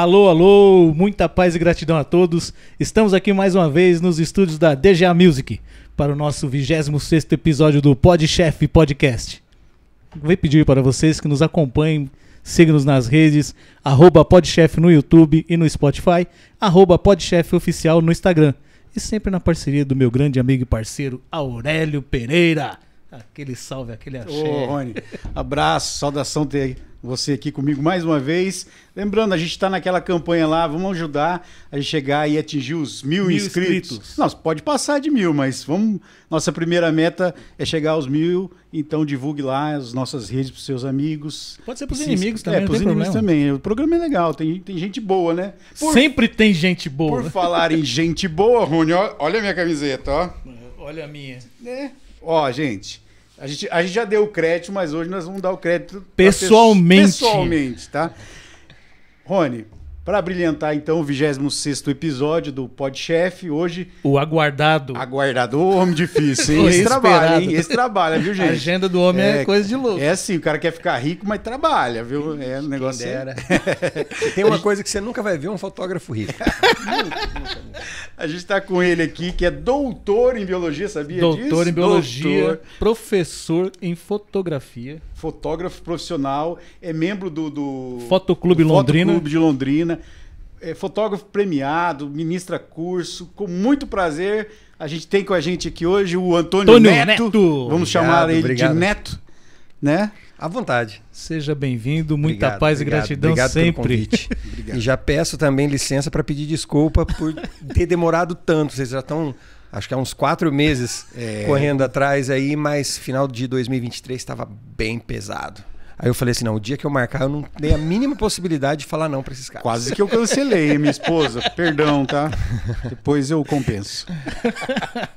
Alô, alô, muita paz e gratidão a todos. Estamos aqui mais uma vez nos estúdios da DGA Music para o nosso 26 episódio do Podchef Podcast. Vou pedir para vocês que nos acompanhem, sigam-nos nas redes, arroba Podchef no YouTube e no Spotify, arroba Podchef Oficial no Instagram. E sempre na parceria do meu grande amigo e parceiro Aurélio Pereira. Aquele salve, aquele axé. Ô, Rony, abraço, saudação ter você aqui comigo mais uma vez. Lembrando, a gente está naquela campanha lá, vamos ajudar a gente chegar e atingir os mil, mil inscritos. inscritos. Nós pode passar de mil, mas vamos. Nossa primeira meta é chegar aos mil, então divulgue lá as nossas redes para seus amigos. Pode ser para os inimigos é, também. É, para os inimigos problema. também. O programa é legal, tem, tem gente boa, né? Por, Sempre tem gente boa. Por falar em gente boa, Rony, olha a minha camiseta, ó. Olha a minha. É. Ó, gente, a gente, a gente já deu o crédito, mas hoje nós vamos dar o crédito pessoalmente. Pessoalmente, tá? Rony, para brilhantar, então, o 26 episódio do Podchef, hoje. O aguardado. Aguardado, o homem difícil, hein? Esse trabalho, hein? Esse trabalho viu, gente? A agenda do homem é, é, coisa de louco. É assim, o cara quer ficar rico, mas trabalha, viu? É um negócio. É Era. Tem uma coisa que você nunca vai ver um fotógrafo rico. A gente está com ele aqui, que é doutor em biologia, sabia doutor disso? Doutor em biologia, doutor. professor em fotografia fotógrafo profissional, é membro do, do Fotoclube do Londrina. Fotoclube de Londrina, é fotógrafo premiado, ministra curso. Com muito prazer, a gente tem com a gente aqui hoje o Antônio, Antônio Neto. Neto. Vamos obrigado, chamar ele obrigado. de Neto, né? À vontade. Seja bem-vindo, muita obrigado, paz obrigado, e gratidão obrigado sempre. Pelo convite. e já peço também licença para pedir desculpa por ter demorado tanto. Vocês já estão acho que há uns quatro meses é. correndo atrás aí, mas final de 2023 estava bem pesado. Aí eu falei assim, não, o dia que eu marcar, eu não dei a mínima possibilidade de falar não para esses caras. Quase que eu cancelei, minha esposa. Perdão, tá? Depois eu compenso.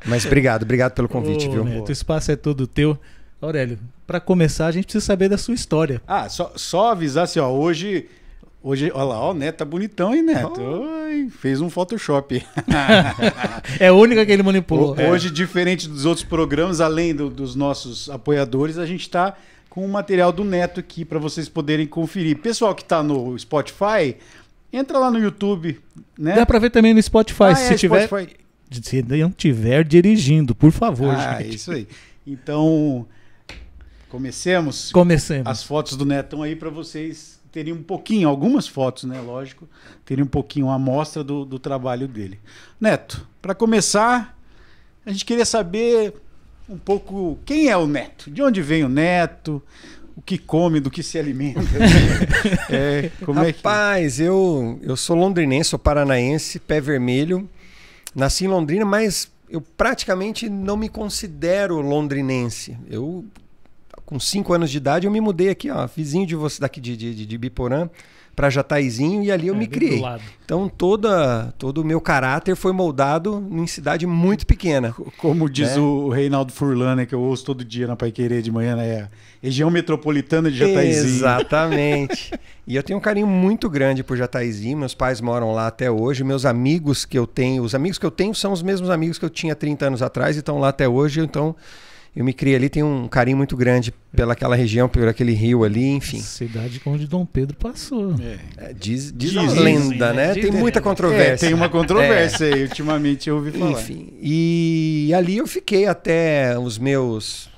Mas obrigado, obrigado pelo convite, Ô, viu? Neto, o espaço é todo teu. Aurélio, para começar, a gente precisa saber da sua história. Ah, só, só avisar assim, ó, hoje Hoje, olha lá, o Neto tá bonitão, hein, Neto? fez um Photoshop. é a única que ele manipulou. Hoje, é. diferente dos outros programas, além do, dos nossos apoiadores, a gente está com o material do Neto aqui para vocês poderem conferir. Pessoal que está no Spotify, entra lá no YouTube, né? Dá para ver também no Spotify, ah, se é, tiver. Se não tiver dirigindo, por favor, ah, gente. isso aí. Então, comecemos. Comecemos. As fotos do estão aí para vocês teria um pouquinho, algumas fotos, né? Lógico, teria um pouquinho uma amostra do, do trabalho dele. Neto, para começar, a gente queria saber um pouco quem é o Neto, de onde vem o Neto, o que come, do que se alimenta. é, como Rapaz, é que... eu, eu sou londrinense, sou paranaense, pé vermelho. Nasci em Londrina, mas eu praticamente não me considero londrinense. Eu com 5 anos de idade, eu me mudei aqui, ó, vizinho de você, daqui de, de, de Biporã, para Jataizinho, e ali eu é, me criei. Então toda, todo o meu caráter foi moldado em cidade muito pequena. Como diz é. o Reinaldo né, que eu ouço todo dia na Querer de manhã, né? Região metropolitana de Jataizinho. Exatamente. e eu tenho um carinho muito grande por Jataizinho, meus pais moram lá até hoje, meus amigos que eu tenho, os amigos que eu tenho são os mesmos amigos que eu tinha 30 anos atrás e estão lá até hoje, então eu me criei ali, tenho um carinho muito grande pelaquela região, por aquele rio ali, enfim. Cidade onde Dom Pedro passou. É. é diz, diz, diz, a lenda, sim, né? né? Diz, tem muita é, controvérsia. É, tem uma controvérsia é. aí, ultimamente eu ouvi falar. Enfim, e ali eu fiquei até os meus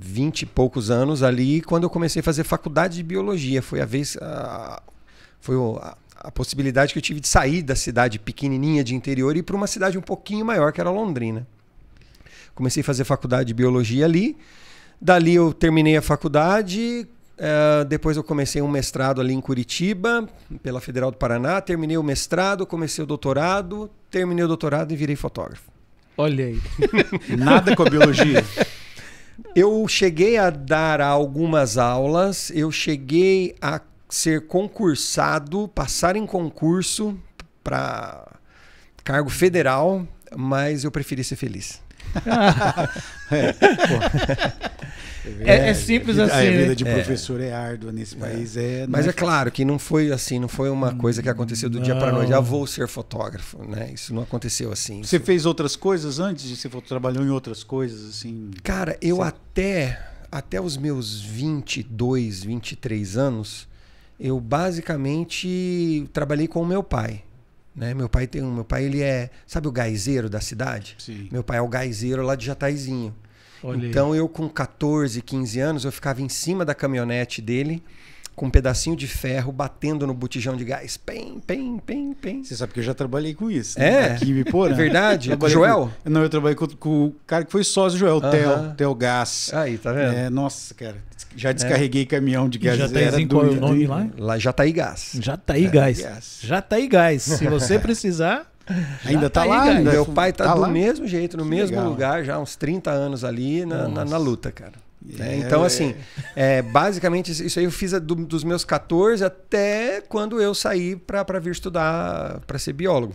vinte e poucos anos ali, quando eu comecei a fazer faculdade de biologia. Foi a vez... A, foi a, a possibilidade que eu tive de sair da cidade pequenininha de interior e ir para uma cidade um pouquinho maior, que era Londrina. Comecei a fazer faculdade de biologia ali. Dali eu terminei a faculdade, Uh, depois eu comecei um mestrado ali em Curitiba, pela Federal do Paraná. Terminei o mestrado, comecei o doutorado, terminei o doutorado e virei fotógrafo. Olha aí. Nada com a biologia. Eu cheguei a dar algumas aulas, eu cheguei a ser concursado, passar em concurso para cargo federal, mas eu preferi ser feliz é, é, é, simples é, assim. A vida né? de é. professor é, é árdua nesse é. país. É. Mas é claro que não foi assim, não foi uma coisa que aconteceu do não. dia para noite. Ah, vou ser fotógrafo, né? Isso não aconteceu assim. Você isso... fez outras coisas antes de ser fotógrafo? Trabalhou em outras coisas assim? Cara, eu certo? até até os meus 22, 23 anos, eu basicamente trabalhei com o meu pai. Né? Meu pai tem um, meu pai ele é, sabe o gaizeiro da cidade? Sim. Meu pai é o gaizeiro lá de Jataizinho. Olhei. Então eu com 14, 15 anos, eu ficava em cima da caminhonete dele com um pedacinho de ferro batendo no botijão de gás. Pem, pem, pem, pem. Você sabe que eu já trabalhei com isso. Né? É. Aqui em Ipona. É verdade? Com o Joel? Com... Não, eu trabalhei com, com, o cara que foi sócio, Joel, uh -huh. Tel, Tel Gás. Aí, tá vendo? É, nossa, cara. Já é. descarreguei é. caminhão de gás. Já tá em qual é o nome lá? Lá tá aí Gás. já tá é, Gás. já tá aí Gás. Se você precisar... ainda tá, tá lá? Ainda. Meu pai tá, tá do lá? mesmo jeito, no que mesmo legal. lugar, já há uns 30 anos ali na, na, na luta, cara. Né? Então, é. assim, é, basicamente, isso aí eu fiz do, dos meus 14 até quando eu saí para vir estudar, para ser biólogo.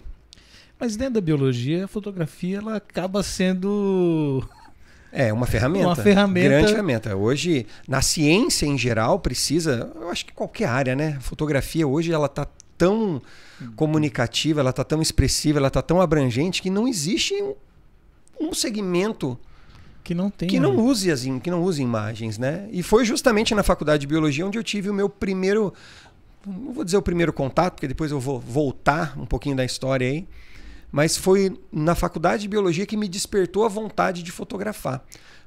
Mas dentro da biologia, a fotografia ela acaba sendo. É, uma ferramenta. Uma ferramenta. Grande ferramenta. Hoje, na ciência em geral, precisa. Eu acho que qualquer área, né? A fotografia hoje ela está tão comunicativa, ela está tão expressiva, ela está tão abrangente que não existe um segmento que não tem. Que não use as, que não use imagens, né? E foi justamente na faculdade de biologia onde eu tive o meu primeiro, não vou dizer o primeiro contato, porque depois eu vou voltar um pouquinho da história aí, mas foi na faculdade de biologia que me despertou a vontade de fotografar.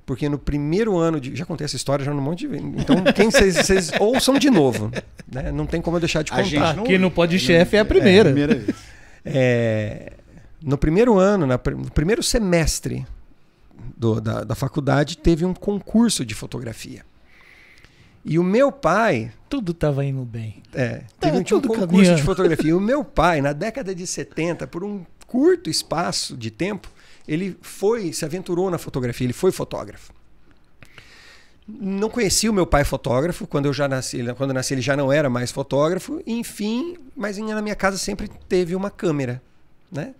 Porque no primeiro ano de. Já contei essa história já um monte de Então, quem vocês ouçam de novo. Né? Não tem como eu deixar de contar. A não... Aqui no Podchefe é a primeira. É a primeira vez. É, no primeiro ano, no primeiro semestre do, da, da faculdade teve um concurso de fotografia. E o meu pai. Tudo estava indo bem. É, teve, um concurso caminhando. de fotografia. E o meu pai, na década de 70, por um curto espaço de tempo, ele foi, se aventurou na fotografia, ele foi fotógrafo. Não conhecia o meu pai fotógrafo, quando eu já nasci, quando eu nasci ele já não era mais fotógrafo, enfim, mas na minha casa sempre teve uma câmera, né?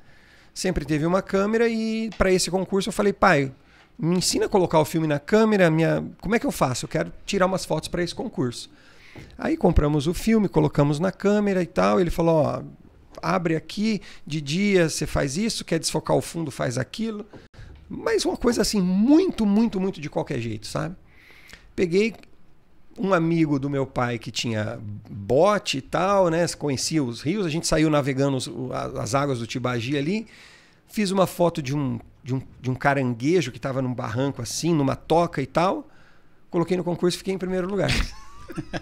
sempre teve uma câmera e para esse concurso eu falei, pai, me ensina a colocar o filme na câmera, minha, como é que eu faço? Eu quero tirar umas fotos para esse concurso. Aí compramos o filme, colocamos na câmera e tal. Ele falou, ó, abre aqui, de dia você faz isso, quer desfocar o fundo, faz aquilo. Mas uma coisa assim, muito, muito, muito de qualquer jeito, sabe? Peguei, um amigo do meu pai que tinha bote e tal, né? Conhecia os rios, a gente saiu navegando os, as águas do Tibagi ali. Fiz uma foto de um, de um, de um caranguejo que estava num barranco assim, numa toca e tal. Coloquei no concurso e fiquei em primeiro lugar.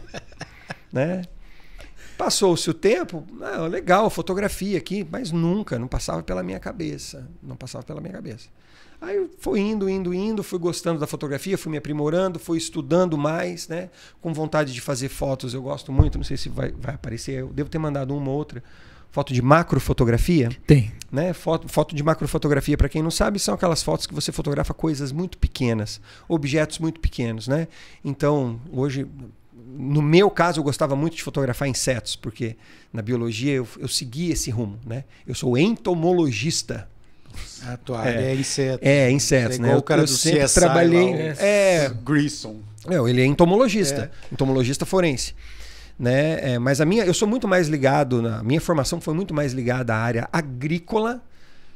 né? Passou-se o tempo, ah, legal, fotografia aqui, mas nunca, não passava pela minha cabeça. Não passava pela minha cabeça. Aí foi indo, indo, indo, fui gostando da fotografia, fui me aprimorando, fui estudando mais, né? Com vontade de fazer fotos, eu gosto muito, não sei se vai, vai aparecer, eu devo ter mandado uma ou outra. Foto de macrofotografia? Tem. Né? Foto, foto de macrofotografia, para quem não sabe, são aquelas fotos que você fotografa coisas muito pequenas, objetos muito pequenos, né? Então, hoje, no meu caso, eu gostava muito de fotografar insetos, porque na biologia eu, eu segui esse rumo, né? Eu sou entomologista, insetos. A toalha é, é inseto. É, insetos, é né? O cara eu, eu sempre CSI trabalhei. Lá, é, Grissom. Não, é, ele é entomologista, é. entomologista forense. Né? É, mas a minha, eu sou muito mais ligado, na minha formação foi muito mais ligada à área agrícola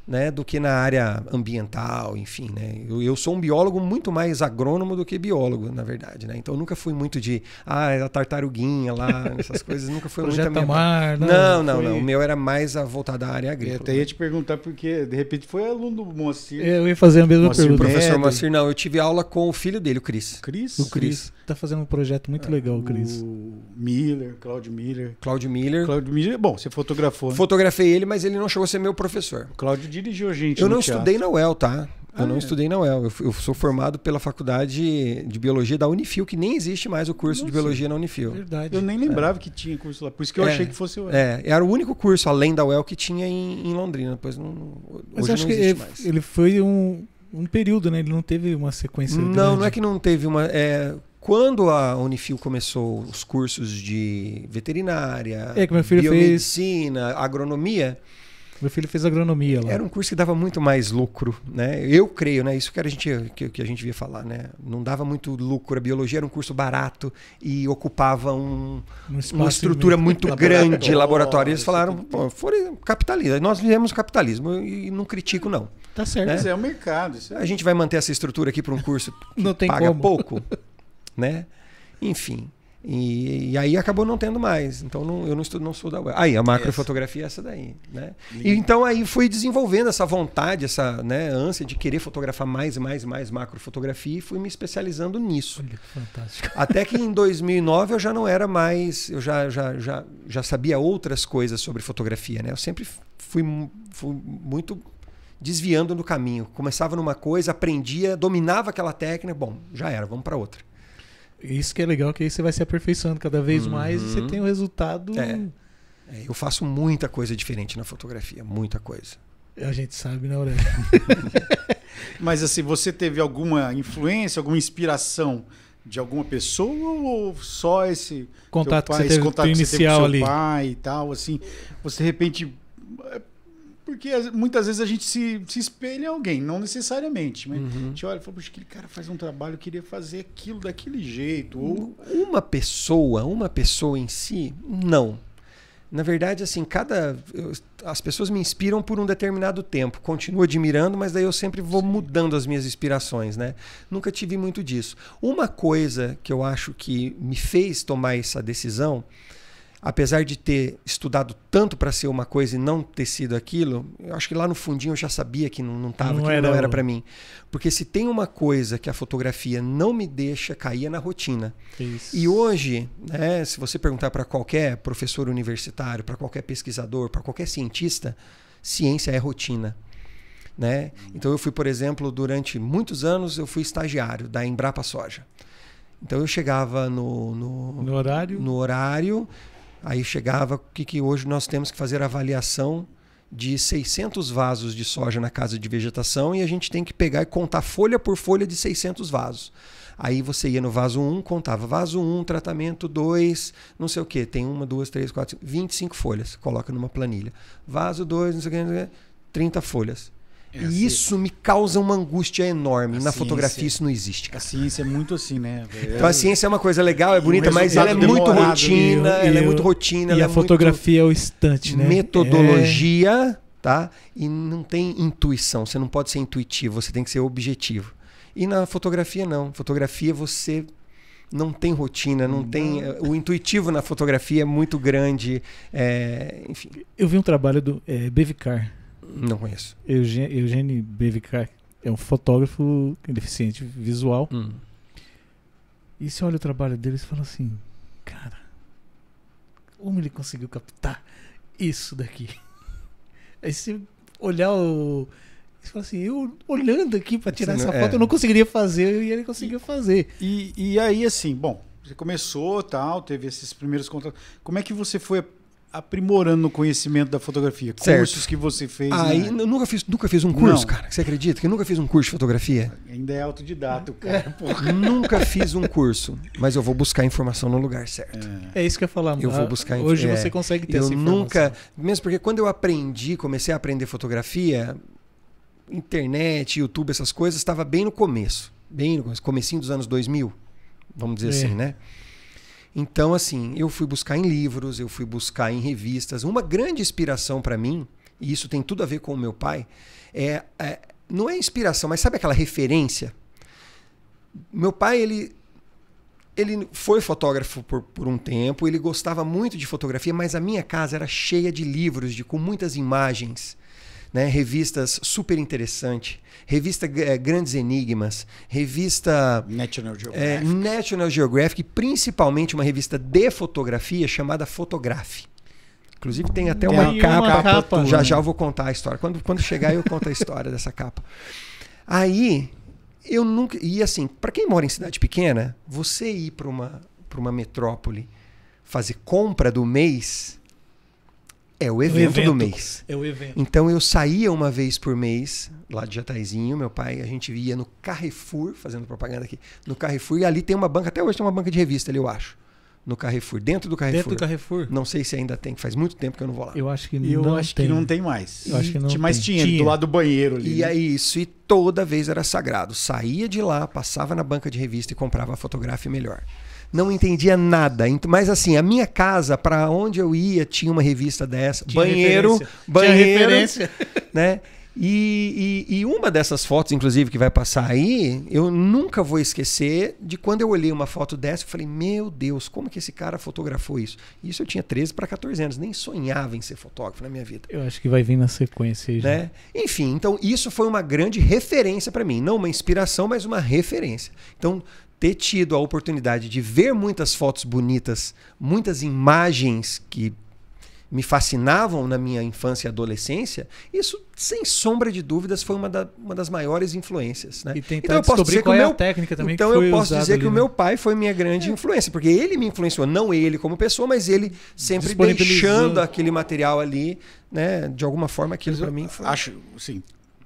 né, do que na área ambiental, enfim, né? Eu, eu, sou um biólogo muito mais agrônomo do que biólogo, na verdade, né? Então nunca fui muito de ah, é a tartaruguinha lá, essas coisas, nunca foi muito a minha... mar, não, não, não, foi... não, O meu era mais voltado à área agrícola. Eu até ia né. te perguntar porque de repente foi aluno do Moacir. Eu ia fazer a mesma Moacir, pergunta. Professor Neto. Moacir, não, eu tive aula com o filho dele, o Cris. Cris? O Cris. Tá fazendo um projeto muito ah, legal, o Cris. O Miller, Cláudio Miller. Cláudio Miller. Cláudio Miller, bom, você fotografou. Né? Fotografei ele, mas ele não chegou a ser meu professor. Cláudio dirigiu gente. Eu não teatro. estudei na UEL, tá? Eu ah, não é. estudei na UEL. Eu, eu, sou formado pela Faculdade de Biologia da Unifil, que nem existe mais o curso de Biologia na Unifil. Verdade. Eu nem é. lembrava é. que tinha curso lá. Por isso que eu é, achei que fosse UEL. É, era o único curso além da UEL que tinha em, em Londrina. Depois não, Mas acho não que ele, ele, foi um, um período, né? Ele não teve uma sequência. Não, grande. não é que não teve uma é, quando a Unifil começou os cursos de veterinária, é, biomedicina, fez... agronomia, meu filho fez agronomia lá. Era um curso que dava muito mais lucro, né? Eu creio, né? Isso que a gente que, que a gente via falar, né? Não dava muito lucro. A biologia era um curso barato e ocupava um, um uma estrutura muito grande, laboratório. Eles falaram, é pô, foram capitalismo. Nós vivemos capitalismo e não critico não. Tá certo. Né? Mas é o mercado. É... A gente vai manter essa estrutura aqui para um curso que não tem paga como. pouco, né? Enfim. E, e, aí acabou não tendo mais. Então não, eu não, estudo, não sou da web. Aí a macrofotografia é essa daí, né? E, então aí fui desenvolvendo essa vontade, essa né, ânsia de querer fotografar mais e mais mais macrofotografia e fui me especializando nisso. Olha, fantástico. Até que em 2009 eu já não era mais, eu já já, já, já sabia outras coisas sobre fotografia, né? Eu sempre fui, fui muito desviando no caminho. Começava numa coisa, aprendia, dominava aquela técnica, bom, já era, vamos para outra. Isso que é legal, que aí você vai se aperfeiçoando cada vez uhum. mais e você uhum. tem o um resultado. É. É, eu faço muita coisa diferente na fotografia, muita coisa. A gente sabe, né, Aurélio? Mas assim, você teve alguma influência, alguma inspiração de alguma pessoa ou só esse contato pai, que você teve, esse contato que inicial você teve com seu ali. pai e tal, assim, você de repente porque muitas vezes a gente se, se espelha em alguém, não necessariamente. Mas uhum. a gente olha e fala, poxa, aquele cara faz um trabalho, eu queria fazer aquilo daquele jeito. Ou... Uma pessoa, uma pessoa em si, não. Na verdade, assim, cada. Eu, as pessoas me inspiram por um determinado tempo. Continuo admirando, mas daí eu sempre vou Sim. mudando as minhas inspirações, né? Nunca tive muito disso. Uma coisa que eu acho que me fez tomar essa decisão apesar de ter estudado tanto para ser uma coisa e não ter sido aquilo, eu acho que lá no fundinho eu já sabia que não, não tava, não que era não era para mim. Porque se tem uma coisa que a fotografia não me deixa cair é na rotina. Isso. E hoje, né, se você perguntar para qualquer professor universitário, para qualquer pesquisador, para qualquer cientista, ciência é rotina. Né? Então eu fui, por exemplo, durante muitos anos eu fui estagiário da Embrapa Soja. Então eu chegava no, no, no horário, no horário Aí chegava o que, que hoje nós temos que fazer a avaliação de 600 vasos de soja na casa de vegetação e a gente tem que pegar e contar folha por folha de 600 vasos. Aí você ia no vaso 1, contava vaso 1, tratamento 2, não sei o que, tem uma, duas, três, quatro, cinco, 25 folhas, coloca numa planilha. Vaso 2, não sei o que, 30 folhas. É, e assim- isso me causa uma angústia enorme. Na ciência, fotografia isso não existe. Cara. A ciência é muito assim, né? Então a ciência é uma coisa legal, é bonita, mas ela é muito né? rotina, eu, ela é muito rotina. E a é fotografia é o instante, né? Metodologia, é... tá? E não tem intuição. Você não pode ser intuitivo, você tem que ser objetivo. E na fotografia, não. Fotografia, você não tem rotina, não tem. Eh, o intuitivo na fotografia é muito grande. É, enfim. Eu vi um trabalho do é, Bevicar, não conheço. Eugênio, Eugênio Bevicar é um fotógrafo deficiente visual. Hum. E você olha o trabalho dele e fala assim: Cara, como ele conseguiu captar isso daqui? Aí você olhar o. Você fala assim, eu olhando aqui para tirar assim, essa foto, é. eu não conseguiria fazer, e ele conseguiu fazer. E, e aí, assim, bom, você começou tal, teve esses primeiros contatos. Como é que você foi aprimorando o conhecimento da fotografia? Certo. Cursos que você fez? Aí ah, né? nunca fiz, nunca fiz um curso, não. cara. Você acredita que eu nunca fiz um curso de fotografia? Ainda é autodidata, cara. É. Porra. nunca fiz um curso, mas eu vou buscar informação no lugar certo. É, é isso que eu ia falar. Eu vou ah, buscar. Hoje é, você consegue ter eu essa informação. nunca, mesmo porque quando eu aprendi, comecei a aprender fotografia, internet, YouTube, essas coisas, estava bem no começo, bem no começo, comecinho dos anos 2000, vamos dizer é. assim, né? Então, assim, eu fui buscar em livros, eu fui buscar em revistas. Uma grande inspiração para mim, e isso tem tudo a ver com o meu pai, é, é não é inspiração, mas sabe aquela referência? Meu pai, ele ele foi fotógrafo por, por, um tempo, ele gostava muito de fotografia, mas a minha casa era cheia de livros, de, com muitas imagens né? revistas super interessante, revista é, Grandes Enigmas, revista National eh, Geographic. É, National Geographic, principalmente uma revista de fotografia chamada Photograph. Inclusive tem até tem uma, capa, uma capa já já eu vou contar a história. Quando, quando chegar eu conto a história dessa capa. Aí eu nunca e assim, para quem mora em cidade pequena, você ir para uma para uma metrópole fazer compra do mês é o evento, o evento, do mês. É o evento. Então eu saía uma vez por mês, lá de Jataizinho, meu pai, a gente ia no Carrefour, fazendo propaganda aqui, no Carrefour, e ali tem uma banca, até hoje tem uma banca de revista ali, eu acho. No Carrefour, dentro do Carrefour. Dentro do Carrefour. Não sei se ainda tem, faz muito tempo que eu não vou lá. Eu acho que eu não acho tem. que não tem mais. Eu acho que não Mas tinha, do lado do banheiro ali. E né? é isso, e toda vez era sagrado. Saía de lá, passava na banca de revista e comprava a fotografia melhor não entendia nada. Mas assim, a minha casa, para onde eu ia, tinha uma revista dessa. Tinha banheiro, referência. banheiro. Referência. Né? E, e, e, uma dessas fotos, inclusive, que vai passar aí, eu nunca vou esquecer de quando eu olhei uma foto dessa e falei, meu Deus, como que esse cara fotografou isso? Isso eu tinha 13 para 14 anos, nem sonhava em ser fotógrafo na minha vida. Eu acho que vai vir na sequência aí, né? Enfim, então isso foi uma grande referência para mim. Não uma inspiração, mas uma referência. Então, ter tido a oportunidade de ver muitas fotos bonitas, muitas imagens que me fascinavam na minha infância e adolescência, isso, sem sombra de dúvidas, foi uma, da, uma das maiores influências. Né? então eu posso dizer que o é meu, técnica também Então eu posso dizer ali, que né? o meu pai foi minha grande é. influência, porque ele me influenciou, não ele como pessoa, mas ele sempre deixando aquele material ali, né? De alguma forma aquilo para mim foi. Acho, sim.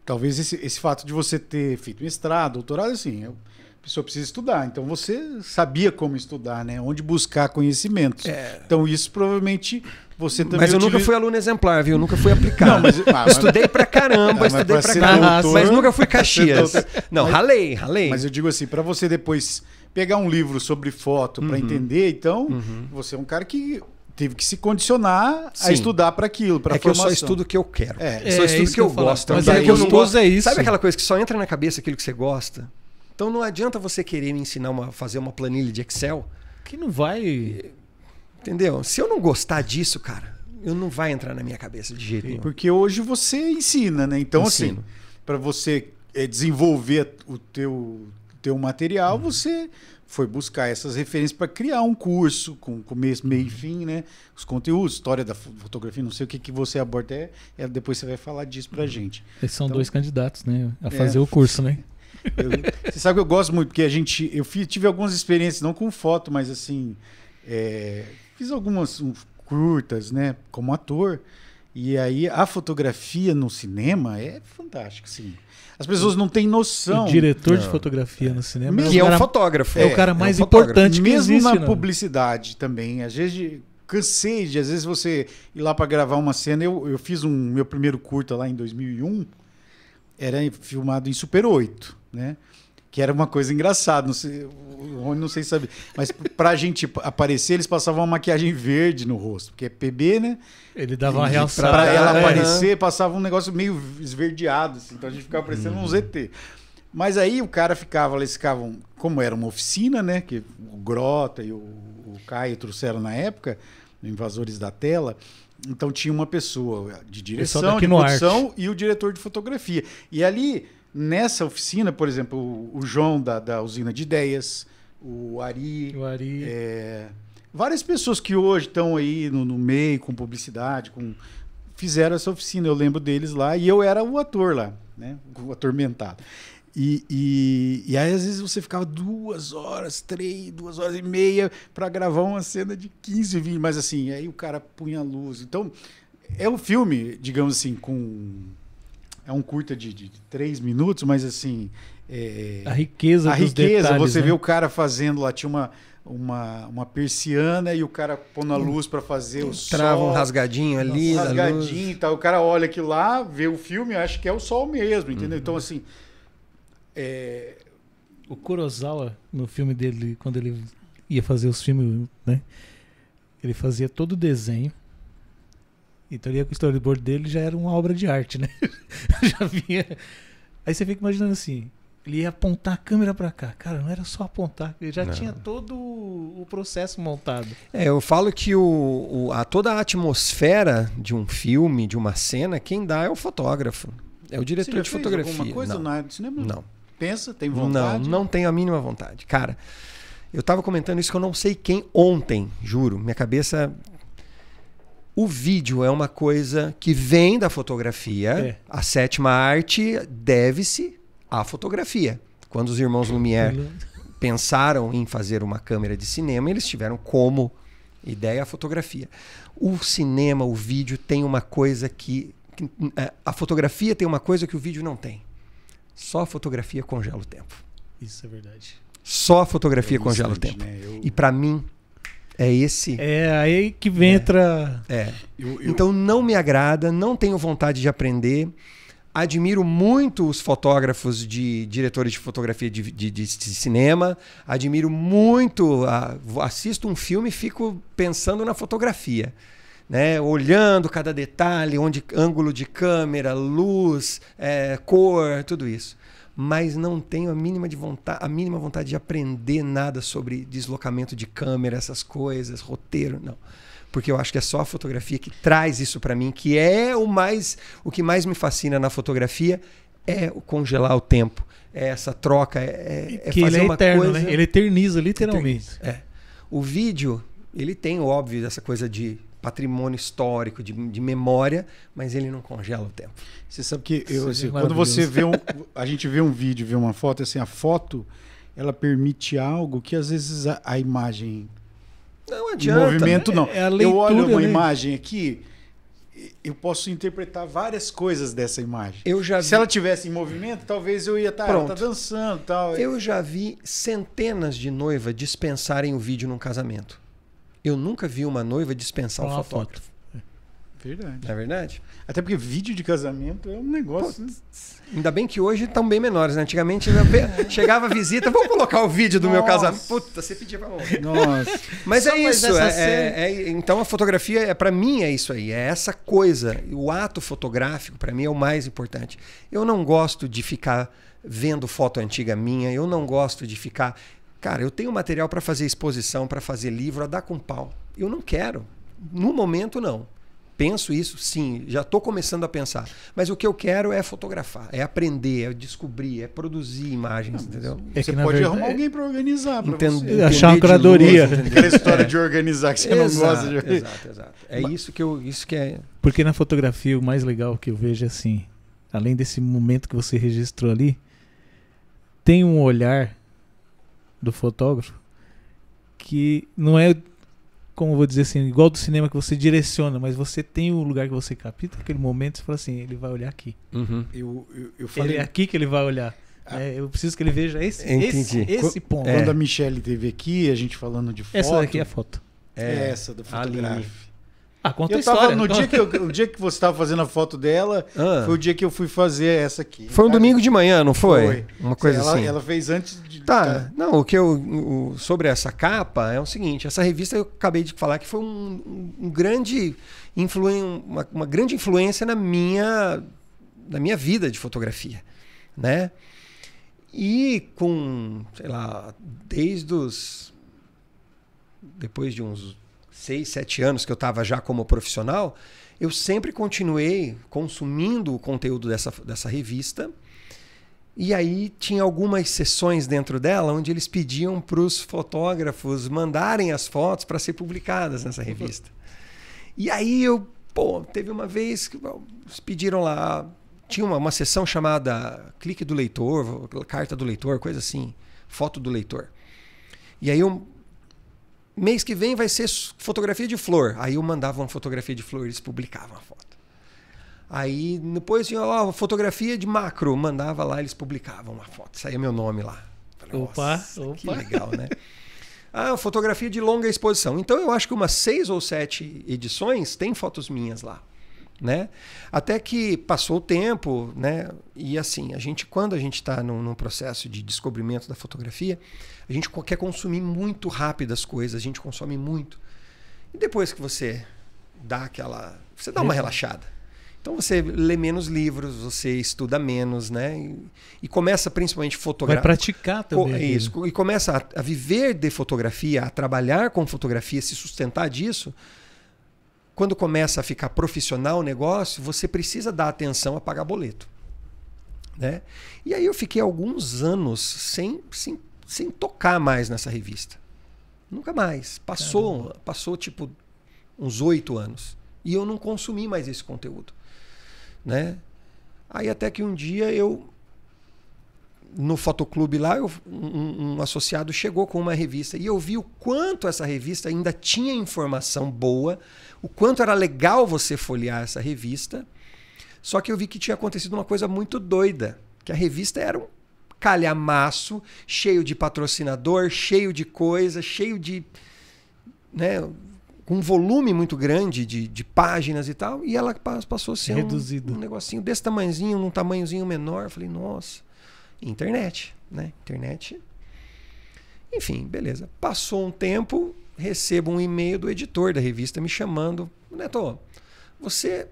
Talvez esse, esse fato de você ter feito mestrado, doutorado, assim, eu pessoa precisa estudar. Então você sabia como estudar, né? Onde buscar conhecimentos. É. Então isso provavelmente você também. Mas eu utiliza... nunca fui aluno exemplar, viu? Eu nunca fui aplicado. Não, mas, ah, mas... Estudei pra caramba, não, ah, estudei pra, pra caramba, mas nunca fui Caxias. Não, mas, ralei, ralei. Mas eu digo assim, para você depois pegar um livro sobre foto uhum. para entender, então uhum. você é um cara que teve que se condicionar Sim. a estudar para aquilo, para é formação. que eu só estudo o que eu quero. É, eu só é, estudo o é que, que, eu, eu gosto. Mas é, é gostoso é isso. Sabe aquela coisa que só entra na cabeça aquilo que você gosta? Então não adianta você querer me ensinar a fazer uma planilha de Excel. Que não vai. Entendeu? Se eu não gostar disso, cara, eu não vai entrar na minha cabeça de jeito Sim, nenhum. Porque hoje você ensina, né? Então, assim, Ensino. assim, para você eh, desenvolver o teu, teu material, uhum. você foi buscar essas referências para criar um curso com começo, meio e uhum. fim, né? Os conteúdos, história da fotografia, não sei o que, que você aborda, é, é depois você vai falar disso para a uhum. gente. Esses são então, dois candidatos, né? A é. fazer é, o curso, né? você sabe que eu gosto muito, porque a gente. Eu fiz, tive algumas experiências, não com foto, mas assim. É, fiz algumas um, curtas, né? Como ator. E aí a fotografia no cinema é fantástica, sim. As pessoas não têm noção. O diretor não. de fotografia no cinema. Mesmo, é que é, o cara, um fotógrafo. É, o cara é, é mais é um importante que Mesmo existe, na não. Né? publicidade também. Às vezes cansei de, às vezes você ir lá para gravar uma cena. Eu, eu fiz um meu primeiro curta lá em 2001. Era filmado em Super 8 né? Que era uma coisa engraçada, não sei, o Rony não sei saber. Mas pra gente aparecer, eles passavam uma maquiagem verde no rosto, porque é PB, né? Ele dava uma realçada. Pra ela né? aparecer, passava um negócio meio esverdeado, assim, então a gente ficava parecendo hum. um uhum. ZT. Mas aí o cara ficava, eles ficavam, como era uma oficina, né? Que o Grota e o, o Caio trouxeram na época, Invasores da Tela. Então tinha uma pessoa de direção, de produção e o diretor de fotografia. E ali nessa oficina, por exemplo, o, o João da, da usina de ideias, o Ari. O Ari. É, várias pessoas que hoje estão aí no, no, meio, com publicidade, com fizeram essa oficina. Eu lembro deles lá e eu era o ator lá, né? O atormentado. E, e, e aí, às vezes, você ficava duas horas, três, duas horas e meia para gravar uma cena de 15, 20, mas assim, aí o cara punha a luz. Então, é um filme, digamos assim, com é um curta de, de, de três minutos, mas assim. É, é a riqueza A riqueza, detalhes, você né? vê o cara fazendo lá, tinha uma, uma, uma persiana e o cara pondo a hum. luz para fazer o Trava sol. um rasgadinho ali. Um rasgadinho e tal. O cara olha aqui lá, vê o filme, acha que é o sol mesmo, uhum. entendeu? Uhum. Então, assim. É... O Kurosawa, no filme dele, quando ele ia fazer os filmes, né? Ele fazia todo o desenho então ele, o storyboard dele já era uma obra de arte, né? já vinha. Aí você fica imaginando assim, ele ia apontar a câmera para cá. Cara, não era só apontar, ele já não. tinha todo o processo montado. É, eu falo que o, o, a, toda a atmosfera de um filme, de uma cena, quem dá é o fotógrafo. É o diretor Você já de fez Alguma coisa não. na do cinema? Não. Pensa, tem vontade? Não, não tenho a mínima vontade. Cara, eu estava comentando isso que eu não sei quem ontem, juro. Minha cabeça o vídeo é uma coisa que vem da fotografia. É. A sétima arte deve-se à fotografia. Quando os irmãos Lumière pensaram em fazer uma câmera de cinema, eles tiveram como ideia a fotografia. O cinema, o vídeo tem uma coisa que, é, a fotografia tem uma coisa que o vídeo não tem. Só a fotografia congela o tempo. Isso é verdade. Só a fotografia é congela o tempo. Né? Eu... E para mim, é esse. É aí que vem é. entra. É. Eu, eu... Então não me agrada, não tenho vontade de aprender. Admiro muito os fotógrafos de diretores de fotografia de, de, de cinema. Admiro muito. A, assisto um filme e fico pensando na fotografia. Né, olhando cada detalhe, onde ângulo de câmera, luz, é, cor, tudo isso mas não tenho a mínima, de vontade, a mínima vontade de aprender nada sobre deslocamento de câmera, essas coisas, roteiro, não. Porque eu acho que é só a fotografia que traz isso para mim, que é o mais o que mais me fascina na fotografia é o congelar o tempo, é essa troca, é, é, é, é fazer é uma eterno, né? coisa. Né? Ele eterniza literalmente. Eterniza. É. O vídeo, ele tem óbvio essa coisa de patrimônio histórico, de, de, memória, mas ele não congela o tempo. Você sabe que eu, é assim, quando você vê um, a gente vê um vídeo, vê uma foto, assim, a foto ela permite algo que às vezes a, a imagem não adianta. O movimento né? não. É, é leitura, eu olho uma né? imagem aqui, eu posso interpretar várias coisas dessa imagem. Eu já vi... Se ela tivesse em movimento, talvez eu ia estar tá, tá dançando, tal. Eu já vi centenas de noivas dispensarem o vídeo num casamento. Eu nunca vi uma noiva dispensar Olá, um fotógrafo. É. Verdade. Não é verdade? Até porque vídeo de casamento é um negócio. Pô, ainda bem que hoje estão bem menores, né? Antigamente é. chegava a visita, vamos colocar o vídeo do Nossa. meu casamento. Puta, você pedia pra morrer. Nossa. Mas Só é isso. É, é, é, então a fotografia, é para mim, é isso aí. É essa coisa. O ato fotográfico, para mim, é o mais importante. Eu não gosto de ficar vendo foto antiga minha, eu não gosto de ficar Cara, eu tenho material para fazer exposição, para fazer livro, a dar com pau. Eu não quero. No momento, não. Penso isso, sim, já estou começando a pensar. Mas o que eu quero é fotografar, é aprender, é descobrir, é produzir imagens, entendeu? É você pode verdade, arrumar alguém para organizar, para você. Achar uma curadoria. Aquela história é. de organizar que você exato, não gosta de Exato, exato. É Mas... isso que, eu, isso que é. Porque na fotografia o mais legal que eu vejo é assim, além desse momento que você registrou ali, tem um olhar do fotógrafo que não é como eu vou dizer assim, igual do cinema que você direciona, mas você tem o lugar que você capta aquele momento, você fala assim, ele vai olhar aqui. Uhum. Eu, eu, eu falei... Ele é aqui que ele vai olhar. Ah. é, eu preciso que ele veja esse, esse, esse, ponto. Quando é. a Michelle teve aqui, a gente falando de foto. Essa daqui é a foto. É, é. essa do fotógrafo. Ah, conta eu a história. Tava, no dia que eu, o dia que você estava fazendo a foto dela, ah. foi o dia que eu fui fazer essa aqui. Foi um cara. domingo de manhã, não foi? Foi. Uma coisa ela, assim. Ela fez antes de. Tá. tá. Não, o que eu. O, sobre essa capa é o seguinte: essa revista eu acabei de falar que foi um, um grande. uma, uma grande influência na minha, na minha vida de fotografia, né? E com, sei lá, desde os. Depois de uns seis, sete anos que eu estava já como profissional, eu sempre continuei consumindo o conteúdo dessa, dessa revista. E aí tinha algumas sessões dentro dela onde eles pediam para os fotógrafos mandarem as fotos para ser publicadas nessa revista. E aí eu, pô, teve uma vez que eles pediram lá, tinha uma, uma sessão chamada clique do leitor, carta do leitor, coisa assim, foto do leitor. E aí eu mês que vem vai ser fotografia de flor. Aí eu mandava uma fotografia de flor, eles publicavam a foto. Aí depois assim, tinha ó, fotografia de macro, mandava lá, eles publicavam uma foto. Saía meu nome lá. Falei, opa, opa. Que legal, né? ah, fotografia de longa exposição. Então eu acho que umas seis ou sete edições tem fotos minhas lá né? Até que passou o tempo, né? E assim, a gente, quando a gente está num, num, processo de descobrimento da fotografia, a gente quer consumir muito rápido as coisas, a gente consome muito. E depois que você dá aquela. Você dá uma uhum. relaxada. Então você lê menos livros, você estuda menos, né? E, e começa principalmente fotografar. Vai praticar também. Co isso. E começa a, a viver de fotografia, a trabalhar com fotografia, se sustentar disso quando começa a ficar profissional o negócio, você precisa dar atenção a pagar boleto. Né? E aí eu fiquei alguns anos sem, sem, sem tocar mais nessa revista. Nunca mais. Passou, passou tipo uns oito anos. E eu não consumi mais esse conteúdo. Né? Aí até que um dia eu no fotoclube lá, eu, um, um, associado chegou com uma revista e eu vi o quanto essa revista ainda tinha informação boa o quanto era legal você folhear essa revista. Só que eu vi que tinha acontecido uma coisa muito doida, que a revista era um calhamaço, cheio de patrocinador, cheio de coisa, cheio de né, um volume muito grande de, de páginas e tal, e ela passou a ser Reduzido. Um, um negocinho desse tamanhozinho, num tamanhozinho menor. Eu falei, nossa, internet, né? Internet. Enfim, beleza. Passou um tempo, recebo um e-mail do editor da revista me chamando. Neto, você.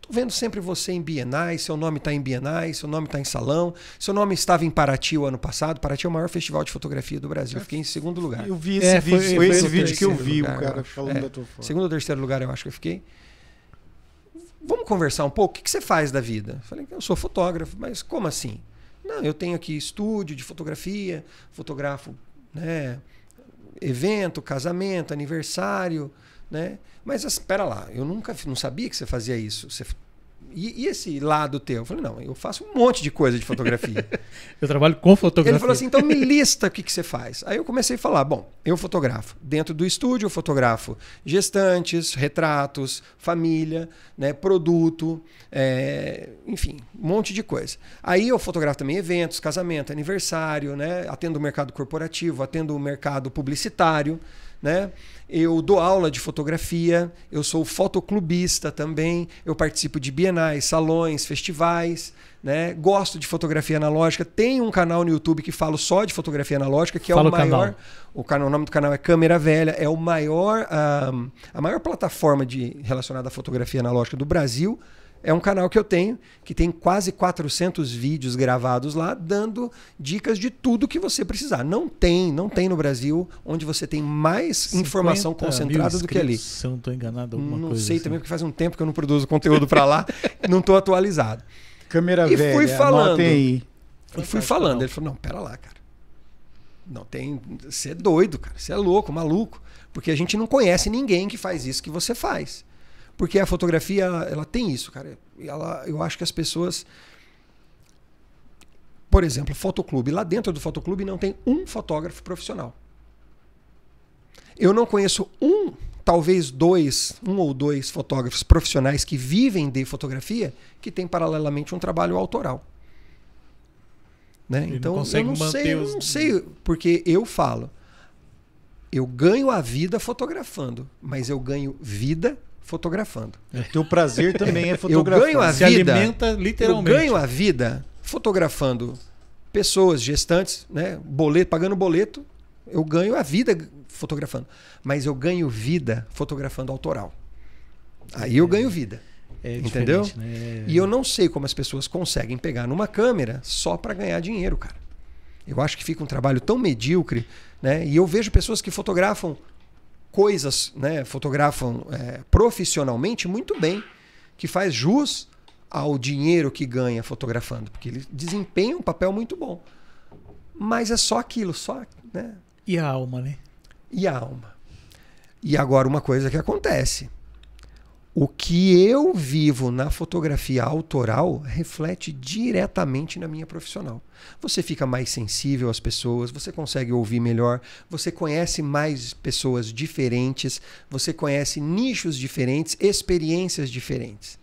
Tô vendo sempre você em bienais, seu nome está em bienais, seu nome está em salão, seu nome estava em Paraty o ano passado. Paraty é o maior festival de fotografia do Brasil. Eu fiquei em segundo lugar. Eu vi esse é, vídeo, foi, foi esse vídeo que eu vi, lugar, o cara falando é, da tua foto. Segundo ou terceiro lugar, eu acho que eu fiquei. Vamos conversar um pouco? O que, que você faz da vida? falei, eu sou fotógrafo, mas como assim? Não, eu tenho aqui estúdio de fotografia, fotografo né, evento, casamento, aniversário, né? Mas espera lá, eu nunca não sabia que você fazia isso. Você e, e, esse lado teu? Eu falei, não, eu faço um monte de coisa de fotografia. eu trabalho com fotografia. Ele falou assim, então me lista o que, que você faz. Aí eu comecei a falar, bom, eu fotografo. Dentro do estúdio eu fotografo gestantes, retratos, família, né, produto, é, enfim, um monte de coisa. Aí eu fotografo também eventos, casamento, aniversário, né, atendo o mercado corporativo, atendo o mercado publicitário né? Eu dou aula de fotografia, eu sou fotoclubista também, eu participo de bienais, salões, festivais, né? Gosto de fotografia analógica, tem um canal no YouTube que falo só de fotografia analógica, que é Fala é o, o maior. Canal. O, canal, o nome do canal é Câmera Velha, é o maior, a, ah, a maior plataforma de relacionada à fotografia analógica do Brasil é um canal que eu tenho, que tem quase 400 vídeos gravados lá, dando dicas de tudo que você precisar. Não tem, não tem no Brasil onde você tem mais informação concentrada do que ali. Se eu não estou enganado, alguma não coisa. Não sei assim. também, porque faz um tempo que eu não produzo conteúdo para lá, não estou atualizado. Câmera e velha, fui falando. Aí. E fui falando. Ele falou: não, pera lá, cara. Não tem. Você é doido, cara. Você é louco, maluco. Porque a gente não conhece ninguém que faz isso que você faz. Porque a fotografia, ela, tem isso, cara. Ela, eu acho que as pessoas. Por exemplo, fotoclube. Lá dentro do fotoclube não tem um fotógrafo profissional. Eu não conheço um, talvez dois, um ou dois fotógrafos profissionais que vivem de fotografia que tem paralelamente um trabalho autoral. Né? Então, não eu não sei, eu não sei, porque eu falo, eu ganho a vida fotografando, mas eu ganho vida fotografando. Eu é, teu prazer também é fotografar. Eu ganho a Se vida. alimenta literalmente. Eu ganho a vida fotografando pessoas, gestantes, né, boleto, pagando boleto. Eu ganho a vida fotografando, mas eu ganho vida fotografando autoral. Aí eu é. ganho vida. É entendeu? Né? É. E eu não sei como as pessoas conseguem pegar numa câmera só para ganhar dinheiro, cara. Eu acho que fica um trabalho tão medíocre, né? E eu vejo pessoas que fotografam coisas, né, fotografam é, profissionalmente muito bem, que faz jus ao dinheiro que ganha fotografando, porque ele desempenha um papel muito bom. Mas é só aquilo, só, né? E a alma, né? E a alma. E agora uma coisa que acontece o que eu vivo na fotografia autoral reflete diretamente na minha profissional. Você fica mais sensível às pessoas, você consegue ouvir melhor, você conhece mais pessoas diferentes, você conhece nichos diferentes, experiências diferentes.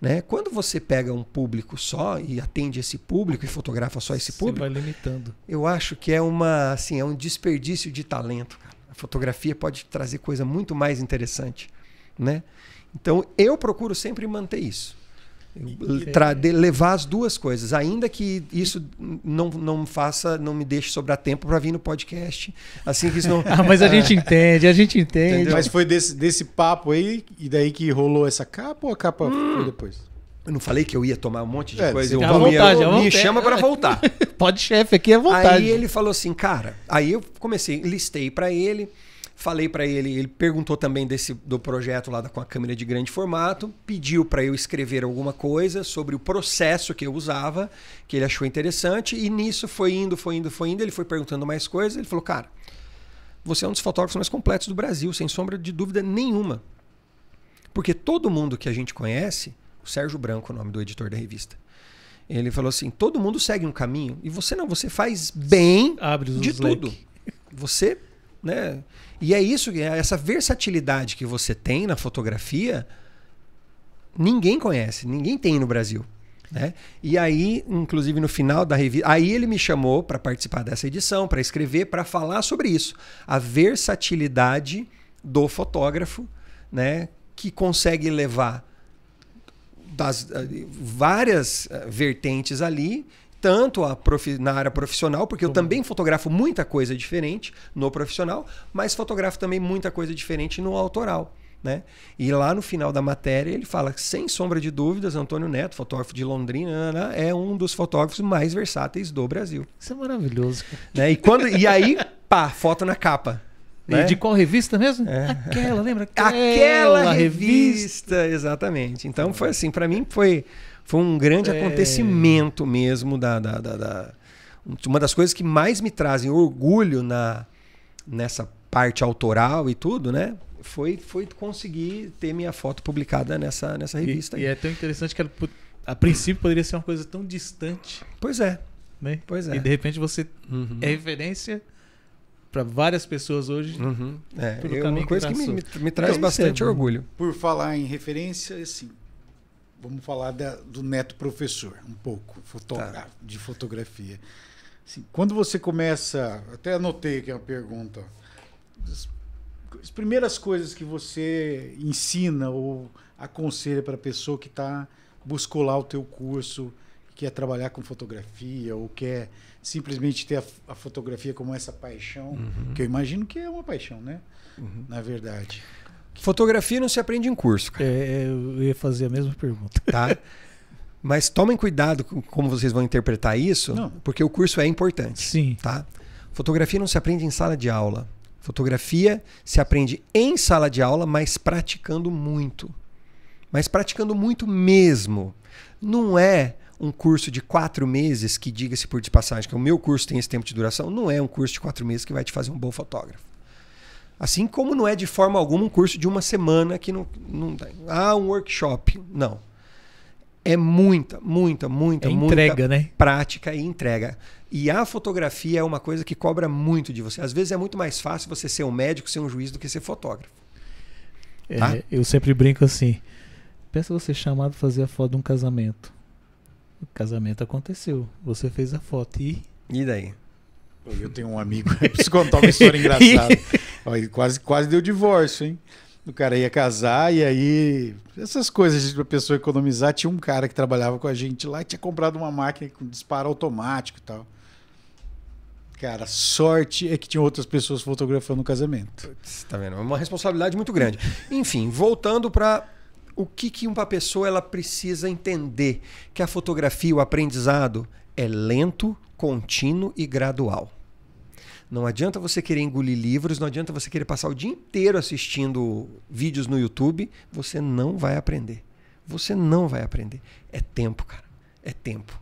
Né? Quando você pega um público só e atende esse público e fotografa só esse público, você vai limitando. Eu acho que é uma, assim, é um desperdício de talento. Cara. A fotografia pode trazer coisa muito mais interessante, né? Então eu procuro sempre manter isso. De, levar as duas coisas, ainda que isso não, não faça, não me deixe sobrar tempo para vir no podcast. Assim que isso não. ah, mas a gente entende, a gente entende. Entendeu? Mas foi desse, desse papo aí, e daí que rolou essa capa ou a capa hum. foi depois? Eu não falei que eu ia tomar um monte de é, coisa. Eu tá vou, vontade, eu, me chama para voltar. Pode chefe aqui é vontade. Aí ele falou assim, cara. Aí eu comecei, listei para ele. Falei para ele, ele perguntou também desse do projeto lá da, com a câmera de grande formato, pediu para eu escrever alguma coisa sobre o processo que eu usava, que ele achou interessante, e nisso foi indo, foi indo, foi indo, ele foi perguntando mais coisas, ele falou: "Cara, você é um dos fotógrafos mais completos do Brasil, sem sombra de dúvida nenhuma". Porque todo mundo que a gente conhece, o Sérgio Branco, o nome do editor da revista, ele falou assim: todo mundo segue um caminho e você não, você faz bem Abre de tudo. Leque. Você, né? E é isso, é essa versatilidade que você tem na fotografia, ninguém conhece, ninguém tem no Brasil. Né? E aí, inclusive no final da revista, aí ele me chamou para participar dessa edição, para escrever, para falar sobre isso, a versatilidade do fotógrafo, né, que consegue levar das eh, várias eh, vertentes ali tanto na área profissional, porque eu uhum. também fotografo muita coisa diferente no profissional, mas fotografo também muita coisa diferente no autoral. Né? E lá no final da matéria ele fala que, sem sombra de dúvidas, Antônio Neto, fotógrafo de Londrina, né, né, é um dos fotógrafos mais versáteis do Brasil. Isso é maravilhoso. Né? E, quando, e aí, pá, foto na capa. Né? de qual revista mesmo? É. Aquela, lembra? Aquela, Aquela revista. revista. exatamente. Então foi assim, para mim foi foi um grande é... acontecimento mesmo da, da, da, da, Uma das coisas que mais me trazem orgulho na, nessa parte autoral e tudo, né? Foi, foi conseguir ter minha foto publicada nessa, nessa revista. E, e é tão interessante que ela, a princípio poderia ser uma coisa tão distante. Pois é. Né? Pois é. E de repente você uhum. é referência para várias pessoas hoje. Uhum. É, é uma coisa que, que me, me, traz então, bastante orgulho. Por falar em referência, assim, vamos falar da, do neto professor, um pouco, tá. Ah, de fotografia. Assim, quando você começa, até anotei aqui uma pergunta, as, as primeiras coisas que você ensina ou aconselha para a pessoa que está buscou lá o teu curso, quer trabalhar com fotografia ou quer simplesmente ter a, a fotografia como essa paixão, uhum. que eu imagino que é uma paixão, né? Uhum. Na verdade. Fotografia não se aprende em curso, cara. É, é, eu ia fazer a mesma pergunta. Tá? Mas tomem cuidado com como vocês vão interpretar isso, não. porque o curso é importante. Sim. Tá? Fotografia não se aprende em sala de aula. Fotografia se aprende em sala de aula, mas praticando muito. Mas praticando muito mesmo. Não é um curso de quatro meses que, diga-se por de passagem, que o meu curso tem esse tempo de duração, não é um curso de quatro meses que vai te fazer um bom fotógrafo. Assim como não é de forma alguma um curso de uma semana que não. não tá- ah, um workshop. Não. É muita, muita, muita, é entrega, muita né? prática e entrega. E a fotografia é uma coisa que cobra muito de você. Às vezes é muito mais fácil você ser um médico, ser um juiz, do que ser fotógrafo. É, tá? É, eu sempre brinco assim. Pensa você chamado fazer a foto de um casamento. O casamento aconteceu. Você fez a foto e. E daí? Eu tenho um amigo, eu preciso contar uma história engraçada. Olha, quase, quase deu divórcio, hein? O cara ia casar e aí. Essas coisas para a pessoa economizar. Tinha um cara que trabalhava com a gente lá e tinha comprado uma máquina com disparo automático e tal. Cara, sorte é que tinha outras pessoas fotografando o casamento. Tá vendo? É uma responsabilidade muito grande. Enfim, voltando para o que, que uma pessoa ela precisa entender que a fotografia, o aprendizado é lento, contínuo e gradual. Não adianta você querer engolir livros, não adianta você querer passar o dia inteiro assistindo vídeos no YouTube. Você não vai aprender. Você não vai aprender. É tempo, cara. É tempo.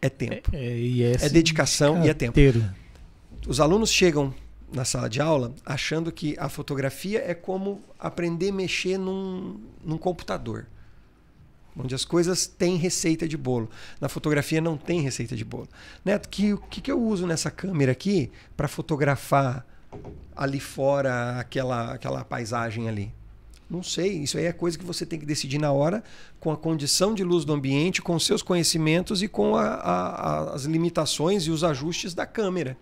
É tempo. É, é, é, é assim, dedicação e é tempo. Os alunos chegam na sala de aula achando que a fotografia é como aprender a mexer num, num computador onde as coisas têm receita de bolo. Na fotografia não tem receita de bolo. Neto, que, o que, que eu uso nessa câmera aqui para fotografar ali fora aquela, aquela paisagem ali? Não sei, isso aí é coisa que você tem que decidir na hora, com a condição de luz do ambiente, com seus conhecimentos e com a, a, a, as limitações e os ajustes da câmera.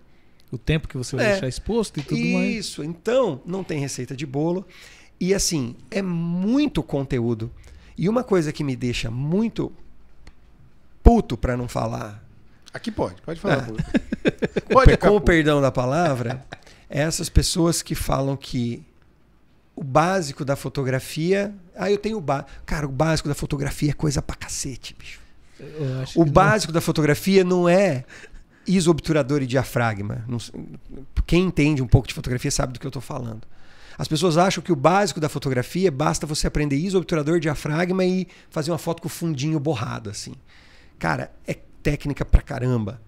O tempo que você vai é. deixar exposto e tudo isso. mais. Isso, então não tem receita de bolo. E assim, é muito conteúdo. E uma coisa que me deixa muito puto para não falar. Aqui pode, pode falar. Ah. pode com o perdão da palavra, é essas pessoas que falam que o básico da fotografia. Ah, eu tenho o básico. Cara, o básico da fotografia é coisa pra cacete, bicho. O básico não. da fotografia não é isobturador e diafragma. Quem entende um pouco de fotografia sabe do que eu estou falando. As pessoas acham que o básico da fotografia basta você aprender ISO, obturador, diafragma e fazer uma foto com o fundinho borrado, assim. Cara, é técnica pra caramba.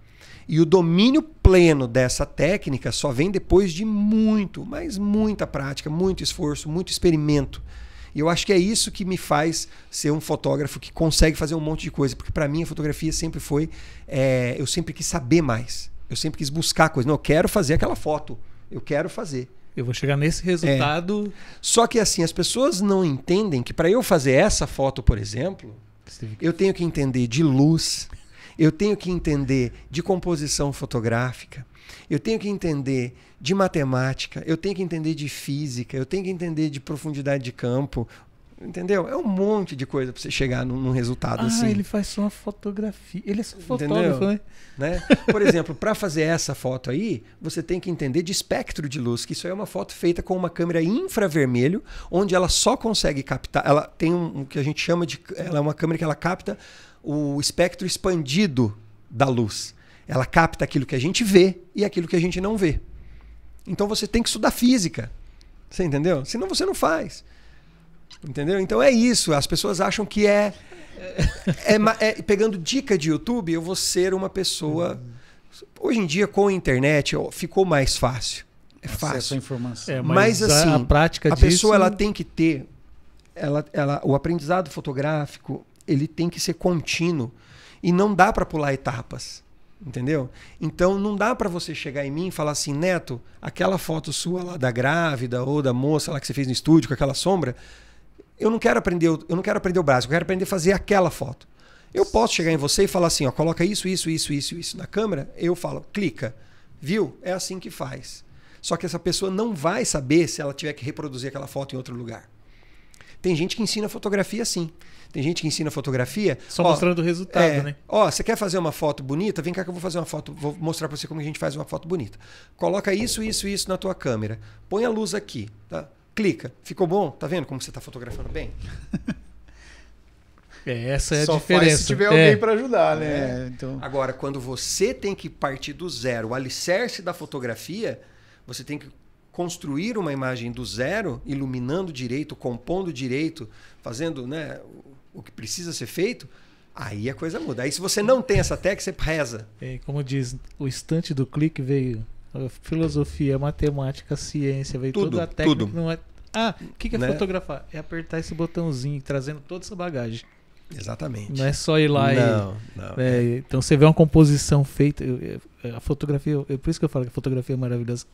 E o domínio pleno dessa técnica só vem depois de muito, mas muita prática, muito esforço, muito experimento. E eu acho que é isso que me faz ser um fotógrafo que consegue fazer um monte de coisa, porque para mim a fotografia sempre foi, é, eu sempre quis saber mais, eu sempre quis buscar coisas. Não, eu quero fazer aquela foto, eu quero fazer. Eu vou chegar nesse é. resultado. É. Só que assim, as pessoas não entendem que para eu fazer essa foto, por exemplo, eu tenho que entender de luz, eu tenho que entender de composição fotográfica, eu tenho que entender de matemática, eu tenho que entender de física, eu tenho que entender de profundidade de campo, Entendeu? É um monte de coisa pra você chegar num, num resultado ah, assim. ele faz só uma fotografia. Ele é só fotógrafo, né? né? Por exemplo, para fazer essa foto aí, você tem que entender de espectro de luz, que isso aí é uma foto feita com uma câmera infravermelho, onde ela só consegue captar. Ela tem um, o que a gente chama de. Ela é uma câmera que ela capta o espectro expandido da luz. Ela capta aquilo que a gente vê e aquilo que a gente não vê. Então você tem que estudar física. Você entendeu? Senão você não faz. Entendeu? Então é isso. As pessoas acham que é. é, é, é pegando dica de YouTube, eu vou ser uma pessoa. Hoje em dia, com a internet, ficou mais fácil. É fácil. É, mas, mas, assim, a, prática a disso... pessoa ela tem que ter. Ela, ela, o aprendizado fotográfico ele tem que ser contínuo. E não dá para pular etapas. Entendeu? Então não dá para você chegar em mim e falar assim, Neto, aquela foto sua lá da grávida ou da moça lá que você fez no estúdio com aquela sombra eu não quero aprender, eu não quero aprender o básico, eu quero aprender a fazer aquela foto. Eu posso chegar em você e falar assim, ó, coloca isso, isso, isso, isso, isso na câmera, eu falo, clica. Viu? É assim que faz. Só que essa pessoa não vai saber se ela tiver que reproduzir aquela foto em outro lugar. Tem gente que ensina fotografia assim. Tem gente que ensina fotografia. Só ó, mostrando o resultado, é, né? Ó, você quer fazer uma foto bonita? Vem cá que eu vou fazer uma foto, vou mostrar para você como a gente faz uma foto bonita. Coloca isso, isso, isso na tua câmera. Põe a luz aqui, tá? clica. Ficou bom? Tá vendo como você tá fotografando bem? É, essa é a Só diferença. Faz se tiver é. alguém é. para ajudar, né? É, então... Agora, quando você tem que partir do zero, o alicerce da fotografia, você tem que construir uma imagem do zero, iluminando direito, compondo direito, fazendo né, o que precisa ser feito, aí a coisa muda. Aí se você não tem essa técnica, você reza. É, como diz, o instante do clique veio filosofia, matemática, ciência, veio tudo, toda a técnica. Tudo. Não é... Ah, o que, que é né? fotografar? É apertar esse botãozinho, trazendo toda essa bagagem. Exatamente. Não é só ir lá não, e. Não. Né, é, então você vê uma composição feita. A fotografia, é por isso que eu falo que a fotografia é maravilhosa,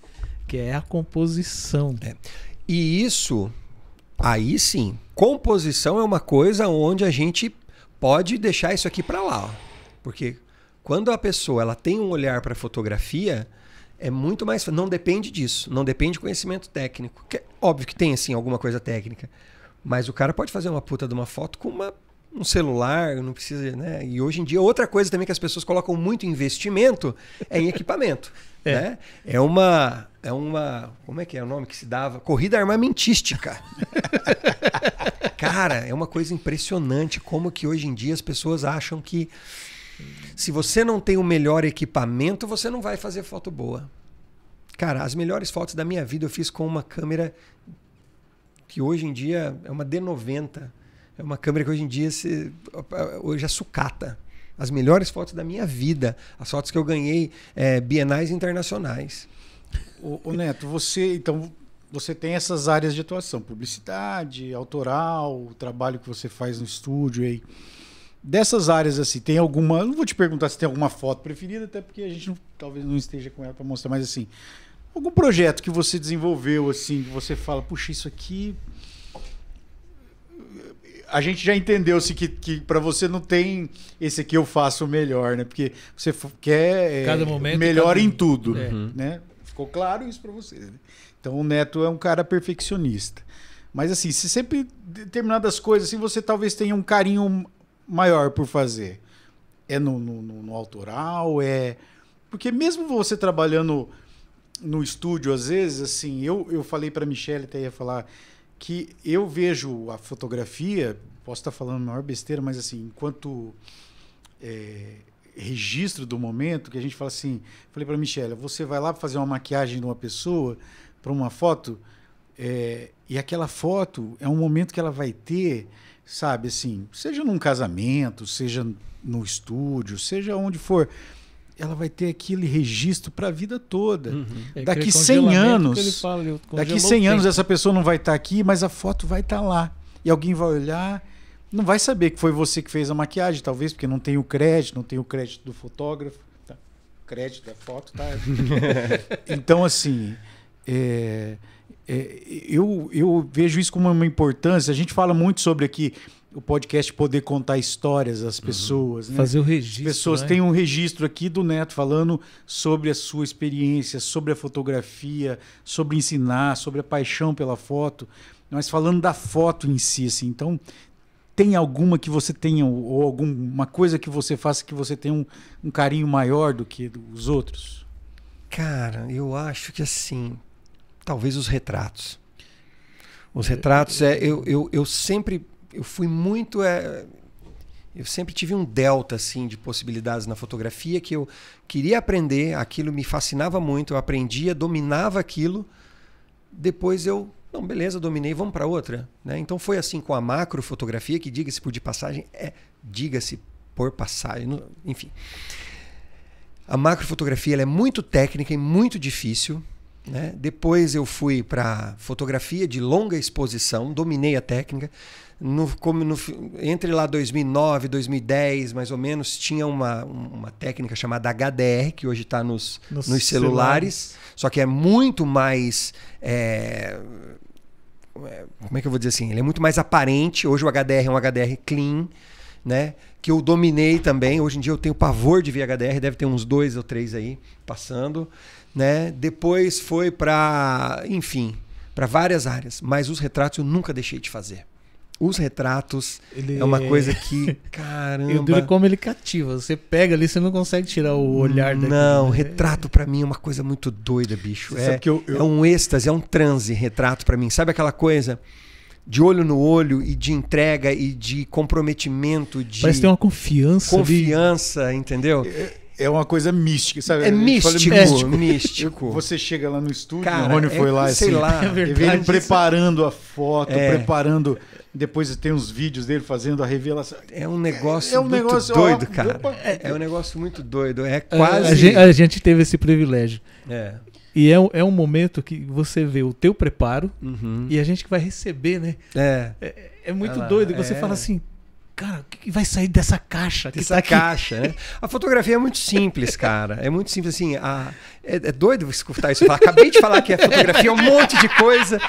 que é a composição. É. E isso, aí sim, composição é uma coisa onde a gente pode deixar isso aqui para lá. Ó. Porque quando a pessoa ela tem um olhar para fotografia, é muito mais. Não depende disso. Não depende de conhecimento técnico. Que é óbvio que tem, assim, alguma coisa técnica. Mas o cara pode fazer uma puta de uma foto com uma, um celular, não precisa, né? E hoje em dia, outra coisa também que as pessoas colocam muito investimento é em equipamento. é. Né? é uma. É uma. Como é que é o nome que se dava? Corrida armamentística. cara, é uma coisa impressionante como que hoje em dia as pessoas acham que se você não tem o melhor equipamento, você não vai fazer foto boa. Cara, as melhores fotos da minha vida eu fiz com uma câmera que hoje em dia é uma D90. É uma câmera que hoje em dia se, hoje é sucata. As melhores fotos da minha vida, as fotos que eu ganhei é, bienais internacionais. O, o Neto, você então você tem essas áreas de atuação, publicidade, autoral, o trabalho que você faz no estúdio aí. E dessas áreas assim, tem alguma. Não vou te perguntar se tem alguma foto preferida, até porque a gente não, talvez não esteja com ela para mostrar, mas assim. Algum projeto que você desenvolveu, assim, que você fala, puxa, isso aqui. A gente já entendeu se assim, que, que para você não tem esse aqui eu faço melhor, né? Porque você quer é, momento, melhor cada... em tudo, é. Uhum. né? Ficou claro isso para você. Né? Então o Neto é um cara perfeccionista. Mas assim, se sempre determinadas coisas assim, você talvez tenha um carinho maior por fazer? É no, no, no autoral? É. Porque mesmo você trabalhando no estúdio, às vezes, assim, eu, eu falei para Michelle, até ia falar, que eu vejo a fotografia, posso estar falando a maior besteira, mas assim, enquanto é, registro do momento, que a gente fala assim, falei para Michelle, você vai lá fazer uma maquiagem de uma pessoa para uma foto, é, e aquela foto é um momento que ela vai ter sabe assim, seja num casamento, seja no estúdio, seja onde for, ela vai ter aquele registro para a vida toda. Uhum. É, daqui 100 anos, fala, daqui 100 anos essa pessoa não vai estar tá aqui, mas a foto vai estar tá lá. E alguém vai olhar, não vai saber que foi você que fez a maquiagem, talvez porque não tem o crédito, não tem o crédito do fotógrafo, tá. crédito da foto, tá? então assim, é é, eu, eu vejo isso como uma importância. A gente fala muito sobre aqui o podcast poder contar histórias às uhum. pessoas. Uhum. Né? Fazer o registro. As pessoas né? têm um registro aqui do Neto falando sobre a sua experiência, sobre a fotografia, sobre ensinar, sobre a paixão pela foto. Mas falando da foto em si, assim, então tem alguma que você tenha, ou alguma coisa que você faça que você tenha um, um carinho maior do que os outros? Cara, eu acho que assim, talvez os retratos. Os é, retratos, é, é, eu, eu, eu sempre eu fui muito. É, eu sempre tive um delta assim de possibilidades na fotografia que eu queria aprender, aquilo me fascinava muito, eu aprendia, dominava aquilo. Depois eu, não, beleza, dominei, vamos para outra, né? Então foi assim com a macrofotografia, que diga-se por de passagem, é, diga-se por passagem, enfim. A macrofotografia é muito técnica e muito difícil. Né? Depois eu fui para fotografia de longa exposição, dominei a técnica. No, no, entre lá 2009, 2010, mais ou menos, tinha uma, uma técnica chamada HDR, que hoje está nos, nos, nos celulares, celulares, só que é muito mais. É, como é que eu vou dizer assim? Ele é muito mais aparente. Hoje o HDR é um HDR clean, né? Que eu dominei também. Hoje em dia eu tenho pavor de ver HDR, deve ter uns dois ou três aí passando né? Depois foi para, enfim, para várias áreas, mas os retratos eu nunca deixei de fazer. Os retratos ele... é uma coisa que, caramba. Eu duro como ele cativa. Você pega ali, você não consegue tirar o olhar dele. Não, né? retrato para mim é uma coisa muito doida, bicho. É, eu, eu... é um êxtase, é um transe retrato para mim. Sabe aquela coisa? de olho no olho e de entrega e de comprometimento de parece ter uma confiança confiança de... entendeu é, é, é uma coisa mística, sabe? É místico. É místico. Você chega lá no estúdio, Cara, o Rony é foi é, lá sei assim. Lá, é verdade, ele é preparando a foto, é. preparando. Depois tem uns vídeos dele fazendo a revelação. É um negócio é, é um muito doido, ó, cara. É, um negócio muito doido. É quase. A gente, a gente teve esse privilégio. É. E é um, é um momento que você vê o teu preparo uhum. e a gente que vai receber, né? É. É, é muito doido. Você fala assim, cara, o que vai sair dessa caixa? Dessa tá caixa, né? A fotografia é muito simples, cara. É muito simples, assim. A... É, é doido escutar isso. Falar. Acabei de falar que a fotografia é um monte de coisa.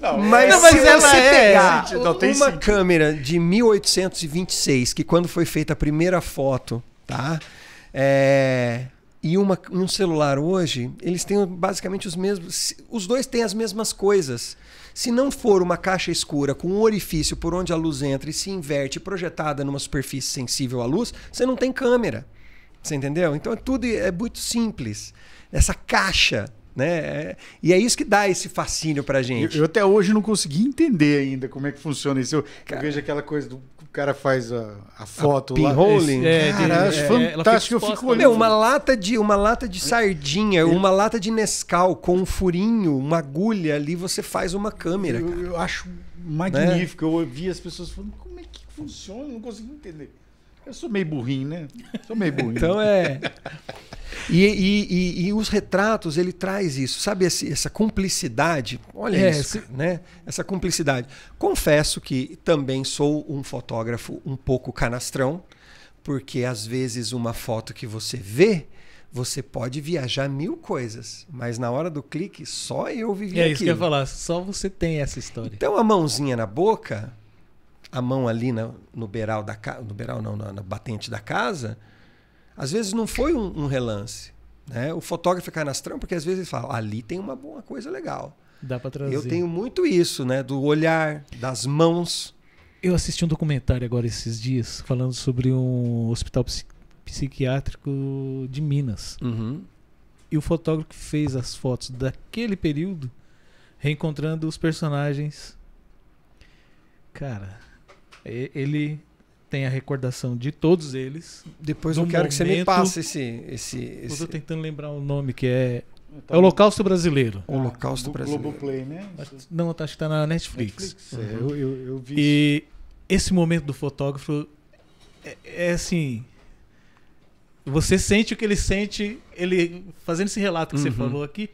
Não, mas, é. não, mas se você é, pegar não, uma sentido. câmera de 1826, que quando foi feita a primeira foto, tá? É, e uma, um celular hoje, eles têm basicamente os mesmos. Os dois têm as mesmas coisas. Se não for uma caixa escura com um orifício por onde a luz entra e se inverte projetada numa superfície sensível à luz, você não tem câmera. Você entendeu? Então é tudo é muito simples. Essa caixa né? E é isso que dá esse fascínio pra gente. Eu, eu até hoje não consegui entender ainda como é que funciona isso. Eu, cara, eu vejo aquela coisa do o cara faz a, a foto a lá. Pinholing. É, cara, é, acho é, fantástico. Eu fico olhando. Né? Meu, uma lata de uma lata de sardinha, uma lata de Nescau com um furinho, uma agulha ali, você faz uma câmera. Eu, acho né? magnífico. Né? Eu ouvi as pessoas falando, como é que funciona? Eu não consegui entender. Eu sou meio burrinho, né? Sou meio burrinho. então é. E, e, e, e, os retratos, ele traz isso, sabe? Esse, essa cumplicidade. Olha é, isso, né? Essa cumplicidade. Confesso que também sou um fotógrafo um pouco canastrão, porque às vezes uma foto que você vê. Você pode viajar mil coisas, mas na hora do clique só eu vivi aquilo. É isso aquilo. que eu ia falar, só você tem essa história. Então a mãozinha na boca, a mão ali na, no beiral da casa, no beiral não, na, na, batente da casa, às vezes não foi um, um relance. Né? O fotógrafo é canastrão porque às vezes ele fala, ali tem uma, coisa legal. Dá para trazer. Eu tenho muito isso, né? Do olhar, das mãos. Eu assisti um documentário agora esses dias falando sobre um hospital psiquiátrico de Minas. Uhum. E o fotógrafo que fez as fotos daquele período reencontrando os personagens. Cara, ele tem a recordação de todos eles. Depois eu quero momento, que você me passe esse. esse, eu Estou tentando lembrar o nome que é. É Holocausto Brasileiro. Ah, Holocausto Brasileiro. Globoplay, né? Não, acho que está tá na Netflix. Netflix. É, uhum. Eu, eu, eu, vi. E esse momento do fotógrafo é, é assim. Você sente o que ele sente, ele fazendo esse relato que uhum. você falou aqui.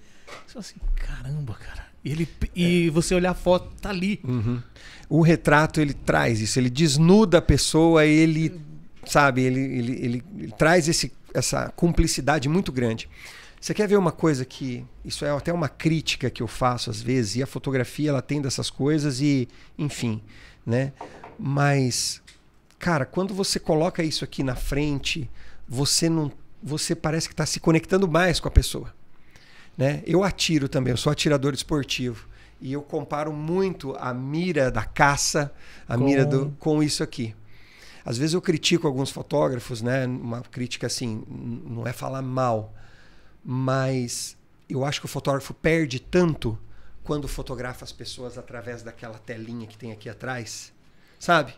Você fala assim, caramba, cara e, ele, e é. você olhar a foto, tá ali. Uhum. O retrato, ele traz isso. Ele desnuda a pessoa, ele, sabe, ele, ele, ele, ele traz esse, essa cumplicidade muito grande. Você quer ver uma coisa que isso é até uma crítica que eu faço às vezes e a fotografia ela tem dessas coisas e enfim, né? Mas cara, quando você coloca isso aqui na frente, você não você parece que está se conectando mais com a pessoa. Né? Eu atiro também, eu sou atirador esportivo. E eu comparo muito a mira da caça, a com... mira do, com isso aqui. Às vezes eu critico alguns fotógrafos, né? Uma crítica assim, não é falar mal, mas eu acho que o fotógrafo perde tanto quando fotografa as pessoas através daquela telinha que tem aqui atrás, sabe?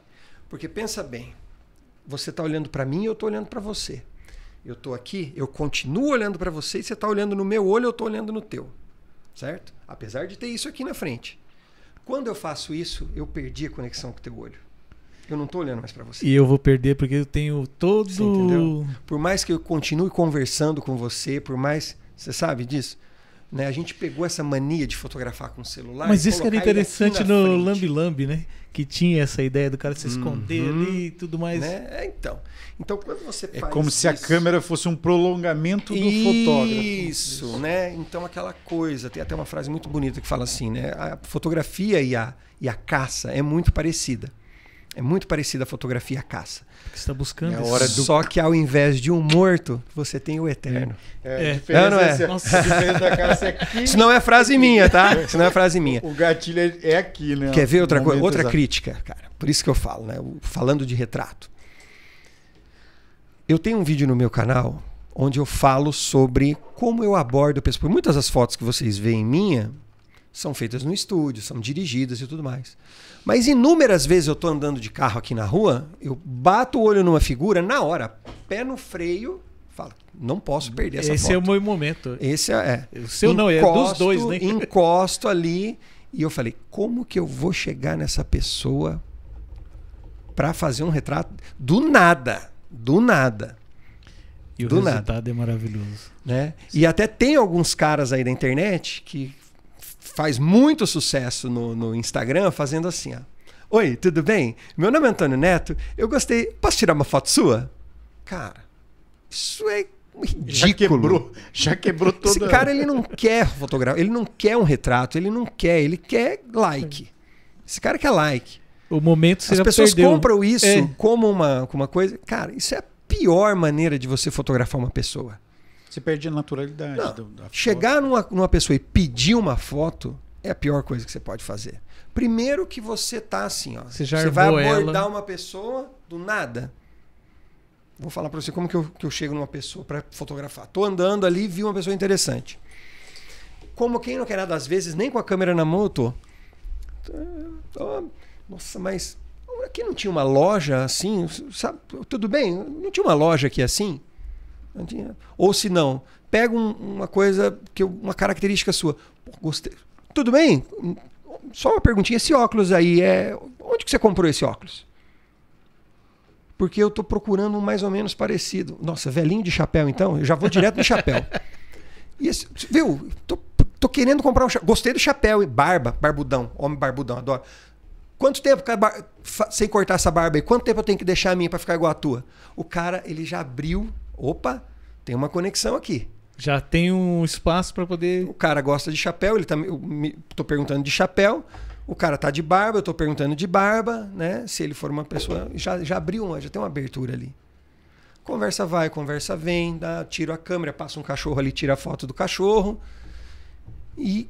Porque pensa bem, você está olhando para mim e eu estou olhando para você eu estou aqui, eu continuo olhando para você e você está olhando no meu olho, eu estou olhando no teu. Certo? Apesar de ter isso aqui na frente. Quando eu faço isso, eu perdi a conexão com o teu olho. Eu não estou olhando mais para você. E eu vou perder porque eu tenho todo. Você entendeu? Por mais que eu continue conversando com você, por mais. Você sabe disso? Né? A gente pegou essa mania de fotografar com celular. Mas isso que era interessante no Lambi Lambi, né? Que tinha essa ideia do cara se uhum. esconder uhum. ali e tudo mais. Né? É, então. Então, quando você É como isso... se a câmera fosse um prolongamento do isso, fotógrafo. Isso, né? Então, aquela coisa. Tem até uma frase muito bonita que fala assim, né? A fotografia e a, e a caça é muito parecida. É muito parecida a fotografia à caça. Você está buscando é isso. Hora do... Só que ao invés de um morto, você tem o eterno. É, é, é. não, não é. é. Assim, Nossa. A diferença da caça é aqui. Isso não é frase minha, tá? Isso não é frase minha. O gatilho é, é aqui, né? Quer ver outra coisa? Outra crítica, cara. Por isso que eu falo, né? Falando de retrato. Eu tenho um vídeo no meu canal onde eu falo sobre como eu abordo pessoas. Muitas das fotos que vocês veem minha são feitas no estúdio, são dirigidas e tudo mais. Mas inúmeras vezes eu estou andando de carro aqui na rua, eu bato o olho numa figura, na hora, pé no freio, falo, não posso perder essa Esse foto. Esse é o meu momento. Esse é. é. O seu encosto, não, é dos dois, né? Encosto ali e eu falei, como que eu vou chegar nessa pessoa para fazer um retrato do nada, do nada. E o resultado nada. é maravilhoso. Né? E até tem alguns caras aí da internet que faz muito sucesso no, no Instagram fazendo assim, ó. Oi, tudo bem? Meu nome é Antônio Neto. Eu gostei. Posso tirar uma foto sua? Cara, isso é ridículo. Já quebrou, já quebrou todo. Esse cara ele não quer fotografar, ele não quer um retrato, ele não quer, ele quer like. Esse cara quer like. O momento você As pessoas perdeu. compram isso é. como uma, como uma coisa. Cara, isso é a pior maneira de você fotografar uma pessoa. Se perde a naturalidade. Não, chegar numa, numa pessoa e pedir uma foto é a pior coisa que você pode fazer. Primeiro que você tá assim, ó. Você, você vai abordar ela. uma pessoa do nada. Vou falar para você como que eu, que eu chego numa pessoa para fotografar. Tô andando ali, vi uma pessoa interessante. Como quem não quer nada, às vezes, nem com a câmera na mão eu tô. tô nossa, mas aqui não tinha uma loja assim? Sabe? Tudo bem? Não tinha uma loja aqui assim? Não tinha. Ou se não, pega um, uma coisa, que eu, uma característica sua. Pô, gostei. Tudo bem? Só uma perguntinha. Esse óculos aí é. Onde que você comprou esse óculos? Porque eu tô procurando um mais ou menos parecido. Nossa, velhinho de chapéu, então? Eu já vou direto no chapéu. E esse, viu? Tô, tô querendo comprar um chapéu. Gostei do chapéu e barba, barbudão. Homem barbudão, adoro. Quanto tempo, sem cortar essa barba aí, quanto tempo eu tenho que deixar a minha para ficar igual a tua? O cara, ele já abriu opa, tem uma conexão aqui. Já tem um espaço para poder. O cara gosta de chapéu, ele tá. Eu me, tô perguntando de chapéu. O cara tá de barba, eu tô perguntando de barba, né? Se ele for uma pessoa. Já, já abriu uma, já tem uma abertura ali. Conversa vai, conversa vem, dá, tiro a câmera, passa um cachorro ali, tira a foto do cachorro. E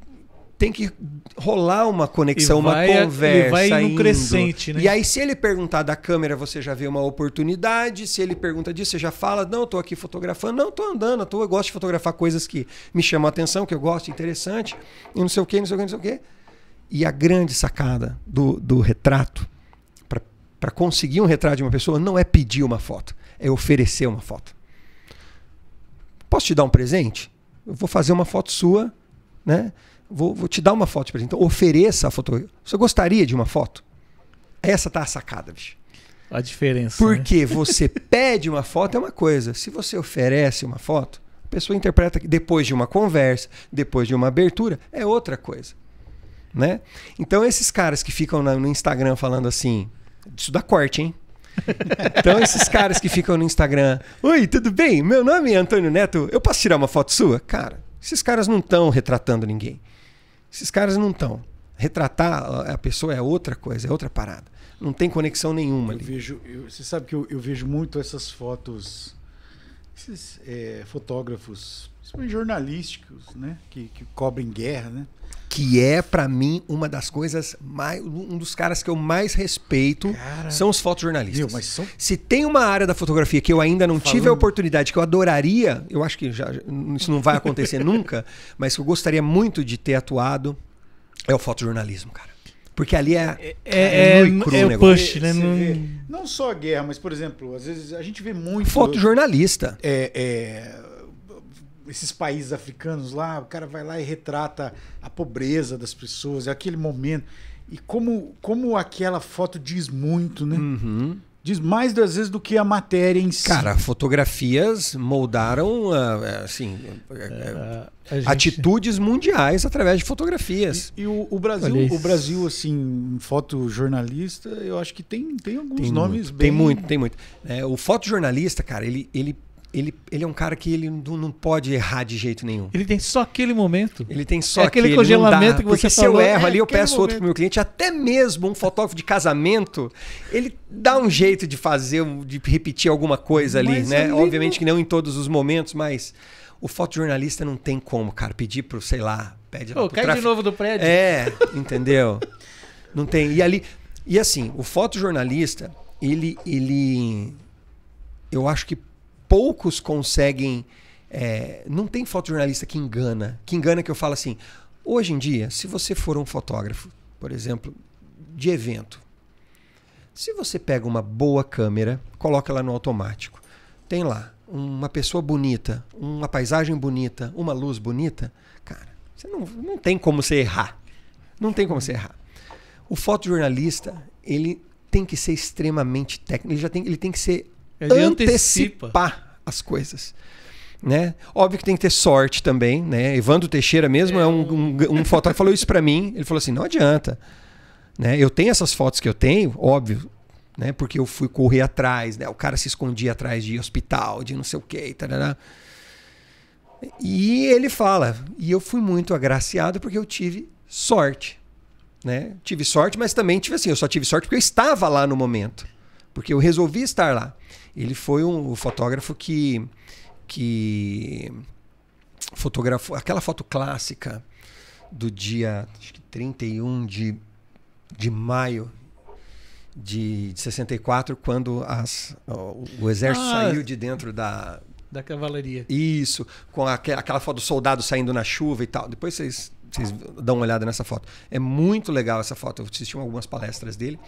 tem que rolar uma conexão, vai, uma conversa. E vai indo. crescente, né? E aí, se ele perguntar da câmera, você já vê uma oportunidade. Se ele pergunta disso, você já fala: não, estou aqui fotografando, não, estou andando, tô, eu gosto de fotografar coisas que me chamam a atenção, que eu gosto, interessante, e não sei o quê, não sei o quê, não sei o quê. E a grande sacada do, do retrato, para conseguir um retrato de uma pessoa, não é pedir uma foto, é oferecer uma foto. Posso te dar um presente? Eu vou fazer uma foto sua, né? Vou, vou te dar uma foto de Então, ofereça a foto. Você gostaria de uma foto? Essa tá a sacada, bicho. A diferença. Né? Porque né? você pede uma foto é uma coisa. Se você oferece uma foto, a pessoa interpreta que depois de uma conversa, depois de uma abertura, é outra coisa. Né? Então, esses caras que ficam no Instagram falando assim, isso dá corte, hein? Então, esses caras que ficam no Instagram, oi, tudo bem? Meu nome é Antônio Neto, eu posso tirar uma foto sua? Cara, esses caras não estão retratando ninguém. Esses caras não estão. Retratar a pessoa é outra coisa, é outra parada. Não tem conexão nenhuma eu ali. Vejo, eu, você sabe que eu, eu, vejo muito essas fotos, esses é, fotógrafos, principalmente jornalísticos, né? Que, que cobrem guerra, né? que é para mim uma das coisas mais um dos caras que eu mais respeito Cara, são os fotojornalistas. Meu, são... Se tem uma área da fotografia que eu ainda não Falando... tive a oportunidade que eu adoraria, eu acho que já isso não vai acontecer nunca, mas que eu gostaria muito de ter atuado é o fotojornalismo, cara. Porque ali é é, é, é, é, é o push, né? Não... não só a guerra, mas por exemplo, às vezes a gente vê muito fotojornalista. É, é esses países africanos lá, o cara vai lá e retrata a pobreza das pessoas, é aquele momento. E como, como aquela foto diz muito, né? Uhum. Diz mais das vezes do que a matéria em si. Cara, fotografias moldaram ah, é, assim, é, é gente... atitudes mundiais através de fotografias. E, e o, o, Brasil, o Brasil assim, fotojornalista, eu acho que tem, tem alguns tem nomes muito, bem. Tem muito, tem muito. É, o fotojornalista, cara, ele, ele ele, ele é um cara que ele não, não pode errar de jeito nenhum. Ele tem só aquele momento. Ele tem só é aquele, aquele congelamento que você porque falou. se eu erro é ali, eu peço momento. outro pro meu cliente. Até mesmo um fotógrafo de casamento, ele dá um jeito de fazer, de repetir alguma coisa ali, mas né? Obviamente que não em todos os momentos, mas o fotojornalista não tem como, cara. Pedir pro, sei lá, pede Pô, lá pro cai traf... de novo do prédio. É, entendeu? não tem. E ali... E assim, o fotojornalista, ele... ele eu acho que poucos conseguem. É, não tem fotojornalista que engana. Que engana que eu falo assim. Hoje em dia, se você for um fotógrafo, por exemplo, de evento, se você pega uma boa câmera, coloca ela no automático, tem lá uma pessoa bonita, uma paisagem bonita, uma luz bonita, cara, você não, não tem como você errar. Não tem como você errar. O fotojornalista, ele tem que ser extremamente técnico, ele já tem, ele tem que ser ele antecipa as coisas. Né? Óbvio que tem que ter sorte também, né? Evandro Teixeira mesmo é, um, é. um, um fotógrafo falou isso para mim. Ele falou assim, não adianta, né? Eu tenho essas fotos que eu tenho, óbvio, né? Porque eu fui correr atrás, né? O cara se escondia atrás de hospital, de não sei o que, tarará. E ele fala, e eu fui muito agraciado porque eu tive sorte, né? Tive sorte, mas também tive assim, eu só tive sorte porque eu estava lá no momento, porque eu resolvi estar lá. Ele foi um fotógrafo que, que fotografou aquela foto clássica do dia acho que 31 de, de maio de, de 64, quando as, o, o exército ah, saiu de dentro da. Da cavalaria. Isso, com aquela, aquela foto do soldado saindo na chuva e tal. Depois vocês, vocês dão uma olhada nessa foto. É muito legal essa foto. Eu assisti algumas palestras dele.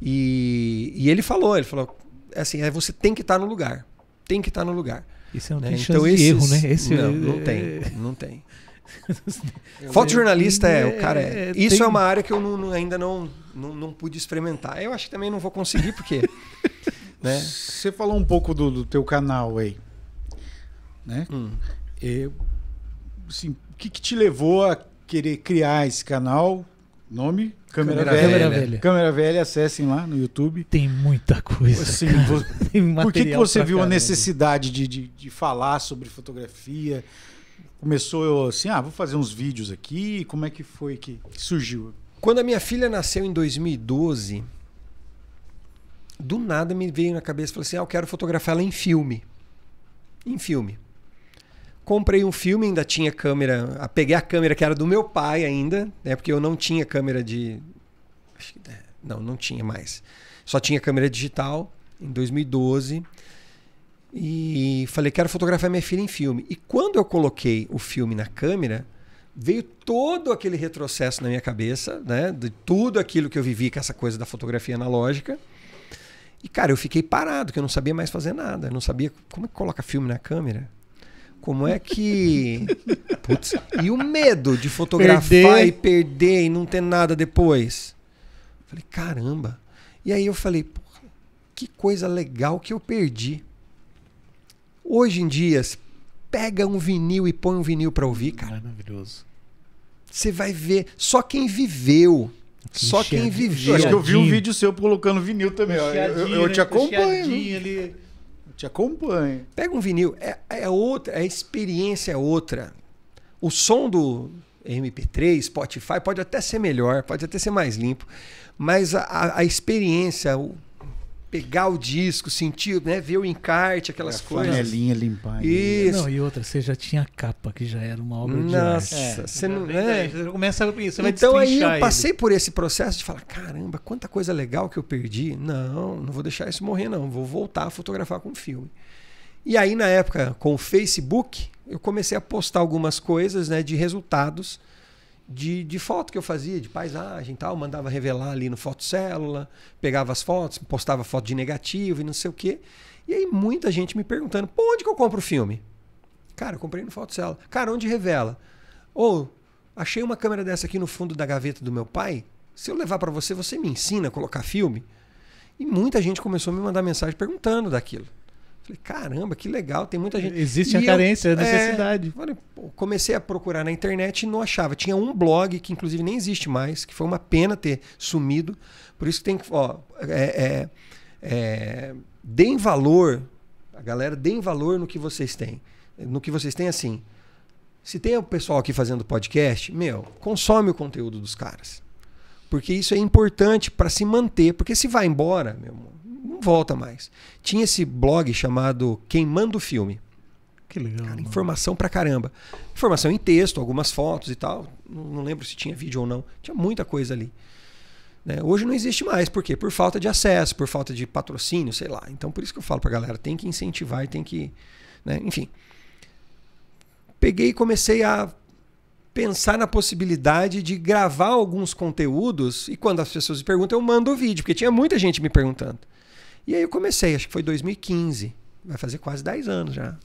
E, e ele falou, ele falou, assim, é você tem que estar tá no lugar. Tem que estar tá no lugar. Isso é né? então, esses, erro, né? Esse não, não é- tem, não tem. Fotojornalista é, o cara é. é Isso é tem... é uma área que eu não, ainda não, não, não, pude experimentar. Eu acho que também não vou conseguir, porque. né? Você falou um pouco do, do teu canal aí. Né? Hum. E, assim, o que, que te levou a querer criar esse canal? Nome? Câmera, Câmera velha. velha. Câmera Velha. acessem lá no YouTube. Tem muita coisa. Assim, vou... Tem Por que, que você viu a necessidade de, de, de, falar sobre fotografia? Começou eu assim, ah, vou fazer uns vídeos aqui. Como é que foi que surgiu? Quando a minha filha nasceu em 2012, do nada me veio na cabeça, falei assim, ah, eu quero fotografar ela em filme. Em filme comprei um filme, ainda tinha câmera. A, peguei a câmera que era do meu pai ainda, né? Porque eu não tinha câmera de. É, não, não tinha mais. Só tinha câmera digital em 2012. E falei, quero fotografar minha filha em filme. E quando eu coloquei o filme na câmera, veio todo aquele retrocesso na minha cabeça, né? De tudo aquilo que eu vivi com essa coisa da fotografia analógica. E, cara, eu fiquei parado, que eu não sabia mais fazer nada. Eu não sabia como é que coloca filme na câmera. Como é que. Putz, e o medo de fotografar perder. e perder e não ter nada depois? Falei, caramba. E aí eu falei, que coisa legal que eu perdi. Hoje em dia, pega um vinil e põe um vinil para ouvir, cara. Maravilhoso. Você vai ver. Só quem viveu. Que só quem viveu. Eu acho que eu vi um vídeo seu colocando vinil também. Eu, eu, eu, te acompanho. Ali. Te acompanha. Pega um vinil, é, é outra, a experiência é outra. O som do MP3, Spotify pode até ser melhor, pode até ser mais limpo, mas a, a experiência, pegar o disco, sentir, né, ver o encarte, aquelas é, coisas. Panelinha limpar. Né? Isso. Não, e outra, você já tinha a capa que já era uma obra Nossa, de arte. É, você não, é. Né? Você começa isso, você vai Então aí eu passei ele. por esse processo de falar, caramba, quanta coisa legal que eu perdi. Não, não vou deixar isso morrer não, vou voltar a fotografar com filme. E aí na época com o Facebook, eu comecei a postar algumas coisas, né, de resultados de, de foto que eu fazia, de paisagem e tal, mandava revelar ali no fotocélula, pegava as fotos, postava foto de negativo e não sei o quê. E aí muita gente me perguntando, pô, onde que eu compro o filme? Cara, eu comprei no fotocélula. Cara, onde revela? Ou, achei uma câmera dessa aqui no fundo da gaveta do meu pai, se eu levar para você, você me ensina a colocar filme? E muita gente começou a me mandar mensagem perguntando daquilo. Falei, caramba, que legal, tem muita gente. Existe e a eu, carência, a é, necessidade. É, comecei a procurar na internet e não achava. Tinha um blog que inclusive nem existe mais, que foi uma pena ter sumido. Por isso que tem que. Ó, é, é, é, deem valor, a galera deem valor no que vocês têm. No que vocês têm, assim. Se tem o pessoal aqui fazendo podcast, meu, consome o conteúdo dos caras. Porque isso é importante para se manter. Porque se vai embora, meu amor, não volta mais. Tinha esse blog chamado Queimando o Filme. Que legal. Cara, informação pra caramba. Informação em texto, algumas fotos e tal. Não, não, lembro se tinha vídeo ou não. Tinha muita coisa ali. Né? Hoje não existe mais. Por quê? Por falta de acesso, por falta de patrocínio, sei lá. Então por isso que eu falo pra galera: tem que incentivar e tem que. Né? Enfim. Peguei e comecei a pensar na possibilidade de gravar alguns conteúdos e quando as pessoas me perguntam, eu mando o vídeo, porque tinha muita gente me perguntando. E aí eu comecei, acho que foi 2015. Vai fazer quase 10 anos já.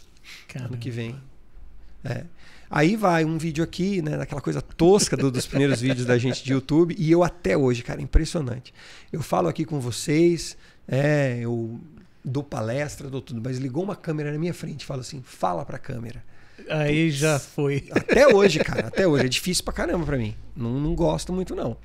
Caramba. Ano que vem. É. Aí vai um vídeo aqui, né, daquela coisa tosca do, dos primeiros vídeos da gente de YouTube, e eu até hoje, cara, impressionante. Eu falo aqui com vocês, é, eu dou palestra, dou tudo, mas ligou uma câmera na minha frente, falo assim: "Fala para a câmera". Aí já foi. Até hoje, cara, até hoje. É difícil pra caramba pra mim. Não, não gosto muito, não.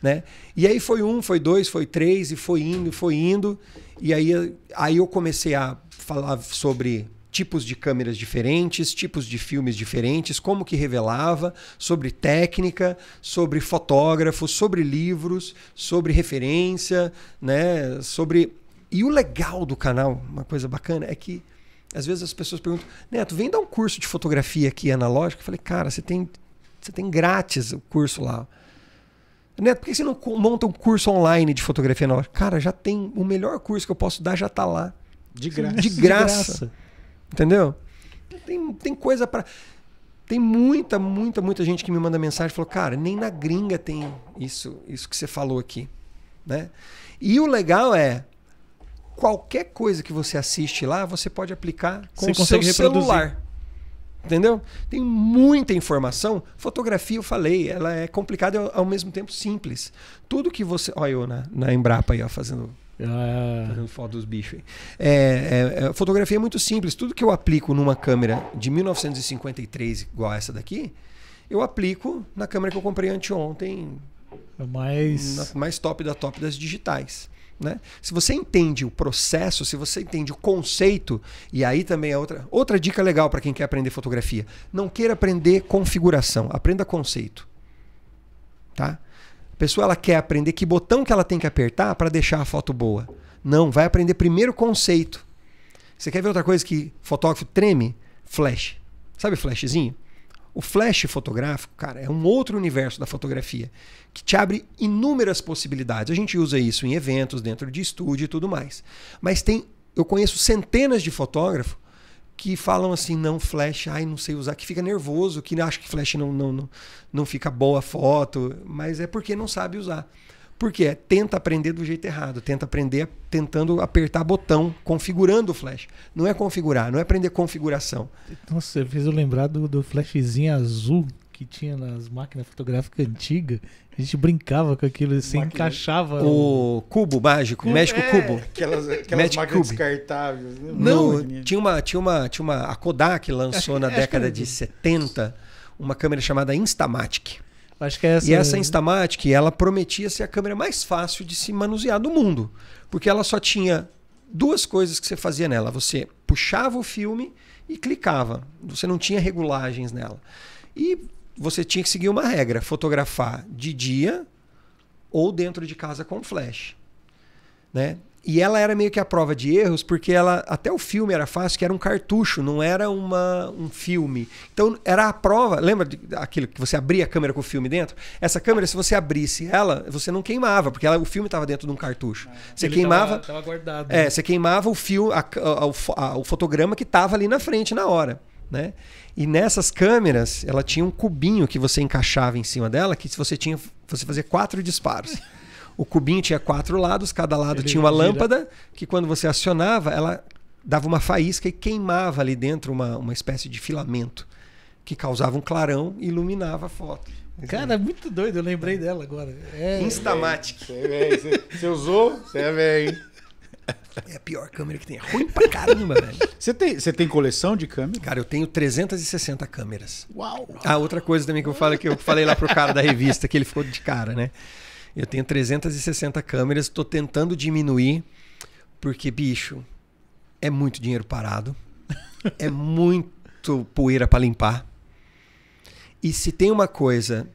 Né? E aí foi um, foi dois, foi três, e foi indo, foi indo. E aí, aí eu comecei a falar sobre tipos de câmeras diferentes, tipos de filmes diferentes, como que revelava, sobre técnica, sobre fotógrafos, sobre livros, sobre referência, né? Sobre. E o legal do canal, uma coisa bacana, é que às vezes as pessoas perguntam, Neto, vem dar um curso de fotografia aqui analógica. Eu falei, cara, você tem, você tem grátis o curso lá. Neto, por que você não monta um curso online de fotografia analógica? Cara, já tem. O melhor curso que eu posso dar já está lá. De graça. De graça. De graça. Entendeu? Tem, tem coisa para. Tem muita, muita, muita gente que me manda mensagem e falou, cara, nem na gringa tem isso, isso que você falou aqui. Né? E o legal é, qualquer coisa que você assiste lá, você pode aplicar com você o seu celular. Entendeu? Tem muita informação. Fotografia, eu falei, ela é complicada e ao mesmo tempo simples. Tudo que você. Olha, eu na, na Embrapa aí, ó, fazendo ah. Fazendo foto dos bichos. É, é, é, fotografia é muito simples. Tudo que eu aplico numa câmera de 1953, igual essa daqui, eu aplico na câmera que eu comprei anteontem. É mais... Na, mais top da top das digitais. Né? Se você entende o processo, se você entende o conceito, e aí também é outra, outra dica legal para quem quer aprender fotografia. Não queira aprender configuração, aprenda conceito. Tá? A pessoa ela quer aprender que botão que ela tem que apertar para deixar a foto boa. Não, vai aprender primeiro conceito. Você quer ver outra coisa que fotógrafo treme? Flash. Sabe flashzinho? O flash fotográfico, cara, é um outro universo da fotografia que te abre inúmeras possibilidades. A gente usa isso em eventos, dentro de estúdio e tudo mais. Mas tem, eu conheço centenas de fotógrafos que falam assim, não, flash, ai, não sei usar, que fica nervoso, que acha que flash não, não, não, não fica boa a foto, mas é porque não sabe usar. Porque é tenta aprender do jeito errado, tenta aprender tentando apertar botão, configurando o flash. Não é configurar, não é aprender configuração. Nossa, você fez eu lembrar do, do flashzinho azul que tinha nas máquinas fotográficas antigas. A gente brincava com aquilo, se encaixava. O cubo mágico, o México cubo. Aquelas, aquelas Magic máquinas cube. descartáveis. Né? Não, não, tinha uma, tinha, uma, tinha uma. A Kodak lançou acho, na acho década de 70 uma câmera chamada Instamatic. Acho que é essa. E essa Instamatic, ela prometia ser a câmera mais fácil de se manusear do mundo, porque ela só tinha duas coisas que você fazia nela. Você puxava o filme e clicava. Você não tinha regulagens nela. E você tinha que seguir uma regra: fotografar de dia ou dentro de casa com flash. Né? E ela era meio que a prova de erros, porque ela até o filme era fácil, que era um cartucho, não era uma, um filme. Então era a prova. Lembra aquilo que você abria a câmera com o filme dentro? Essa câmera, se você abrisse ela, você não queimava, porque ela, o filme estava dentro de um cartucho. Ah, você queimava. Tava, tava guardado, É, né? você queimava o fio, a, a, a, o fotograma que estava ali na frente na hora. Né? E nessas câmeras, ela tinha um cubinho que você encaixava em cima dela, que se você tinha, você fazia quatro disparos. O cubinho tinha quatro lados, cada lado Ele tinha uma gira. lâmpada que quando você acionava, ela dava uma faísca e queimava ali dentro uma, uma espécie de filamento que causava um clarão e iluminava a foto. Cara, é muito doido, eu lembrei dela agora. É, Instamatic. Você é usou? Você é velho. É a pior câmera que tem. É ruim pra caramba, velho. Você tem, você tem coleção de câmera? Cara, eu tenho 360 câmeras. Uau! Ah, outra coisa também que eu falei, que eu falei lá pro cara da revista, que ele ficou de cara, né? Eu tenho 360 câmeras, estou tentando diminuir, porque, bicho, é muito dinheiro parado, é muito poeira para limpar. E se tem uma coisa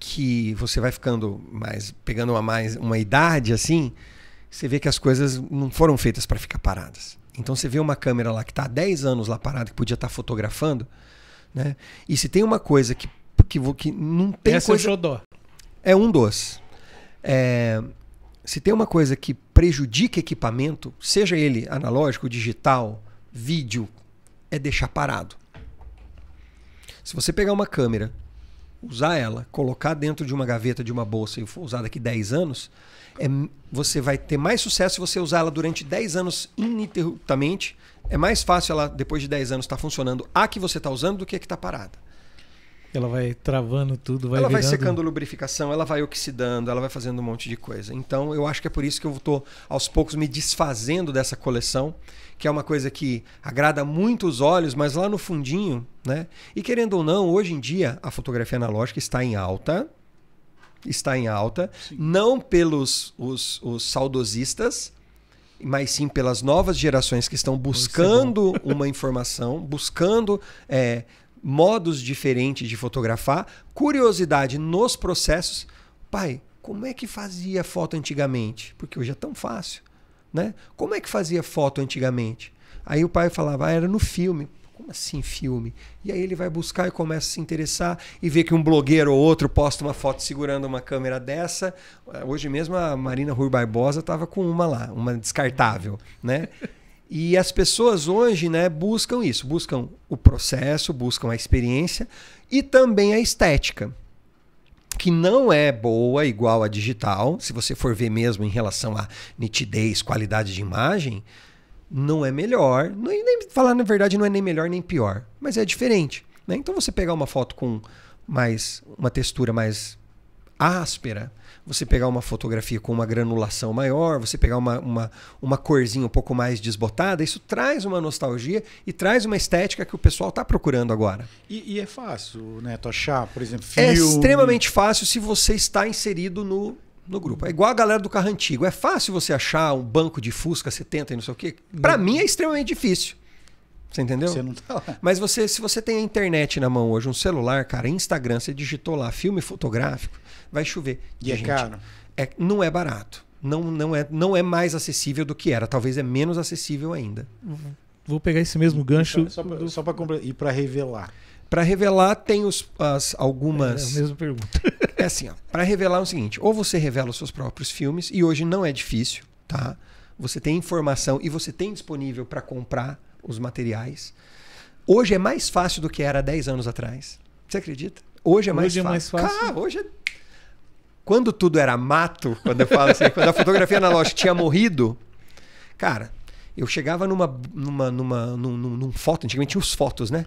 que você vai ficando mais, pegando uma, mais, uma idade assim, você vê que as coisas não foram feitas para ficar paradas. Então você vê uma câmera lá que está há 10 anos lá parada, que podia estar tá fotografando, né? E se tem uma coisa que, que, que não tem Essa coisa... É, o é um dos. É, se tem uma coisa que prejudica equipamento, seja ele analógico, digital, vídeo, é deixar parado. Se você pegar uma câmera, usar ela, colocar dentro de uma gaveta de uma bolsa e for usar daqui 10 anos, é, você vai ter mais sucesso se você usar ela durante 10 anos ininterruptamente. É mais fácil ela, depois de 10 anos, estar tá funcionando a que você está usando do que a que está parada. Ela vai travando tudo, vai Ela vai secando lubrificação, ela vai oxidando, ela vai fazendo um monte de coisa. Então, eu acho que é por isso que eu estou aos poucos me desfazendo dessa coleção, que é uma coisa que agrada muito os olhos, mas lá no fundinho, né? E querendo ou não, hoje em dia a fotografia analógica está em alta, está em alta, sim. não pelos os, os saudosistas, mas sim pelas novas gerações que estão é buscando uma informação, buscando é, modos diferentes de fotografar, curiosidade nos processos. Pai, como é que fazia foto antigamente? Porque hoje é tão fácil, né? Como é que fazia foto antigamente? Aí o pai falava, ah, era no filme. Como assim filme? E aí ele vai buscar e começa a se interessar e vê que um blogueiro ou outro posta uma foto segurando uma câmera dessa. Hoje mesmo a Marina Rui Barbosa estava com uma lá, uma descartável, né? E as pessoas hoje né, buscam isso, buscam o processo, buscam a experiência e também a estética, que não é boa igual a digital. Se você for ver mesmo em relação à nitidez, qualidade de imagem, não é melhor. Nem, nem, falar na verdade não é nem melhor nem pior, mas é diferente. Né? Então você pegar uma foto com mais uma textura mais áspera, você pegar uma fotografia com uma granulação maior, você pegar uma, uma, uma corzinha um pouco mais desbotada, isso traz uma nostalgia e traz uma estética que o pessoal está procurando agora. E, e, é fácil, Neto, achar, por exemplo, é filme... É extremamente fácil se você está inserido no, no grupo. É igual a galera do carro antigo. É fácil você achar um banco de Fusca 70 e não sei o quê. Para mim é extremamente difícil. Você entendeu? Você não tá lá. Mas você, se você tem a internet na mão hoje, um celular, cara, Instagram, você digitou lá filme fotográfico, vai chover. E é gente, caro? É, não é barato. Não, não, é, não é mais acessível do que era. Talvez é menos acessível ainda. Uhum. Vou pegar esse mesmo gancho. Só, só para E para revelar. Para revelar, tem os, as, algumas. É, é a mesma pergunta. é assim, para revelar é o seguinte: ou você revela os seus próprios filmes, e hoje não é difícil, tá? Você tem informação e você tem disponível para comprar os materiais. Hoje é mais fácil do que era 10 anos atrás. Você acredita? Hoje é mais hoje fácil. É mais fácil. hoje é quando tudo era mato, quando eu falo assim, quando a fotografia analógica tinha morrido, cara, eu chegava numa, numa, numa num, num, num foto, antigamente tinha os fotos, né?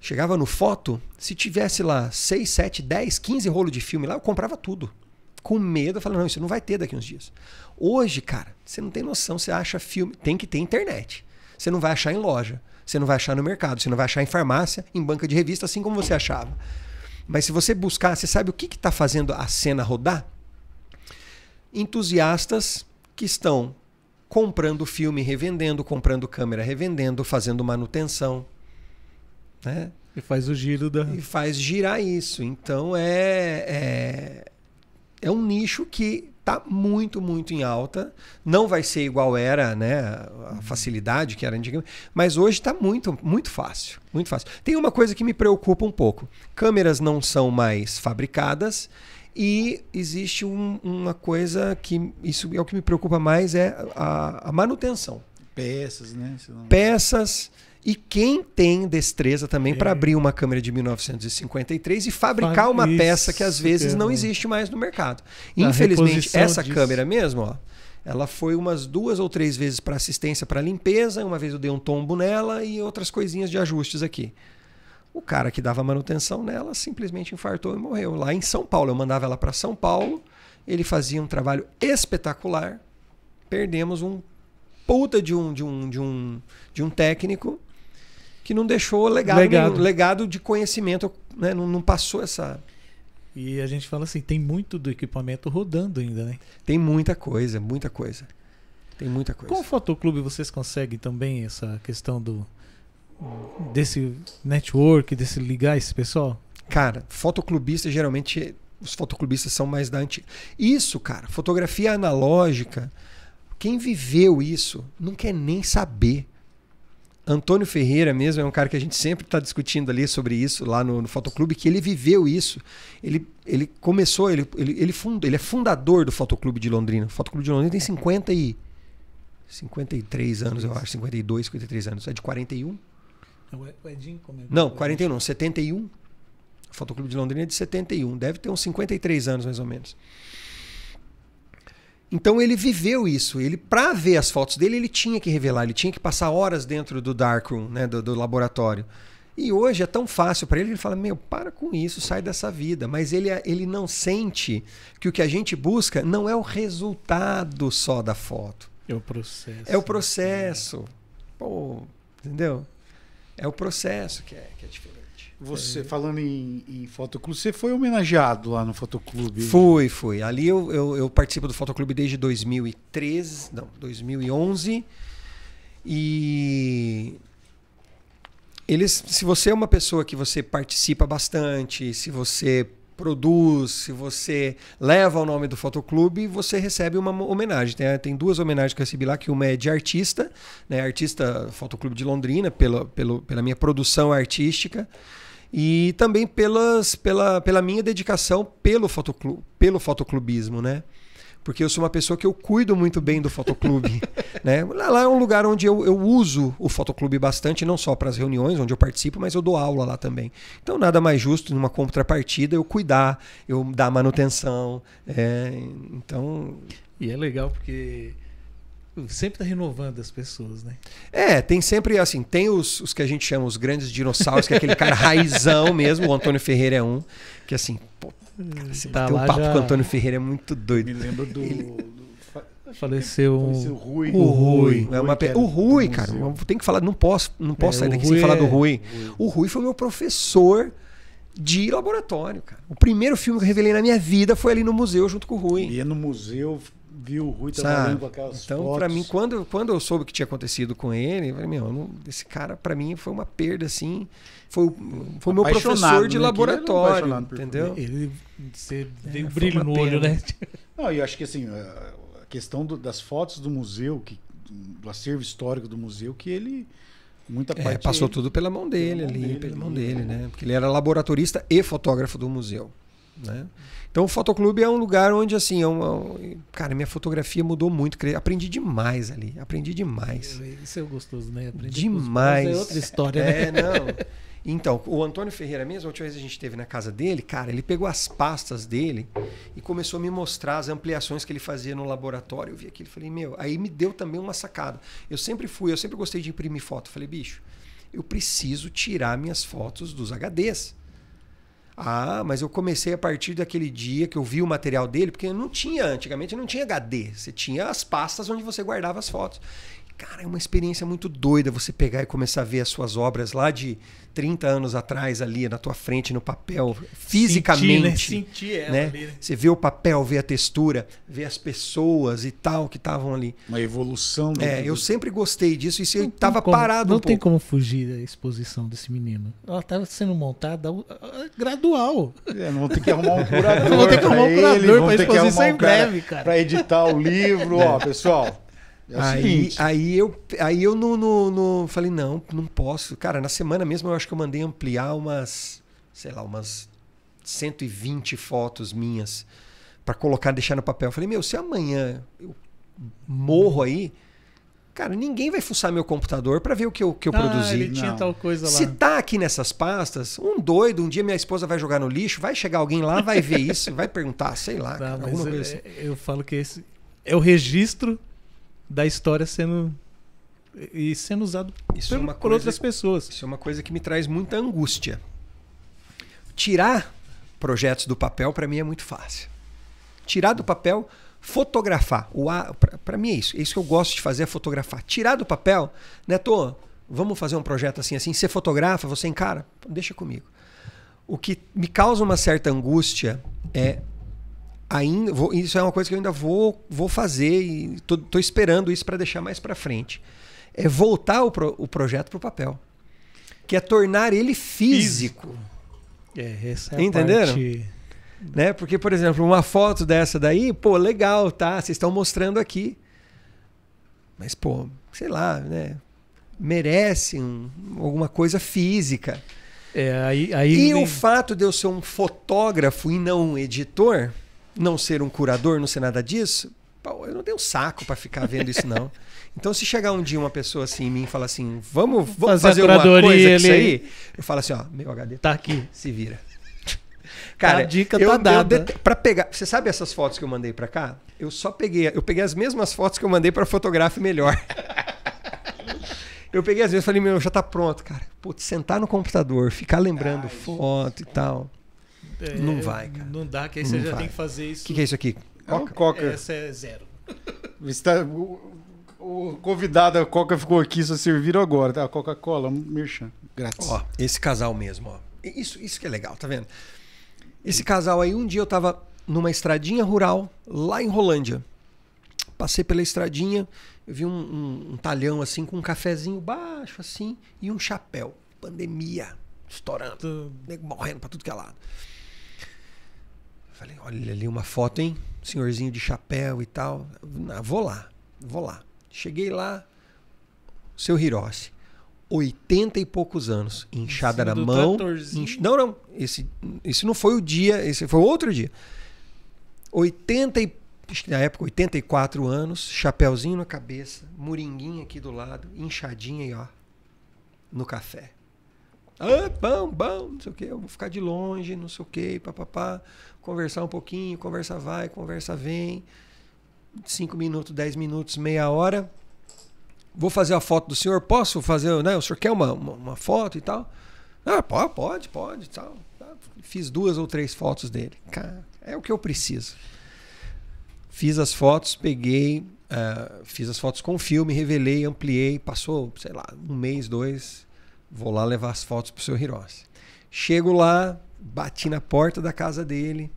Chegava no foto, se tivesse lá 6, 7, 10, 15 rolos de filme lá, eu comprava tudo. Com medo, eu falava, não, isso não vai ter daqui uns dias. Hoje, cara, você não tem noção, você acha filme, tem que ter internet. Você não vai achar em loja, você não vai achar no mercado, você não vai achar em farmácia, em banca de revista, assim como você achava. Mas se você buscar, você sabe o que está fazendo a cena rodar? Entusiastas que estão comprando filme, revendendo, comprando câmera, revendendo, fazendo manutenção. Né? E faz o giro da. E faz girar isso. Então é, é, é um nicho que está muito, muito em alta. Não vai ser igual era, né? A facilidade que era antigamente, mas hoje está muito, muito fácil. Muito fácil. Tem uma coisa que me preocupa um pouco: câmeras não são mais fabricadas. E existe um, uma coisa que isso é o que me preocupa mais é a, a manutenção. Peças, né? Não... Peças e quem tem destreza também é. para abrir uma câmera de 1953 e fabricar uma peça que às vezes não existe mais no mercado. Da Infelizmente, essa disso. câmera mesmo, ó, ela foi umas duas ou três vezes para assistência para limpeza, uma vez eu dei um tombo nela e outras coisinhas de ajustes aqui. O cara que dava manutenção nela simplesmente infartou e morreu lá em São Paulo. Eu mandava ela para São Paulo, ele fazia um trabalho espetacular. Perdemos um puta de um de um de um de um técnico que não deixou legado, legado. Nenhum, legado de conhecimento, né? não, não passou essa. E a gente fala assim, tem muito do equipamento rodando ainda, né? Tem muita coisa, muita coisa. Tem muita coisa. Com o Fotoclube vocês conseguem também essa questão do desse network, desse ligar esse pessoal? Cara, fotoclubista geralmente os fotoclubistas são mais da antiga. Isso, cara, fotografia analógica, quem viveu isso não quer nem saber. Antônio Ferreira mesmo é um cara que a gente sempre está discutindo ali sobre isso lá no, no Fotoclube, que ele viveu isso. Ele, ele começou, ele, ele, ele, fund, ele é fundador do Fotoclube de Londrina. O Fotoclube de Londrina tem 50 e... 53 anos, eu acho. 52, 53 anos. É de 41? O é, é Edinho comentou. Não, 41 71. O Fotoclube de Londrina é de 71. Deve ter uns 53 anos, mais ou menos. Então ele viveu isso. Ele para ver as fotos dele, ele tinha que revelar, ele tinha que passar horas dentro do darkroom, né, do, do laboratório. E hoje é tão fácil para ele, ele fala: "Meu, para com isso, sai dessa vida". Mas ele é, ele não sente que o que a gente busca não é o resultado só da foto. É o processo. É o processo. Pô, entendeu? É o processo que é, que é diferente. Você, é. falando em, em fotoclube, você foi homenageado lá no fotoclube? Fui, fui. Ali eu, eu, eu participo do fotoclube desde 2013, não, 2011. E eles, se você é uma pessoa que você participa bastante, se você produz, se você leva o nome do fotoclube, você recebe uma homenagem. Tem, tem duas homenagens que eu recebi lá, que uma é de artista, né, artista fotoclube de Londrina, pela, pelo, pela minha produção artística e também pelas, pela, pela minha dedicação pelo, fotoclub, pelo fotoclubismo, né? Porque eu sou uma pessoa que eu cuido muito bem do fotoclube. né? Lá, é um lugar onde eu, eu uso o fotoclube bastante, não só para as reuniões onde eu participo, mas eu dou aula lá também. Então nada mais justo, numa contrapartida, eu cuidar, eu dar manutenção. É, então. E é legal porque sempre tá renovando as pessoas, né? É, tem sempre assim, tem os, os que a gente chama os grandes dinossauros, que é aquele cara raizão mesmo, o Antônio Ferreira é um, que assim, pô, cara, você hum, tá um papo já... com o Antônio Ferreira é muito doido. Me lembro do, Ele... Faleceu, Faleceu Rui. O Rui. O Rui, é uma... o Rui cara. Tem que falar, não posso, não posso é, sair daqui Rui sem falar do é Rui. Rui. O Rui foi meu professor de laboratório, cara. O primeiro filme que eu revelei na minha vida foi ali no museu junto com o Rui. E no museu viu o Rui trabalhando com aquelas Então, para mim, quando, quando eu soube o que tinha acontecido com ele, eu falei, meu, não, esse cara, para mim, foi uma perda, assim. Foi, foi meu professor de né? laboratório, ele entendeu? Ele, você é, veio brilho no olho, né? Não, eu acho que, assim, a questão do, das fotos do museu, que, do acervo histórico do museu, que ele... Muita é, parte é, passou ele, tudo pela mão dele pela ali, mão dele, pela mão dele, né? né? Porque ele era laboratorista e fotógrafo do museu. Né? Então o fotoclube é um lugar onde assim, é uma... cara, minha fotografia mudou muito, aprendi demais ali, aprendi demais. Isso é gostoso, né? Aprendi demais. É outra história, é, né? não. Então, o Antônio Ferreira mesmo, a última vez a gente teve na casa dele, cara, ele pegou as pastas dele e começou a me mostrar as ampliações que ele fazia no laboratório. Eu vi aquilo, falei, meu, aí me deu também uma sacada. Eu sempre fui, eu sempre gostei de imprimir foto. Falei, bicho, eu preciso tirar minhas fotos dos HDs. Ah, mas eu comecei a partir daquele dia que eu vi o material dele, porque não tinha, antigamente não tinha HD. Você tinha as pastas onde você guardava as fotos. Cara, é uma experiência muito doida você pegar e começar a ver as suas obras lá de 30 anos atrás ali na tua frente no papel, né? fisicamente, Sentir, né? Sentir né? Ali, né? Você vê o papel, vê a textura, vê as pessoas e tal que estavam ali. Uma evolução. É, eu sempre gostei disso e se eu estava parado Não um tem pouco. como fugir da exposição desse menino. Ela estava sendo montada uh, uh, gradual. É, não vão ter que arrumar um curador. não tem ter que arrumar um curador para exposição em breve, cara. Para editar o livro, ó, pessoal. É aí, aí eu, aí eu no no falei, não, não posso. Cara, na semana mesmo eu acho que eu mandei ampliar umas, sei lá, umas 120 fotos minhas para colocar, deixar no papel. Eu falei, meu, se amanhã eu morro aí, cara, ninguém vai fuçar meu computador para ver o que eu, que eu ah, produzi. Ele tinha não. tal coisa lá. Se tá aqui nessas pastas, um doido, um dia minha esposa vai jogar no lixo, vai chegar alguém lá, vai ver isso, vai perguntar, sei lá. Tá, cara, alguma coisa assim. Eu falo que esse é o registro da história sendo e sendo usado isso pelo, é por coisa, outras pessoas. Isso é uma coisa que me traz muita angústia. Tirar projetos do papel para mim é muito fácil. Tirar do papel, fotografar. O para mim é isso. É isso que eu gosto de fazer, é fotografar. Tirar do papel, Neto, né, vamos fazer um projeto assim assim, você fotografa, você encara, deixa comigo. O que me causa uma certa angústia é ainda vou, isso é uma coisa que eu ainda vou, vou fazer e estou esperando isso para deixar mais para frente. É voltar o, pro, o projeto para o papel, que é tornar ele físico. físico. É, essa é Entenderam? Parte... Né? Porque, por exemplo, uma foto dessa daí, pô, legal, tá? Vocês estão mostrando aqui. Mas, pô, sei lá, né? Merece um, alguma coisa física. É, aí, aí e vem... o fato de eu ser um fotógrafo e não um editor não ser um curador, não ser nada disso, pô, eu não tenho saco para ficar vendo isso, não. Então, se chegar um dia uma pessoa assim em mim e falar assim, vamos, vamos fazer, fazer alguma coisa isso aí, eu falo assim, ó, meu HD tá aqui, se vira. Cara, a dica eu, tá dada. para pra pegar, você sabe essas fotos que eu mandei para cá? Eu só peguei, eu peguei as mesmas fotos que eu mandei para fotógrafo melhor. eu peguei as mesmas, falei, meu, já tá pronto, cara. Putz, sentar no computador, ficar lembrando Ai, foto gente. e tal. É, não vai, cara. Não dá, que aí não você vai. já tem que fazer isso. O que, que, é isso aqui? É Coca? cola Coca. É, essa é zero. Está, o, o convidado, a Coca ficou aqui, só serviram agora, tá? Coca-Cola, merchan. Grátis. Ó, esse casal mesmo, ó. Isso, isso que é legal, tá vendo? Esse casal aí, um dia eu tava numa estradinha rural, lá em Rolândia. Passei pela estradinha, eu vi um, um, um talhão assim, com um cafezinho baixo assim, e um chapéu. Pandemia, estourando, Tô... morrendo pra tudo que é lado. Falei, olha ali uma foto, hein? Senhorzinho de chapéu e tal. vou lá, vou lá. Cheguei lá, seu Hiroshi, 80 e poucos anos, inchada na mão. Inch... Não, não, esse, esse não foi o dia, esse foi outro dia. 80 e na época, 84 anos, chapéuzinho na cabeça, moringuinha aqui do lado, inchadinha aí ó, no café. Ah, bom, bom, não sei o que, eu vou ficar de longe, não sei o que, papapá. Pá, pá conversar um pouquinho, conversa vai, conversa vem. 5 minutos, 10 minutos, meia hora. Vou fazer a foto do senhor, posso fazer, né? O senhor quer uma, uma, uma foto e tal? Ah, pode, pode, pode, tal. Ah, fiz duas ou três fotos dele. Cara, é o que eu preciso. Fiz as fotos, peguei, uh, fiz as fotos com filme, revelei, ampliei, passou, sei lá, um mês, dois. Vou lá levar as fotos pro seu Hiroshi. Chego lá, Bati na porta da casa dele.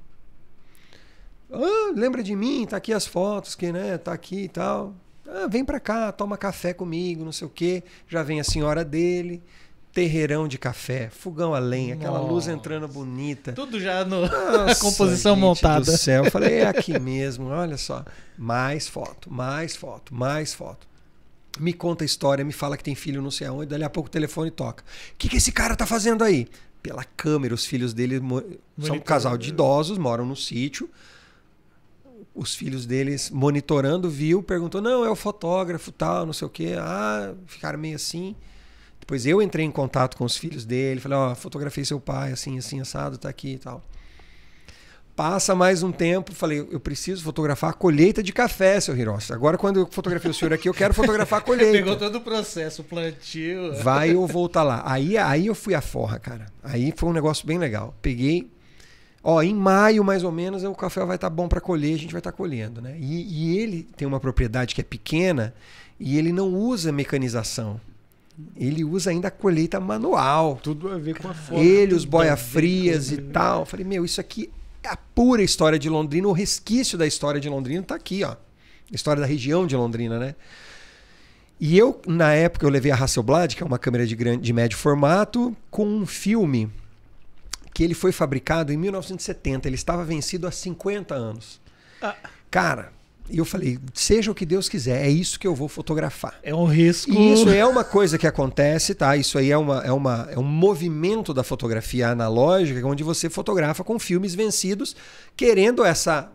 Ah, lembra de mim? Tá aqui as fotos, que né, tá aqui e tal. Ah, vem pra cá, toma café comigo, não sei o quê. Já vem a senhora dele terreirão de café, fogão a lenha, aquela Nossa. luz entrando bonita. Tudo já no, Nossa, ah, na composição montada. Do céu. Eu falei, é aqui mesmo, olha só. Mais foto, mais foto, mais foto. Me conta a história, me fala que tem filho não sei aonde, dali a pouco o telefone toca. O que, que esse cara tá fazendo aí? pela câmera. Os filhos dele são um casal de idosos, moram no sítio. Os filhos deles monitorando, viu, perguntou: não, é o fotógrafo, tal, não sei o quê. Ah, ficaram meio assim. Depois eu entrei em contato com os filhos dele, falei: ó, oh, fotografei seu pai, assim, assim, assado, tá aqui e tal. Passa mais um tempo, falei, eu preciso fotografar a colheita de café, seu Hiroshi. Agora, quando eu fotografei o senhor aqui, eu quero fotografar a colheita. Pegou todo o processo, o plantio. Vai ou volta tá lá. Aí, aí eu fui a forra, cara. Aí foi um negócio bem legal. Peguei, ó, em maio mais ou menos o café vai estar tá bom para colher, a gente vai estar tá colhendo, né? E, e ele tem uma propriedade que é pequena e ele não usa mecanização. Ele usa ainda a colheita manual. Tudo a ver com a Forra. Ele, os boia-frias e né? tal. Eu falei, meu, isso aqui a pura história de Londrina, o resquício da história de Londrina está aqui, ó. história da região de Londrina, né? E eu, na época, eu levei a Hasselblad, que é uma câmera de, grande, de médio formato, com um filme que ele foi fabricado em 1970. Ele estava vencido há 50 anos. Ah. Cara, e eu falei, seja o que Deus quiser, é isso que eu vou fotografar. É um risco. E isso é uma coisa que acontece, tá? Isso aí é, uma, é, uma, é um movimento da fotografia analógica, é onde você fotografa com filmes vencidos, querendo essa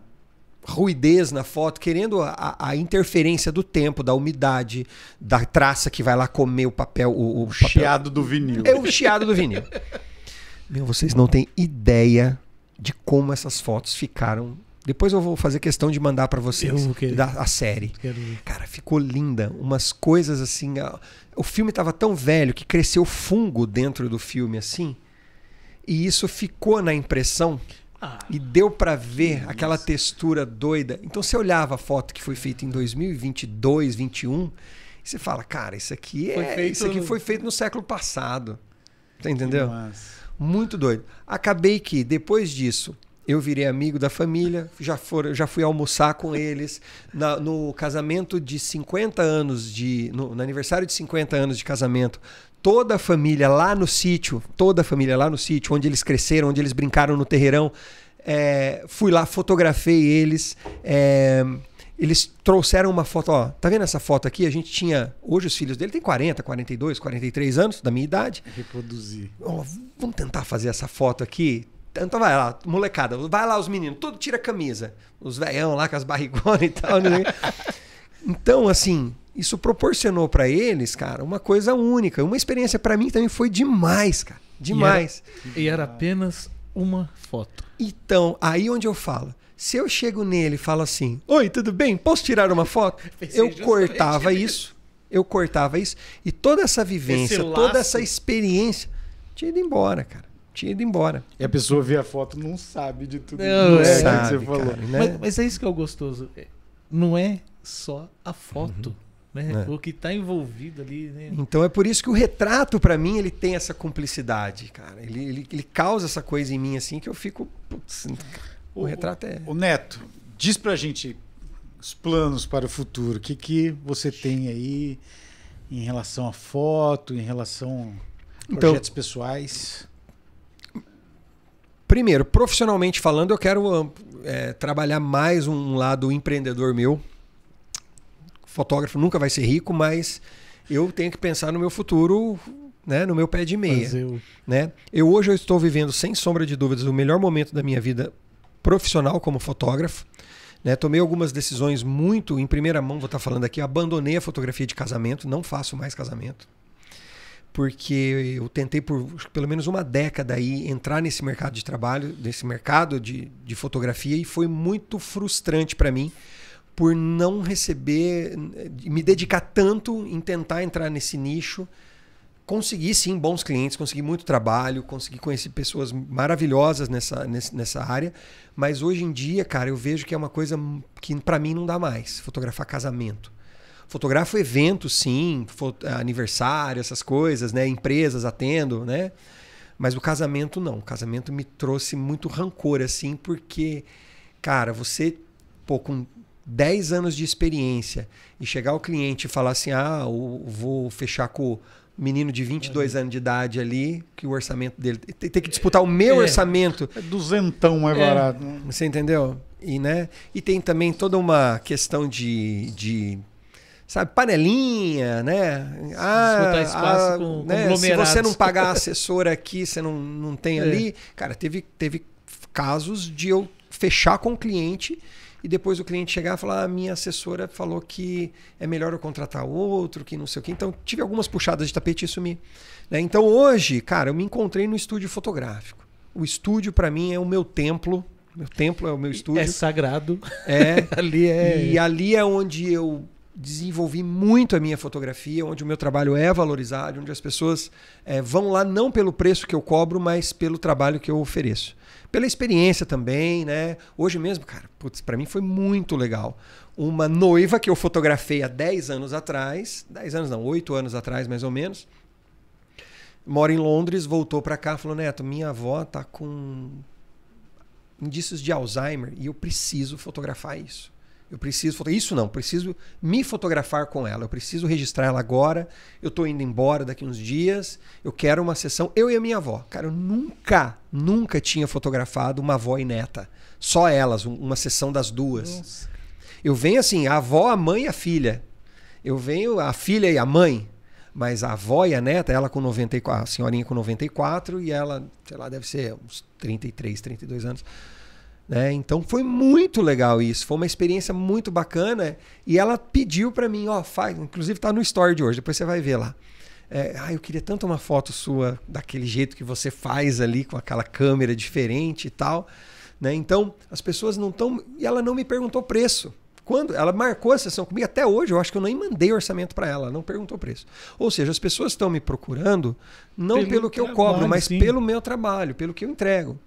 ruidez na foto, querendo a, a, interferência do tempo, da umidade, da traça que vai lá comer o papel. O, o, o papel. chiado do vinil. É o chiado do vinil. Meu, vocês não têm ideia de como essas fotos ficaram depois eu vou fazer questão de mandar para vocês da, a série. Cara, ficou linda. Umas coisas assim. A, o filme estava tão velho que cresceu fungo dentro do filme assim. E isso ficou na impressão. Ah, e deu para ver aquela isso. textura doida. Então você olhava a foto que foi feita em 2022, 21, e você fala, cara, isso aqui é, feito... isso aqui foi feito no século passado. entendeu? Muito doido. Acabei que depois disso, eu virei amigo da família, já, for, já fui almoçar com eles. Na, no casamento de 50 anos, de, no, no, aniversário de 50 anos de casamento, toda a família lá no sítio, toda a família lá no sítio, onde eles cresceram, onde eles brincaram no terreirão, é, fui lá, fotografei eles. É, eles trouxeram uma foto, ó, tá vendo essa foto aqui? A gente tinha, hoje os filhos dele têm 40, 42, 43 anos, da minha idade. Reproduzir. Ó, vamos tentar fazer essa foto aqui então, então vai lá, molecada, vai lá os meninos, todo tira a camisa. Os veião lá com as barrigonas e tal. Né? Então, assim, isso proporcionou para eles, cara, uma coisa única. Uma experiência para mim também foi demais, cara. Demais. E era, e era apenas uma foto. Então, aí onde eu falo. Se eu chego nele e falo assim, oi, tudo bem? Posso tirar uma foto? eu cortava isso. Eu cortava isso. E toda essa vivência, toda essa experiência tinha ido embora, cara tinha ido embora. E a pessoa vê a foto não sabe de tudo não, não é, sabe, que você falou. Cara, né? mas, mas, é isso que é o gostoso. É, não é só a foto. Uhum. Né? É. O que está envolvido ali. Né? Então é por isso que o retrato, para mim, ele tem essa cumplicidade, cara. Ele, ele, ele, causa essa coisa em mim, assim, que eu fico. Putz, assim, o, o, retrato é. O Neto, diz pra gente os planos para o futuro. O que, que você tem aí em relação à foto, em relação a então, projetos pessoais? Primeiro, profissionalmente falando, eu quero ah, é, trabalhar mais um lado empreendedor meu. Fotógrafo nunca vai ser rico, mas eu tenho que pensar no meu futuro, né, no meu pé de meia. Eu... Né? eu hoje eu estou vivendo, sem sombra de dúvidas, o melhor momento da minha vida profissional como fotógrafo. Né, tomei algumas decisões muito em primeira mão, vou estar falando aqui. Abandonei a fotografia de casamento, não faço mais casamento porque eu tentei por pelo menos uma década aí entrar nesse mercado de trabalho, nesse mercado de, de fotografia e foi muito frustrante para mim por não receber, me dedicar tanto em tentar entrar nesse nicho. Consegui sim bons clientes, consegui muito trabalho, consegui conhecer pessoas maravilhosas nessa, nessa área, mas hoje em dia, cara, eu vejo que é uma coisa que para mim não dá mais fotografar casamento Fotografo evento, sim, eh, aniversário, essas coisas, né? Empresas atendo, né? Mas o casamento não. O casamento me trouxe muito rancor, assim, porque, cara, você, pô, com 10 anos de experiência e chegar ao cliente e falar assim: ah, eu vou fechar com o menino de 22 é. Uhum. anos de idade ali, que o orçamento dele. Tem, que disputar o é, meu é. orçamento. É duzentão mais é, é. barato. Você entendeu? E, né? e tem também toda uma questão de, de sabe, panelinha, né? Ah, espaço ah, com, né? Se você não pagar a assessora aqui, você não, não tem é. ali. Cara, teve, teve casos de eu fechar com o cliente e depois o cliente chegar e falar: a ah, minha assessora falou que é melhor eu contratar outro, que não sei o quê. Então, tive algumas puxadas de tapete e sumi. Né? Então, hoje, cara, eu me encontrei no estúdio fotográfico. O estúdio, para mim, é o meu templo. Meu templo é o meu estúdio. É sagrado. É. ali é. E ali é onde eu desenvolvi muito a minha fotografia, onde o meu trabalho é valorizado, onde as pessoas é, vão lá não pelo preço que eu cobro, mas pelo trabalho que eu ofereço. Pela experiência também, né? Hoje mesmo, cara, putz, pra mim foi muito legal. Uma noiva que eu fotografei há 10 anos atrás, 10 anos não, 8 anos atrás mais ou menos, mora em Londres, voltou pra cá, falou, Neto, minha avó tá com indícios de Alzheimer e eu preciso fotografar isso. Eu preciso. Isso não, preciso me fotografar com ela. Eu preciso registrar ela agora. Eu estou indo embora daqui uns dias. Eu quero uma sessão. Eu e a minha avó. Cara, eu nunca, nunca tinha fotografado uma avó e neta. Só elas, uma sessão das duas. Nossa. Eu venho assim, a avó, a mãe e a filha. Eu venho a filha e a mãe. Mas a avó e a neta, ela com 94, a senhorinha com 94 e ela, sei lá, deve ser uns 33, 32 anos. Né? Então foi muito legal isso, foi uma experiência muito bacana. E ela pediu para mim, ó, faz, inclusive está no story de hoje, depois você vai ver lá. É, ah, eu queria tanto uma foto sua daquele jeito que você faz ali, com aquela câmera diferente e tal. Né? Então, as pessoas não estão. E ela não me perguntou preço. Quando ela marcou a sessão comigo, até hoje eu acho que eu nem mandei orçamento para ela, não perguntou preço. Ou seja, as pessoas estão me procurando não pelo, pelo que trabalho, eu cobro, mas sim. pelo meu trabalho, pelo que eu entrego.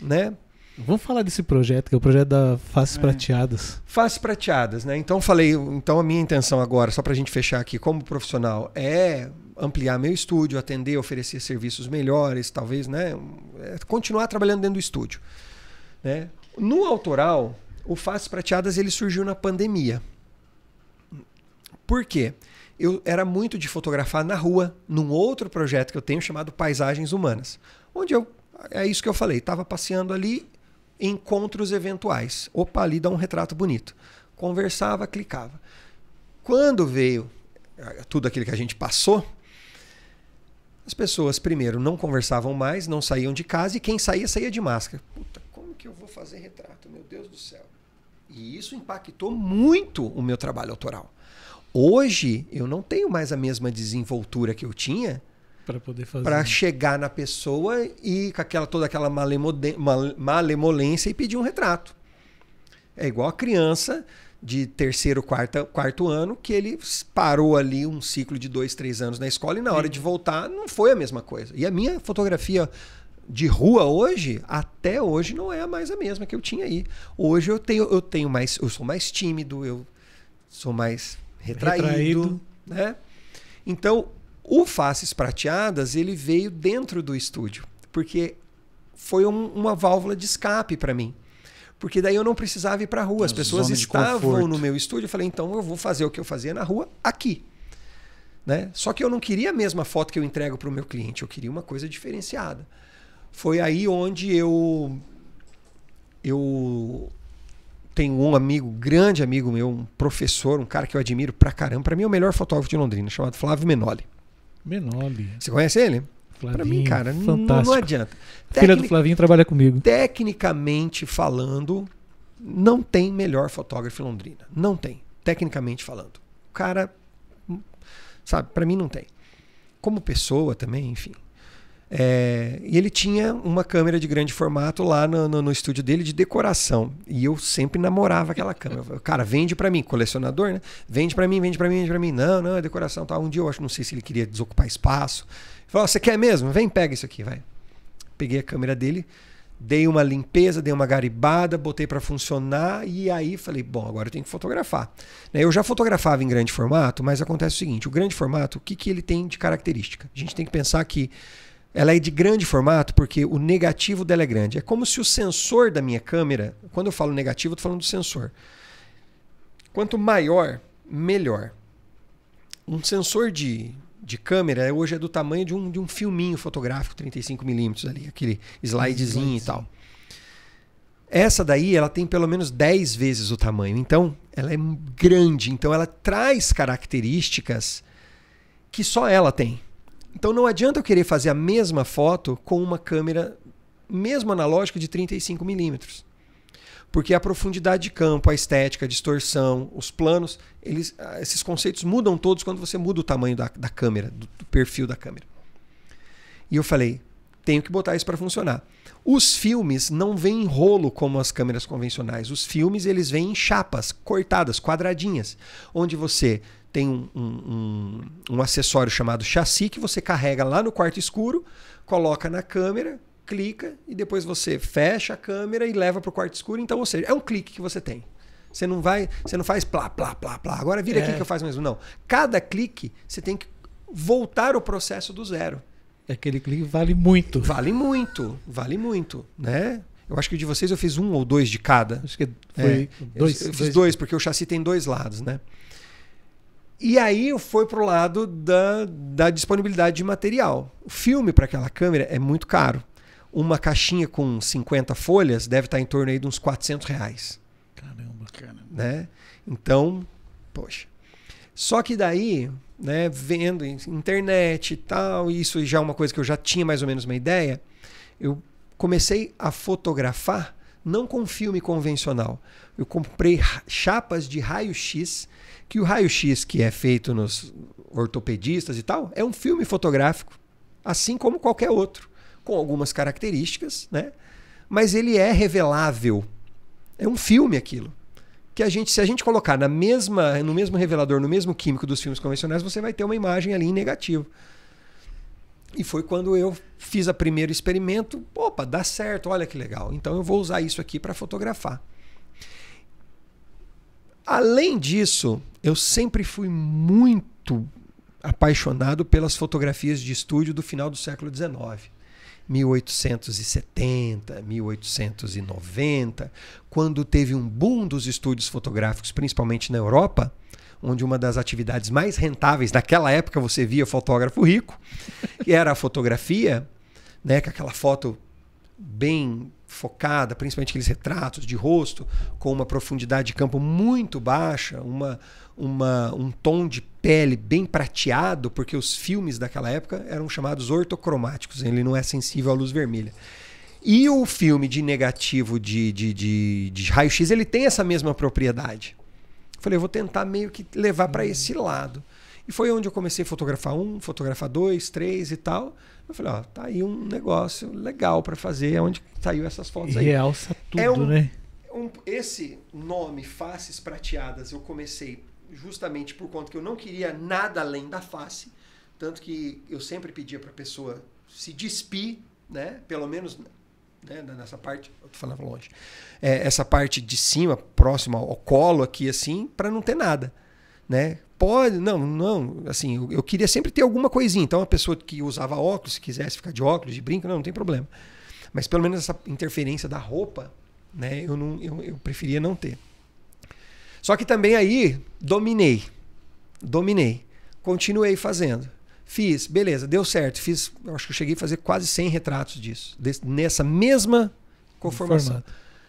Né? Vamos falar desse projeto, que é o projeto da Faces é. Prateadas. Faces Prateadas, né? Então falei, então a minha intenção agora, só para a gente fechar aqui, como profissional, é ampliar meu estúdio, atender, oferecer serviços melhores, talvez, né? É continuar trabalhando dentro do estúdio. Né? No autoral, o Faces Prateadas ele surgiu na pandemia. Por quê? Eu era muito de fotografar na rua, num outro projeto que eu tenho chamado Paisagens Humanas, onde eu é isso que eu falei, estava passeando ali encontros eventuais. Opa, ali dá um retrato bonito. Conversava, clicava. Quando veio eh, tudo aquilo que a gente passou, as pessoas, primeiro, não conversavam mais, não saíam de casa e quem saía, saía de máscara. Puta, como que eu vou fazer retrato? Meu Deus do céu. E isso impactou muito o meu trabalho autoral. Hoje, eu não tenho mais a mesma desenvoltura que eu tinha para poder fazer para chegar na pessoa e com aquela toda aquela malemolência e pedir um retrato é igual a criança de terceiro quarta, quarto ano que ele parou ali um ciclo de dois três anos na escola e na hora de voltar não foi a mesma coisa e a minha fotografia de rua hoje, até hoje não é mais a mesma que eu tinha aí. Hoje eu tenho, eu tenho mais, eu sou mais tímido, eu sou mais retraído, retraído. né? Então, o Faces Prateadas, ele veio dentro do estúdio, porque foi um, uma válvula de escape para mim. Porque daí eu não precisava ir para rua, as pessoas estavam no meu estúdio, eu falei, então eu vou fazer o que eu fazia na rua aqui. Né? Só que eu não queria a mesma foto que eu entrego para o meu cliente, eu queria uma coisa diferenciada. Foi aí onde eu eu tenho um amigo, grande amigo meu, um professor, um cara que eu admiro pra caramba, para mim é o melhor fotógrafo de Londrina, chamado Flávio Menoli. Benoli. Você conhece ele? Flavinho, pra mim, cara, fantástico. não adianta. Filha do Flavinho trabalha comigo. Tecnicamente falando, não tem melhor fotógrafo em Londrina. Não tem. Tecnicamente falando. O cara, sabe, para mim não tem. Como pessoa também, enfim. É, e ele tinha uma câmera de grande formato lá no, no, no, estúdio dele de decoração. E eu sempre namorava aquela câmera. Eu, cara, vende para mim, colecionador, né? Vende para mim, vende para mim, vende para mim. Não, não, é decoração tá Um dia eu acho, não sei se ele queria desocupar espaço. Ele falou: Você quer mesmo? Vem, pega isso aqui, vai. Peguei a câmera dele, dei uma limpeza, dei uma garibada, botei para funcionar. E aí falei: Bom, agora eu tenho que fotografar. Né, eu já fotografava em grande formato, mas acontece o seguinte: o grande formato, o que, que ele tem de característica? A gente tem que pensar que ela é de grande formato porque o negativo dela é grande. É como se o sensor da minha câmera, quando eu falo negativo, eu estou falando do sensor. Quanto maior, melhor. Um sensor de, de câmera hoje é do tamanho de um, de um filminho fotográfico 35mm ali, aquele slidezinho Sim. e tal. Essa daí, ela tem pelo menos 10 vezes o tamanho. Então, ela é grande. Então, ela traz características que só ela tem. Então não adianta eu querer fazer a mesma foto com uma câmera, mesmo analógica, de 35 milímetros. Porque a profundidade de campo, a estética, a distorção, os planos, eles, ah, esses conceitos mudam todos quando você muda o tamanho da, da câmera, do, do perfil da câmera. E eu falei, tenho que botar isso para funcionar. Os filmes não vêm em rolo como as câmeras convencionais. Os filmes eles vêm em chapas cortadas, quadradinhas, onde você tem um, um, um, um acessório chamado chassi que você carrega lá no quarto escuro, coloca na câmera, clica e depois você fecha a câmera e leva para o quarto escuro. Então, ou seja, é um clique que você tem. Você não vai, você não faz plá, plá, plá, plá. Agora vira é. aqui que eu faço mesmo. Não. Cada clique você tem que voltar o processo do zero. Aquele clique vale muito. Vale muito, vale muito, né? Eu acho que de vocês eu fiz um ou dois de cada. Acho que foi é, dois. Eu, eu fiz dois, dois, porque o chassi tem dois lados, né? E aí foi pro lado da, da disponibilidade de material. O filme para aquela câmera é muito caro. Uma caixinha com 50 folhas deve estar tá em torno aí de uns 400 reais. Caramba, cara. Né? Então, poxa. Só que daí, né, vendo internet e tal, isso já é uma coisa que eu já tinha mais ou menos uma ideia, eu comecei a fotografar não com filme convencional. Eu comprei chapas de raio-x que o raio-x que é feito nos ortopedistas e tal é um filme fotográfico, assim como qualquer outro, com algumas características, né? Mas ele é revelável. É um filme aquilo. Que a gente, se a gente colocar na mesma, no mesmo revelador, no mesmo químico dos filmes convencionais, você vai ter uma imagem ali em negativo. E foi quando eu fiz o primeiro experimento. Opa, dá certo, olha que legal. Então eu vou usar isso aqui para fotografar. Além disso, eu sempre fui muito apaixonado pelas fotografias de estúdio do final do século XIX. 1870, 1890, quando teve um boom dos estúdios fotográficos, principalmente na Europa, onde uma das atividades mais rentáveis naquela época você via fotógrafo rico, que era a fotografia, né, com aquela foto bem focada, principalmente aqueles retratos de rosto, com uma profundidade de campo muito baixa, uma, uma, um tom de pele bem prateado, porque os filmes daquela época eram chamados ortocromáticos, ele não é sensível à luz vermelha. E o filme de negativo de, de, de, de raio-x, ele tem essa mesma propriedade. Falei, eu vou tentar meio que levar para esse lado. E foi onde eu comecei a fotografar um, fotografar dois, três e tal. Eu falei, ó, tá aí um negócio legal para fazer, é onde saiu essas fotos e aí. Realça é tudo, é um, né? Um, esse nome, Faces Prateadas, eu comecei justamente por conta que eu não queria nada além da face. Tanto que eu sempre pedia para pessoa se despir, né? Pelo menos né? nessa parte, eu tô falando longe, é, essa parte de cima, próxima ao colo aqui, assim, para não ter nada, né? pode, não, não, assim, eu, eu, queria sempre ter alguma coisinha. Então, a pessoa que usava óculos, se quisesse ficar de óculos, de brinco, não, não tem problema. Mas pelo menos essa interferência da roupa, né, eu, não, eu, eu preferia não ter. Só que também aí, dominei. Dominei. Continuei fazendo. Fiz, beleza, deu certo. Fiz, acho que eu cheguei a fazer quase 100 retratos disso, desse, nessa mesma conformação.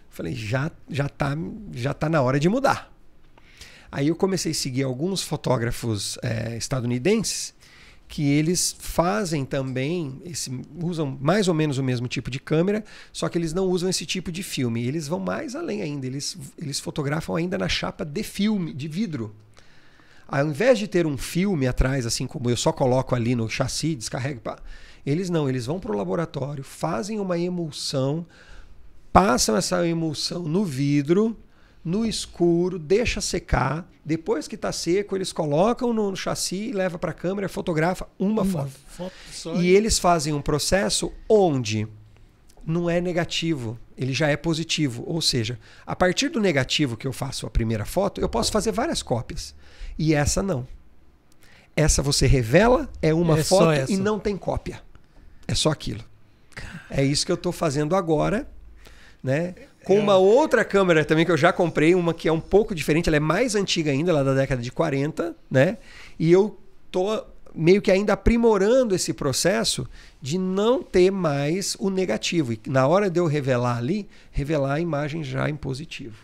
Falei, já, já, tá, já tá na hora de mudar. Aí eu comecei a seguir alguns fotógrafos é, estadunidenses que eles fazem também, esse, usam mais ou menos o mesmo tipo de câmera, só que eles não usam esse tipo de filme. Eles vão mais além ainda, eles, eles fotografam ainda na chapa de filme, de vidro. Ao invés de ter um filme atrás, assim como eu só coloco ali no chassi, descarrego, pá, eles não, eles vão para o laboratório, fazem uma emulsão, passam essa emulsão no vidro no escuro, deixa secar. Depois que está seco, eles colocam no chassi, leva para a câmera, fotografa uma, uma foto. foto só, e eles fazem um processo onde não é negativo, ele já é positivo. Ou seja, a partir do negativo que eu faço a primeira foto, eu posso fazer várias cópias. E essa não. Essa você revela, é uma é foto e não tem cópia. É só aquilo. É isso que eu estou fazendo agora, né? com uma outra câmera também que eu já comprei, uma que é um pouco diferente, ela é mais antiga ainda, lá é da década de 40, né? E eu tô meio que ainda aprimorando esse processo de não ter mais o negativo. E na hora de eu revelar ali, revelar a imagem já em positivo.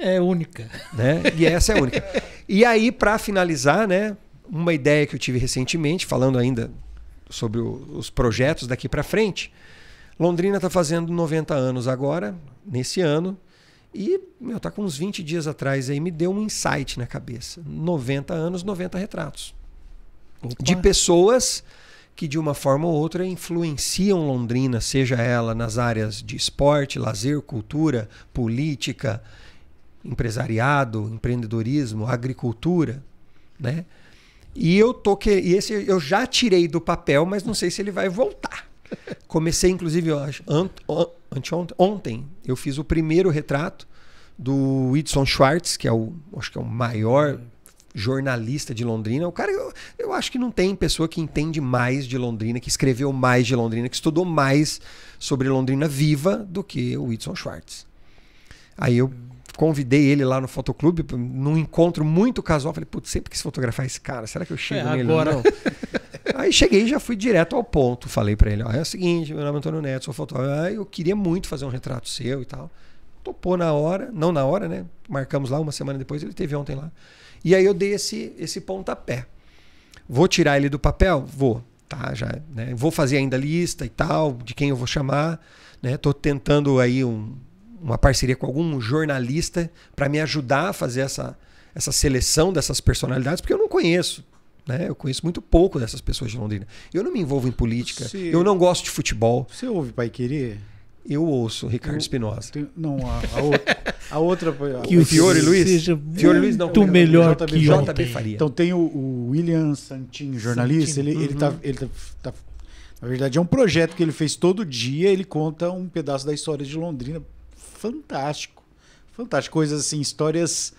É única. Né? E essa é única. e aí, para finalizar, né, uma ideia que eu tive recentemente, falando ainda sobre o, os projetos daqui para frente, Londrina está fazendo 90 anos agora, nesse ano, e, meu, tá com uns 20 dias atrás aí, me deu um insight na cabeça. 90 anos, 90 retratos. Opa. De pessoas que, de uma forma ou outra, influenciam Londrina, seja ela nas áreas de esporte, lazer, cultura, política, empresariado, empreendedorismo, agricultura, né? E eu tô que e esse eu já tirei do papel, mas não sei se ele vai voltar. Comecei, inclusive, anteontem, ontem, eu fiz o primeiro retrato do Whitson Schwartz, que é o, acho que é o maior jornalista de Londrina. O cara, eu, eu acho que não tem pessoa que entende mais de Londrina, que escreveu mais de Londrina, que estudou mais sobre Londrina viva do que o Whitson Schwartz. Aí eu convidei ele lá no fotoclube, num encontro muito casual. Falei, putz, sempre quis fotografar esse cara, será que eu chego é, nele? Agora. Não. Aí cheguei e já fui direto ao ponto. Falei para ele: ó, é o seguinte, meu nome é Antônio Neto, sou fotógrafo. Ah, eu queria muito fazer um retrato seu e tal. Topou na hora, não na hora, né? Marcamos lá uma semana depois, ele teve ontem lá. E aí eu dei esse, esse pontapé. Vou tirar ele do papel? Vou. Tá, já, né? Vou fazer ainda lista e tal, de quem eu vou chamar. Né? Tô tentando aí um, uma parceria com algum jornalista para me ajudar a fazer essa, essa seleção dessas personalidades, porque eu não conheço. Né? Eu conheço muito pouco dessas pessoas de Londrina. Eu não me envolvo em política, eu não gosto de futebol. Você ouve Pai Querer? Eu ouço Ricardo Espinosa. Não, a, a, outra, a outra. A que o Fiore Luiz? Seja Fiore Luiz não. Muito melhor JB, que JB, JB Faria. Então tem o, o William Santin, jornalista. Santin. Ele, uhum. ele, tá, uhum. ele tá, tá, Na verdade, é um projeto que ele fez todo dia. Ele conta um pedaço da história de Londrina fantástico. Fantástico. Coisas assim, histórias.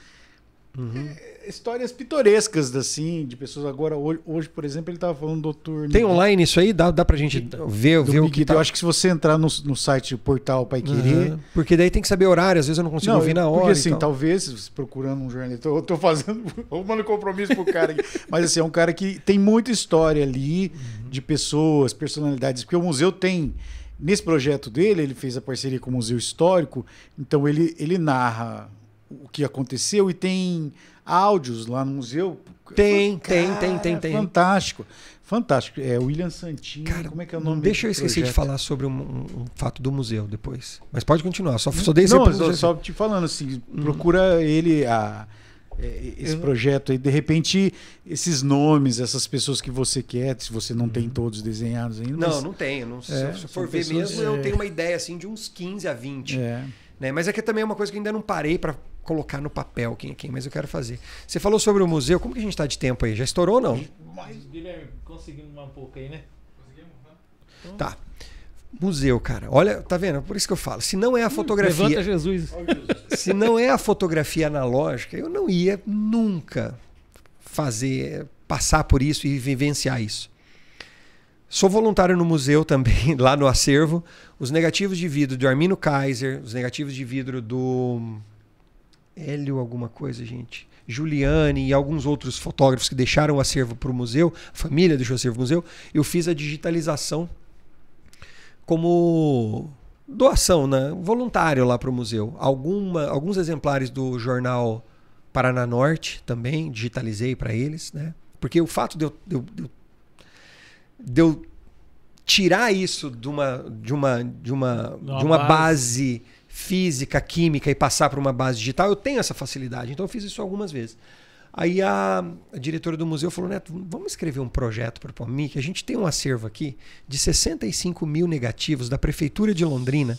Uhum. É, histórias pitorescas, assim, de pessoas. Agora, hoje, por exemplo, ele estava falando do Dr. Tem online isso aí? Dá, dá pra gente então, do, ver, ver o que tá... Eu acho que se você entrar no, no site do portal Pai Querer... Uhum. Porque daí tem que saber horário, às vezes eu não consigo não, ouvir na hora. Porque assim, talvez, procurando um jornalista, eu tô fazendo, arrumando compromisso pro cara aqui. Mas assim, é um cara que tem muita história ali uhum. de pessoas, personalidades, porque o museu tem Nesse projeto dele, ele fez a parceria com o Museu Histórico, então ele, ele narra o que aconteceu e tem áudios lá no museu. Tem, Cara, tem, tem, tem, tem. Fantástico. Fantástico. É William Santini, Cara, como é que é o nome Deixa eu esquecer de falar sobre um, um, fato do museu depois. Mas pode continuar, só, só dei Não, só, só te falando assim, hum. procura ele a é, esse eu... projeto aí? De repente, esses nomes, essas pessoas que você quer, se você não tem uhum. todos desenhados ainda. Não, não tenho. Não, é, se eu for ver pessoas... mesmo, eu tenho uma ideia assim de uns 15 a 20. É. Né? Mas é que também é uma coisa que ainda não parei para colocar no papel quem é quem, mas eu quero fazer. Você falou sobre o museu, como que a gente está de tempo aí? Já estourou ou não? Guilherme, conseguimos um pouco aí, né? Conseguimos, né? Tá. Museu, cara. Olha, tá vendo? Por isso que eu falo. Se não é a fotografia. Levanta Jesus. se não é a fotografia analógica, eu não ia nunca fazer, passar por isso e vivenciar isso. Sou voluntário no museu também, lá no acervo. Os negativos de vidro do Armino Kaiser, os negativos de vidro do. Hélio, alguma coisa, gente. Giuliani e alguns outros fotógrafos que deixaram o acervo para o museu, a família deixou o acervo para o museu. Eu fiz a digitalização como doação, né? voluntário lá para o museu. Alguma, alguns exemplares do jornal Paraná Norte também digitalizei para eles, né? Porque o fato de eu, de eu, de eu tirar isso de uma, de uma, de uma, uma de uma base. base física, química e passar para uma base digital, eu tenho essa facilidade. Então eu fiz isso algumas vezes. Aí a, a, diretora do museu falou, Neto, vamos escrever um projeto para o Palmi, que a gente tem um acervo aqui de 65 mil negativos da Prefeitura de Londrina.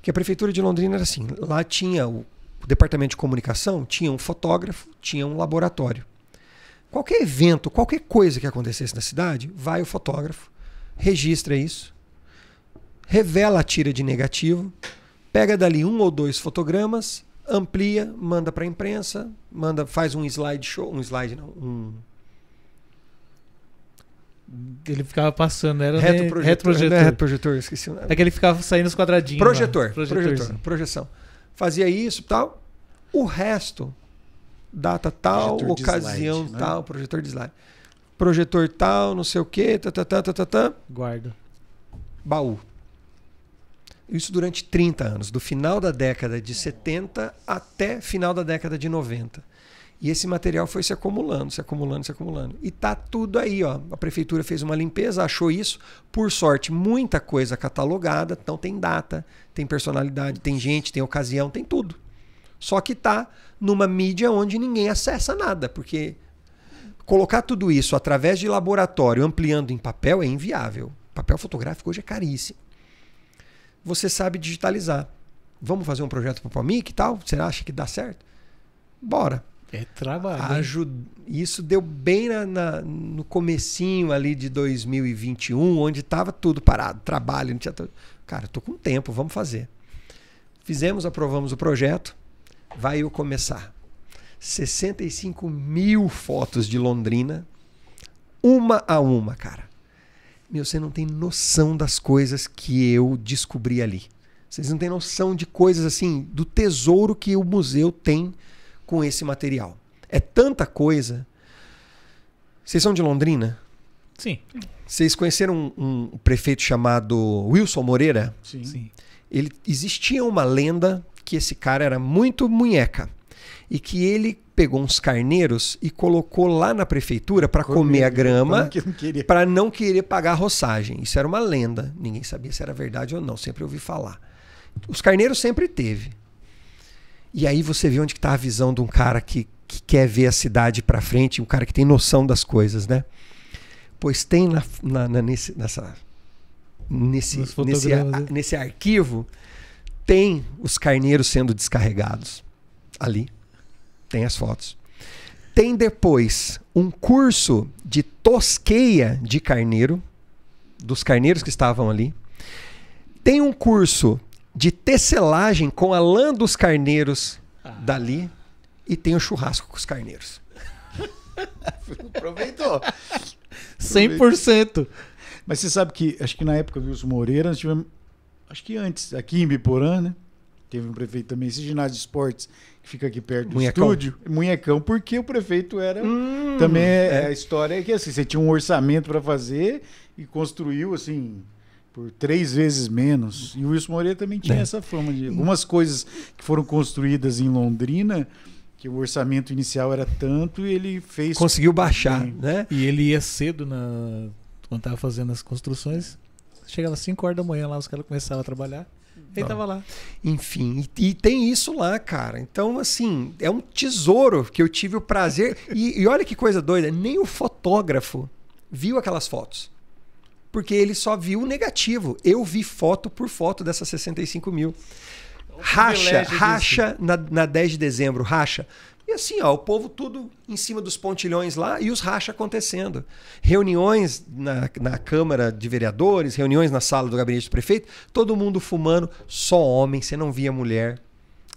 Que a Prefeitura de Londrina era assim, lá tinha o, o departamento de comunicação, tinha um fotógrafo, tinha um laboratório. Qualquer evento, qualquer coisa que acontecesse na cidade, vai o fotógrafo, registra isso, revela a tira de negativo, pega dali um ou dois fotogramas, amplia, manda para a imprensa, manda, faz um slideshow, um slide não, um ele ficava passando, era reto retroprojetor. Né? retroprojetor, é esqueci É que ele ficava saindo os quadradinhos. Né? Projetor, projetor, projeção. Fazia isso, tal. O resto data tal, projetor ocasião slide, né? tal, projetor de slide. Projetor tal, não sei o quê, tá, tá, tá, tá, tá, tá. Guarda. Baú. Isso durante 30 anos, do final da década de 70 até final da década de 90. E esse material foi se acumulando, se acumulando, se acumulando. E tá tudo aí, ó. A prefeitura fez uma limpeza, achou isso. Por sorte, muita coisa catalogada. Então tem data, tem personalidade, tem gente, tem ocasião, tem tudo. Só que tá numa mídia onde ninguém acessa nada, porque colocar tudo isso através de laboratório, ampliando em papel, é inviável. Papel fotográfico hoje é caríssimo você sabe digitalizar. Vamos fazer um projeto para o Palmic e tal? Você acha que dá certo? Bora. É trabalho. Ajud... Isso deu bem na, na, no comecinho ali de 2021, onde estava tudo parado, trabalho, não tinha... Cara, tô com tempo, vamos fazer. Fizemos, aprovamos o projeto, vai eu começar. 65 mil fotos de Londrina, uma a uma, cara. Meu, você não tem noção das coisas que eu descobri ali. Vocês não têm noção de coisas assim, do tesouro que o museu tem com esse material. É tanta coisa. Vocês são de Londrina? Sim. Vocês conheceram um, um prefeito chamado Wilson Moreira? Sim. Sim. Ele, existia uma lenda que esse cara era muito munheca e que ele pegou uns carneiros e colocou lá na prefeitura para comer a grama, para não querer pagar a roçagem. Isso era uma lenda, ninguém sabia se era verdade ou não, sempre ouvi falar. Os carneiros sempre teve. E aí você vê onde está a visão de um cara que, que quer ver a cidade para frente, um cara que tem noção das coisas, né? Pois tem na, na, na nesse, nessa, nesse, nesse, a, nesse arquivo tem os carneiros sendo descarregados ali. Tem as fotos. Tem depois um curso de tosqueia de carneiro, dos carneiros que estavam ali. Tem um curso de tecelagem com a lã dos carneiros ah. dali. E tem o um churrasco com os carneiros. Aproveitou. 100%. Mas você sabe que, acho que na época do Wilson Moreira, nós tivemos, acho que antes, aqui em Biporã, né? Teve um prefeito também, esse ginásio de esportes que fica aqui perto Munhecão. do estúdio. Munhecão, porque o prefeito era. Hum, também é, é. a história é que assim, você tinha um orçamento para fazer e construiu assim por três vezes menos. E o Wilson Moreira também tinha é. essa fama de algumas coisas que foram construídas em Londrina que o orçamento inicial era tanto e ele fez conseguiu baixar, né? E ele ia cedo na quando estava fazendo as construções, chegava às 5 horas da manhã lá os caras começavam a trabalhar. Ele estava lá. Enfim, e, e, tem isso lá, cara. Então, assim, é um tesouro que eu tive o prazer. e, e olha que coisa doida, nem o fotógrafo viu aquelas fotos. Porque ele só viu o negativo. Eu vi foto por foto dessas 65 mil. É racha, racha na, na 10 de dezembro, racha assim, ó, o povo tudo em cima dos pontilhões lá e os racha acontecendo. Reuniões na, na Câmara de Vereadores, reuniões na sala do gabinete do prefeito, todo mundo fumando, só homem, você não via mulher.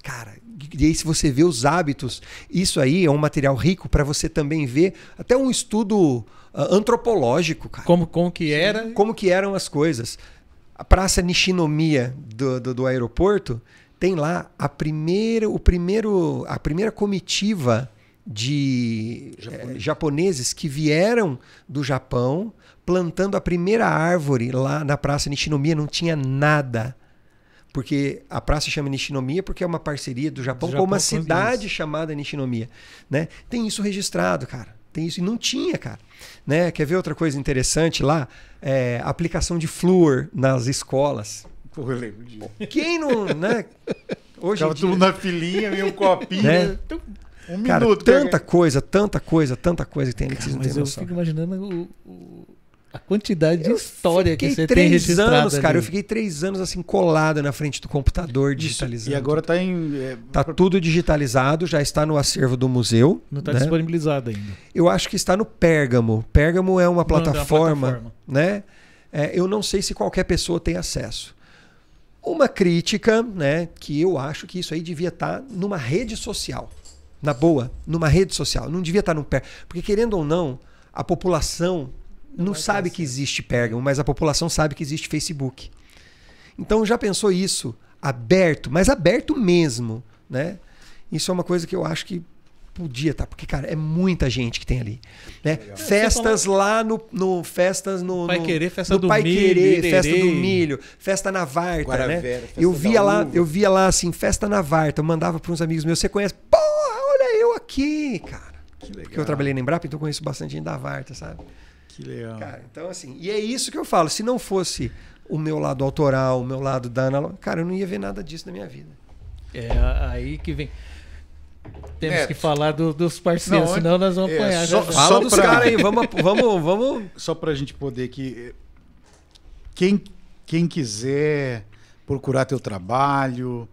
Cara, e aí se você vê os hábitos, isso aí é um material rico para você também ver até um estudo uh, antropológico, cara. Como, como que era? Como que eram as coisas. A praça Nishinomiya do, do, do aeroporto, tem lá a primeira, o primeiro, a primeira comitiva de eh, japoneses que vieram do Japão plantando a primeira árvore lá na Praça Nishinomiya, não tinha nada. Porque a praça chama Nishinomiya porque é uma parceria do Japão, Do com Japão uma com cidade chamada Nishinomiya, né? Tem isso registrado, cara. Tem isso e não tinha, cara. Né? Quer ver outra coisa interessante lá? É, aplicação de flúor nas escolas. Pô, eu lembro disso. Quem não, né? Hoje Ficava tudo na filinha, meio um copinho. Né? né? Então, um cara, minuto. Tanta cara. coisa, tanta coisa, tanta coisa que tem ali que vocês não têm Mas eu noção. fico imaginando o, o, a quantidade de eu história que você tem registrada. anos, ali. cara. Eu fiquei três anos assim colado na frente do computador digitalizando. e agora tá em... É... Tá tudo digitalizado, já está no acervo do museu. Não está né? disponibilizado ainda. Eu acho que está no Pérgamo. Pérgamo é uma plataforma, não, não é uma plataforma. né? É, eu não sei se qualquer pessoa tem acesso. Uma crítica, né, que eu acho que isso aí devia estar tá numa rede social. Na boa, numa rede social. Não devia estar tá no pé. Porque, querendo ou não, a população não, não tá sabe assim. que existe Pergamon, mas a população sabe que existe Facebook. Então já pensou isso aberto, mas aberto mesmo, né? Isso é uma coisa que eu acho que podia estar, tá? porque, cara, é muita gente que tem ali. Né? festas falou... lá no, no. Festas no. Pai Querer, festa no do Pai milho, Querer, festa do milho, festa na Varta, né? Guaravera, né? Eu via, lá, eu via lá assim, festa na Varta, eu mandava para uns amigos meus, você conhece? Porra, olha eu aqui, cara. Que legal. Porque eu trabalhei na Embrapa, então conheço bastante gente da Varta, sabe? Que legal. Cara, então assim, e é isso que eu falo, se não fosse o meu lado autoral, o meu lado da analógica, cara, eu não ia ver nada disso na minha vida. É aí que vem. Temos Neto. É. que falar do, dos parceiros, não, é- senão nós vamos é, apanhar. Só, né? só dos caras aí, vamos, vamos, vamos. Só pra gente poder que. Quem, quem quiser procurar teu trabalho,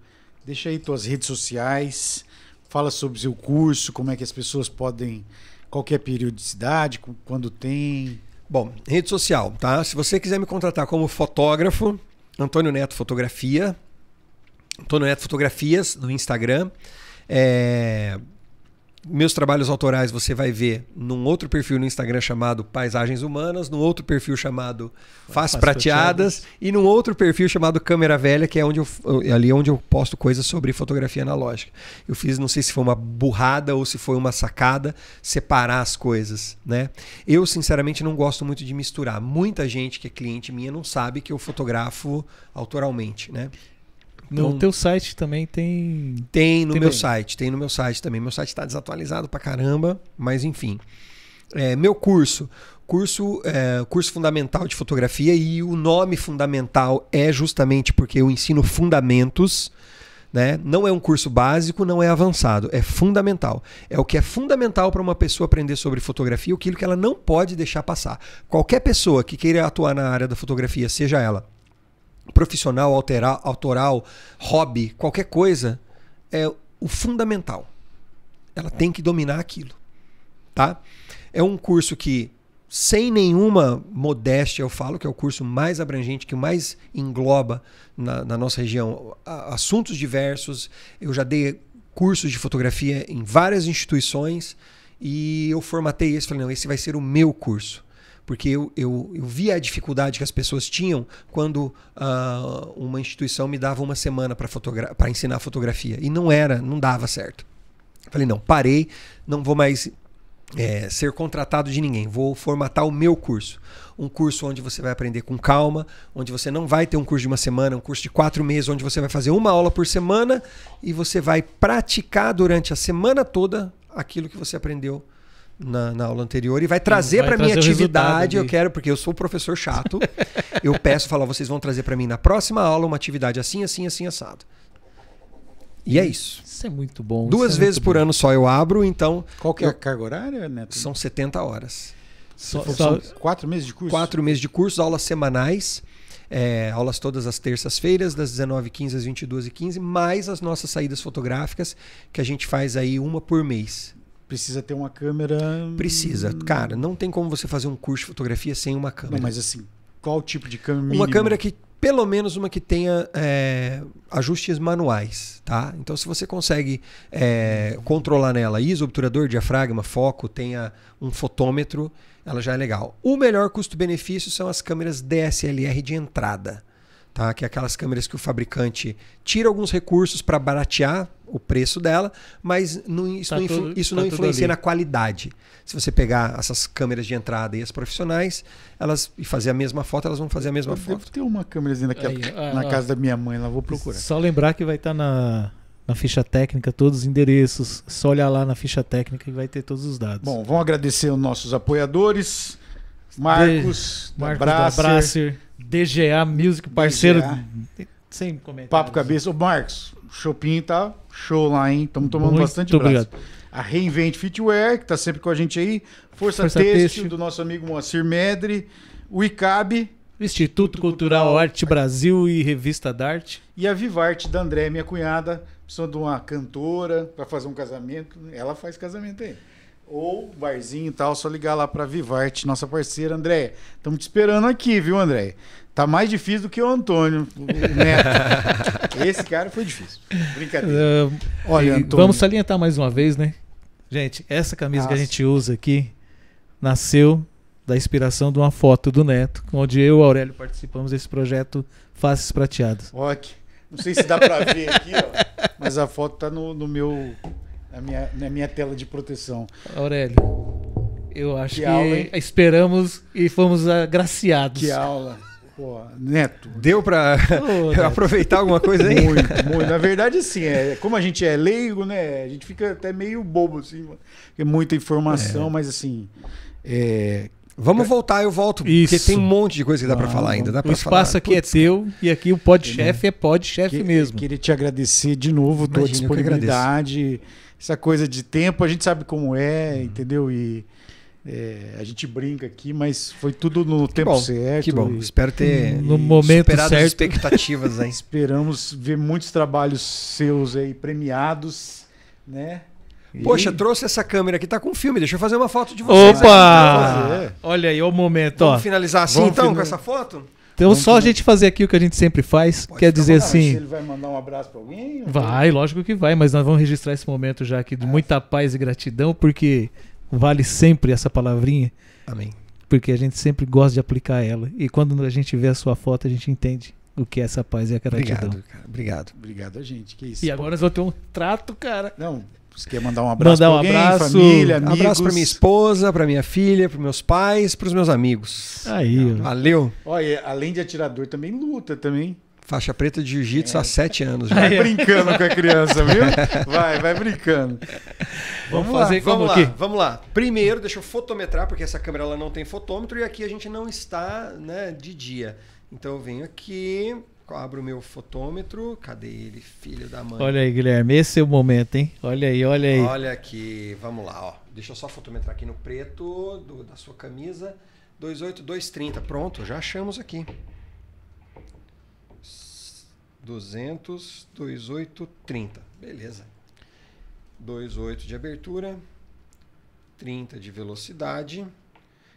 deixa aí tuas redes sociais, fala sobre o seu curso, como é que as pessoas podem. Qualquer é periodicidade, quando tem. Bom, rede social, tá? Se você quiser me contratar como fotógrafo, Antônio Neto Fotografia, Antônio Neto Fotografias no Instagram. É, meus trabalhos autorais você vai ver num outro perfil no Instagram chamado Paisagens Humanas, num outro perfil chamado Faz Prateadas, Prateadas e num outro perfil chamado Câmera Velha, que é onde eu, ali onde eu posto coisas sobre fotografia analógica. Eu fiz, não sei se foi uma burrada ou se foi uma sacada, separar as coisas, né? Eu sinceramente não gosto muito de misturar. Muita gente que é cliente minha não sabe que eu fotografo autoralmente, né? No então, teu site também tem. Tem no tem meu bem. site, tem no meu site também. Meu site está desatualizado pra caramba, mas enfim. É, meu curso. Curso, é, curso fundamental de fotografia e o nome fundamental é justamente porque eu ensino fundamentos. Né? Não é um curso básico, não é avançado, é fundamental. É o que é fundamental para uma pessoa aprender sobre fotografia, aquilo que ela não pode deixar passar. Qualquer pessoa que queira atuar na área da fotografia, seja ela profissional, alterar, autoral, hobby, qualquer coisa, é o fundamental. Ela tem que dominar aquilo, tá? É um curso que sem nenhuma modéstia, eu falo que é o curso mais abrangente, que mais engloba na, na nossa região assuntos diversos. Eu já dei cursos de fotografia em várias instituições e eu formatei esse. Falei, não, esse vai ser o meu curso porque eu, eu, eu via a dificuldade que as pessoas tinham quando uh, uma instituição me dava uma semana para ensinar fotografia. E não era, não dava certo. Falei, não, parei, não vou mais é, ser contratado de ninguém. Vou formatar o meu curso. Um curso onde você vai aprender com calma, onde você não vai ter um curso de uma semana, um curso de quatro meses, onde você vai fazer uma aula por semana e você vai praticar durante a semana toda aquilo que você aprendeu na, na, aula anterior e vai trazer para minha atividade. Eu quero, porque eu sou professor chato. eu peço, falar, vocês vão trazer para mim na próxima aula uma atividade assim, assim, assim, assado. E é isso. Isso é muito bom. Duas é vezes por bom. ano só eu abro, então. Qual que é a carga horária, Neto? São 70 horas. Só, quatro meses de curso? Quatro meses de curso, aulas semanais. É, aulas todas as terças-feiras, das 19h15 às 22h15, mais as nossas saídas fotográficas, que a gente faz aí uma por mês. Precisa ter uma câmera. Hum, Precisa, cara. Não tem como você fazer um curso de fotografia sem uma câmera. Não, mas assim, qual tipo de câmera? Uma câmera que pelo menos uma que tenha é, ajustes manuais, tá? Então, se você consegue é, controlar nela ISO, obturador, diafragma, foco, tenha um fotômetro, ela já é legal. O melhor custo-benefício são as câmeras DSLR de entrada tá? Que é aquelas câmeras que o fabricante tira alguns recursos para baratear o preço dela, mas não, tá isso tá não, tudo, isso tá não influencia ali. na qualidade. Se você pegar essas câmeras de entrada e as profissionais, elas e fazer a mesma foto, elas vão fazer a mesma Eu foto. tem ter uma câmerazinha Aí, ah, na ah. casa ó, da minha mãe, lá vou procurar. Só lembrar que vai estar tá na na ficha técnica todos os endereços. Só olhar lá na ficha técnica e vai ter todos os dados. Bom, vamos agradecer os nossos apoiadores. Marcos, Marcos da Brasser, da Brasser DGA Music, parceiro. DGA. Sem comentários. Papo cabeça. Ô, Marcos, Chopin tá show lá, hein? Estamos tomando Muito bastante obrigado. A Reinvent Fitwear, que tá sempre com a gente aí. Força, Força Têxtil, Têxtil, do nosso amigo Moacir Medre. O ICAB. Instituto Cultural, Cultural Arte Brasil e Revista d'Arte. Arte. E a Vivarte da André, minha cunhada, Precisa de uma cantora para fazer um casamento. Ela faz casamento aí ou barzinho e tal, só ligar lá para Vivarte, nossa parceira, André. Estamos te esperando aqui, viu, André? Tá mais difícil do que o Antônio, o Neto. Esse cara foi difícil. Brincadeira. Uh, Olha, Antônio... Vamos salientar mais uma vez, né? Gente, essa camisa nossa. que a gente usa aqui nasceu da inspiração de uma foto do Neto, onde eu e o Aurélio participamos desse projeto Faces Prateados. ok Não sei se dá para ver aqui, ó, mas a foto tá no, no meu na minha, na minha tela de proteção. Aurélio, eu acho que, que aula, esperamos e fomos agraciados. Que aula. Pô, Neto. Deu para aproveitar alguma coisa aí? Muito, muito. Na verdade, sim. É, como a gente é leigo, né? A gente fica até meio bobo, assim. É muita informação, é. mas assim. É... Vamos é. voltar, eu volto, Isso. porque tem um monte de coisa que dá para ah, falar ainda. Dá o espaço falar. aqui é Putz, é teu e aqui o pod-chefe é pod-chefe mesmo. Queria te agradecer de novo a tua disponibilidade. Eu essa coisa de tempo, a gente sabe como é, uhum. entendeu? E é, a gente brinca aqui, mas foi tudo no que tempo bom, certo. Que bom. E... Espero ter no momento superado certo. as expectativas aí. Esperamos ver muitos trabalhos seus aí premiados, né? Poxa, trouxe essa câmera aqui, tá com filme. Deixa eu fazer uma foto de vocês. Opa! Aí, Olha aí, o momento. Vamos ó. finalizar assim Vamos então com essa foto? Então Vamos só comer. a gente fazer aqui o que a gente sempre faz, Pode quer dizer assim. Se ele vai mandar um abraço pra alguém? Vai, lógico que vai, mas nós vamos registrar esse momento já aqui de é. muita paz e gratidão, porque vale sempre essa palavrinha. Amém. Porque a gente sempre gosta de aplicar ela. E quando a gente vê a sua foto, a gente entende o que é essa paz e a gratidão. Obrigado, cara. Obrigado. Obrigado a gente. Que isso. E agora eu nós vamos ter um trato, cara. Não, você quer mandar um abraço mandar um alguém, abraço, família, amigos. abraço para minha esposa, para minha filha, para meus pais, para os meus amigos. Aí, ó. valeu. Olha, além de atirador também luta também. Faixa preta de jiu-jitsu é. há sete anos. Já. Vai brincando com a criança, viu? Vai, vai brincando. Vamos, vamos fazer lá, como vamos aqui? Lá, vamos lá. Primeiro, deixa eu fotometrar, porque essa câmera ela não tem fotômetro e aqui a gente não está né, de dia. Então eu venho aqui, abro o meu fotômetro. Cadê ele, filho da mãe? Olha aí, Guilherme, esse é o momento, hein? Olha aí, olha aí. Olha aqui, vamos lá, ó. Deixa eu só fotometrar aqui no preto do, da sua camisa. 28230, pronto, já achamos aqui. 200, 2830, beleza. 28 de abertura, 30 de velocidade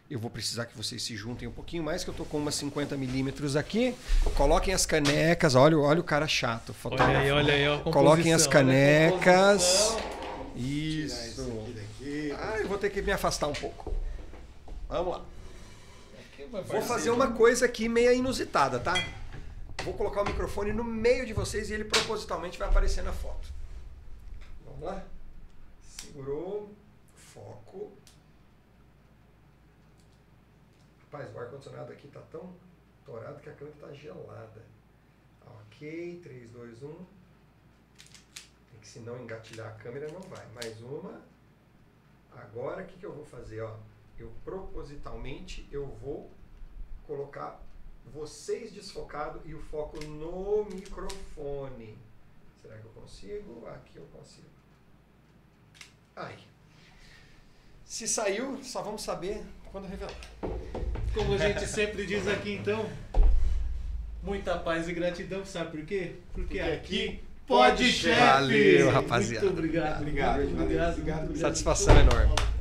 eu vou precisar que vocês se juntem um pouquinho mais, que eu tô com umas 50 milímetros aqui. Coloquem as canecas. Olha, olha o cara chato, fotógrafo. Olha aí, olha aí. Coloquem as né? canecas. Isso. ah, eu vou ter que me afastar um pouco. Vamos lá. Vou fazer uma coisa aqui meia inusitada, tá? Vou colocar o microfone no meio de vocês e ele propositalmente vai aparecer na foto. Vamos lá? Segurou. Rapaz, o ar-condicionado aqui está tão torado que a câmera está gelada. Ok, 3, 2, 1. Tem que se não engatilhar a câmera não vai. Mais uma. Agora o que, que eu vou fazer? Ó? Eu propositalmente eu vou colocar vocês desfocados e o foco no microfone. Será que eu consigo? Aqui eu consigo. Aí. Se saiu, só vamos saber quando revelar. Como a gente sempre diz aqui, então, muita paz e gratidão, sabe por quê? Porque, Porque aqui pode, chegar. chefe! Valeu, rapaziada. Muito obrigado, obrigado, obrigado. obrigado, obrigado, obrigado Satisfação enorme.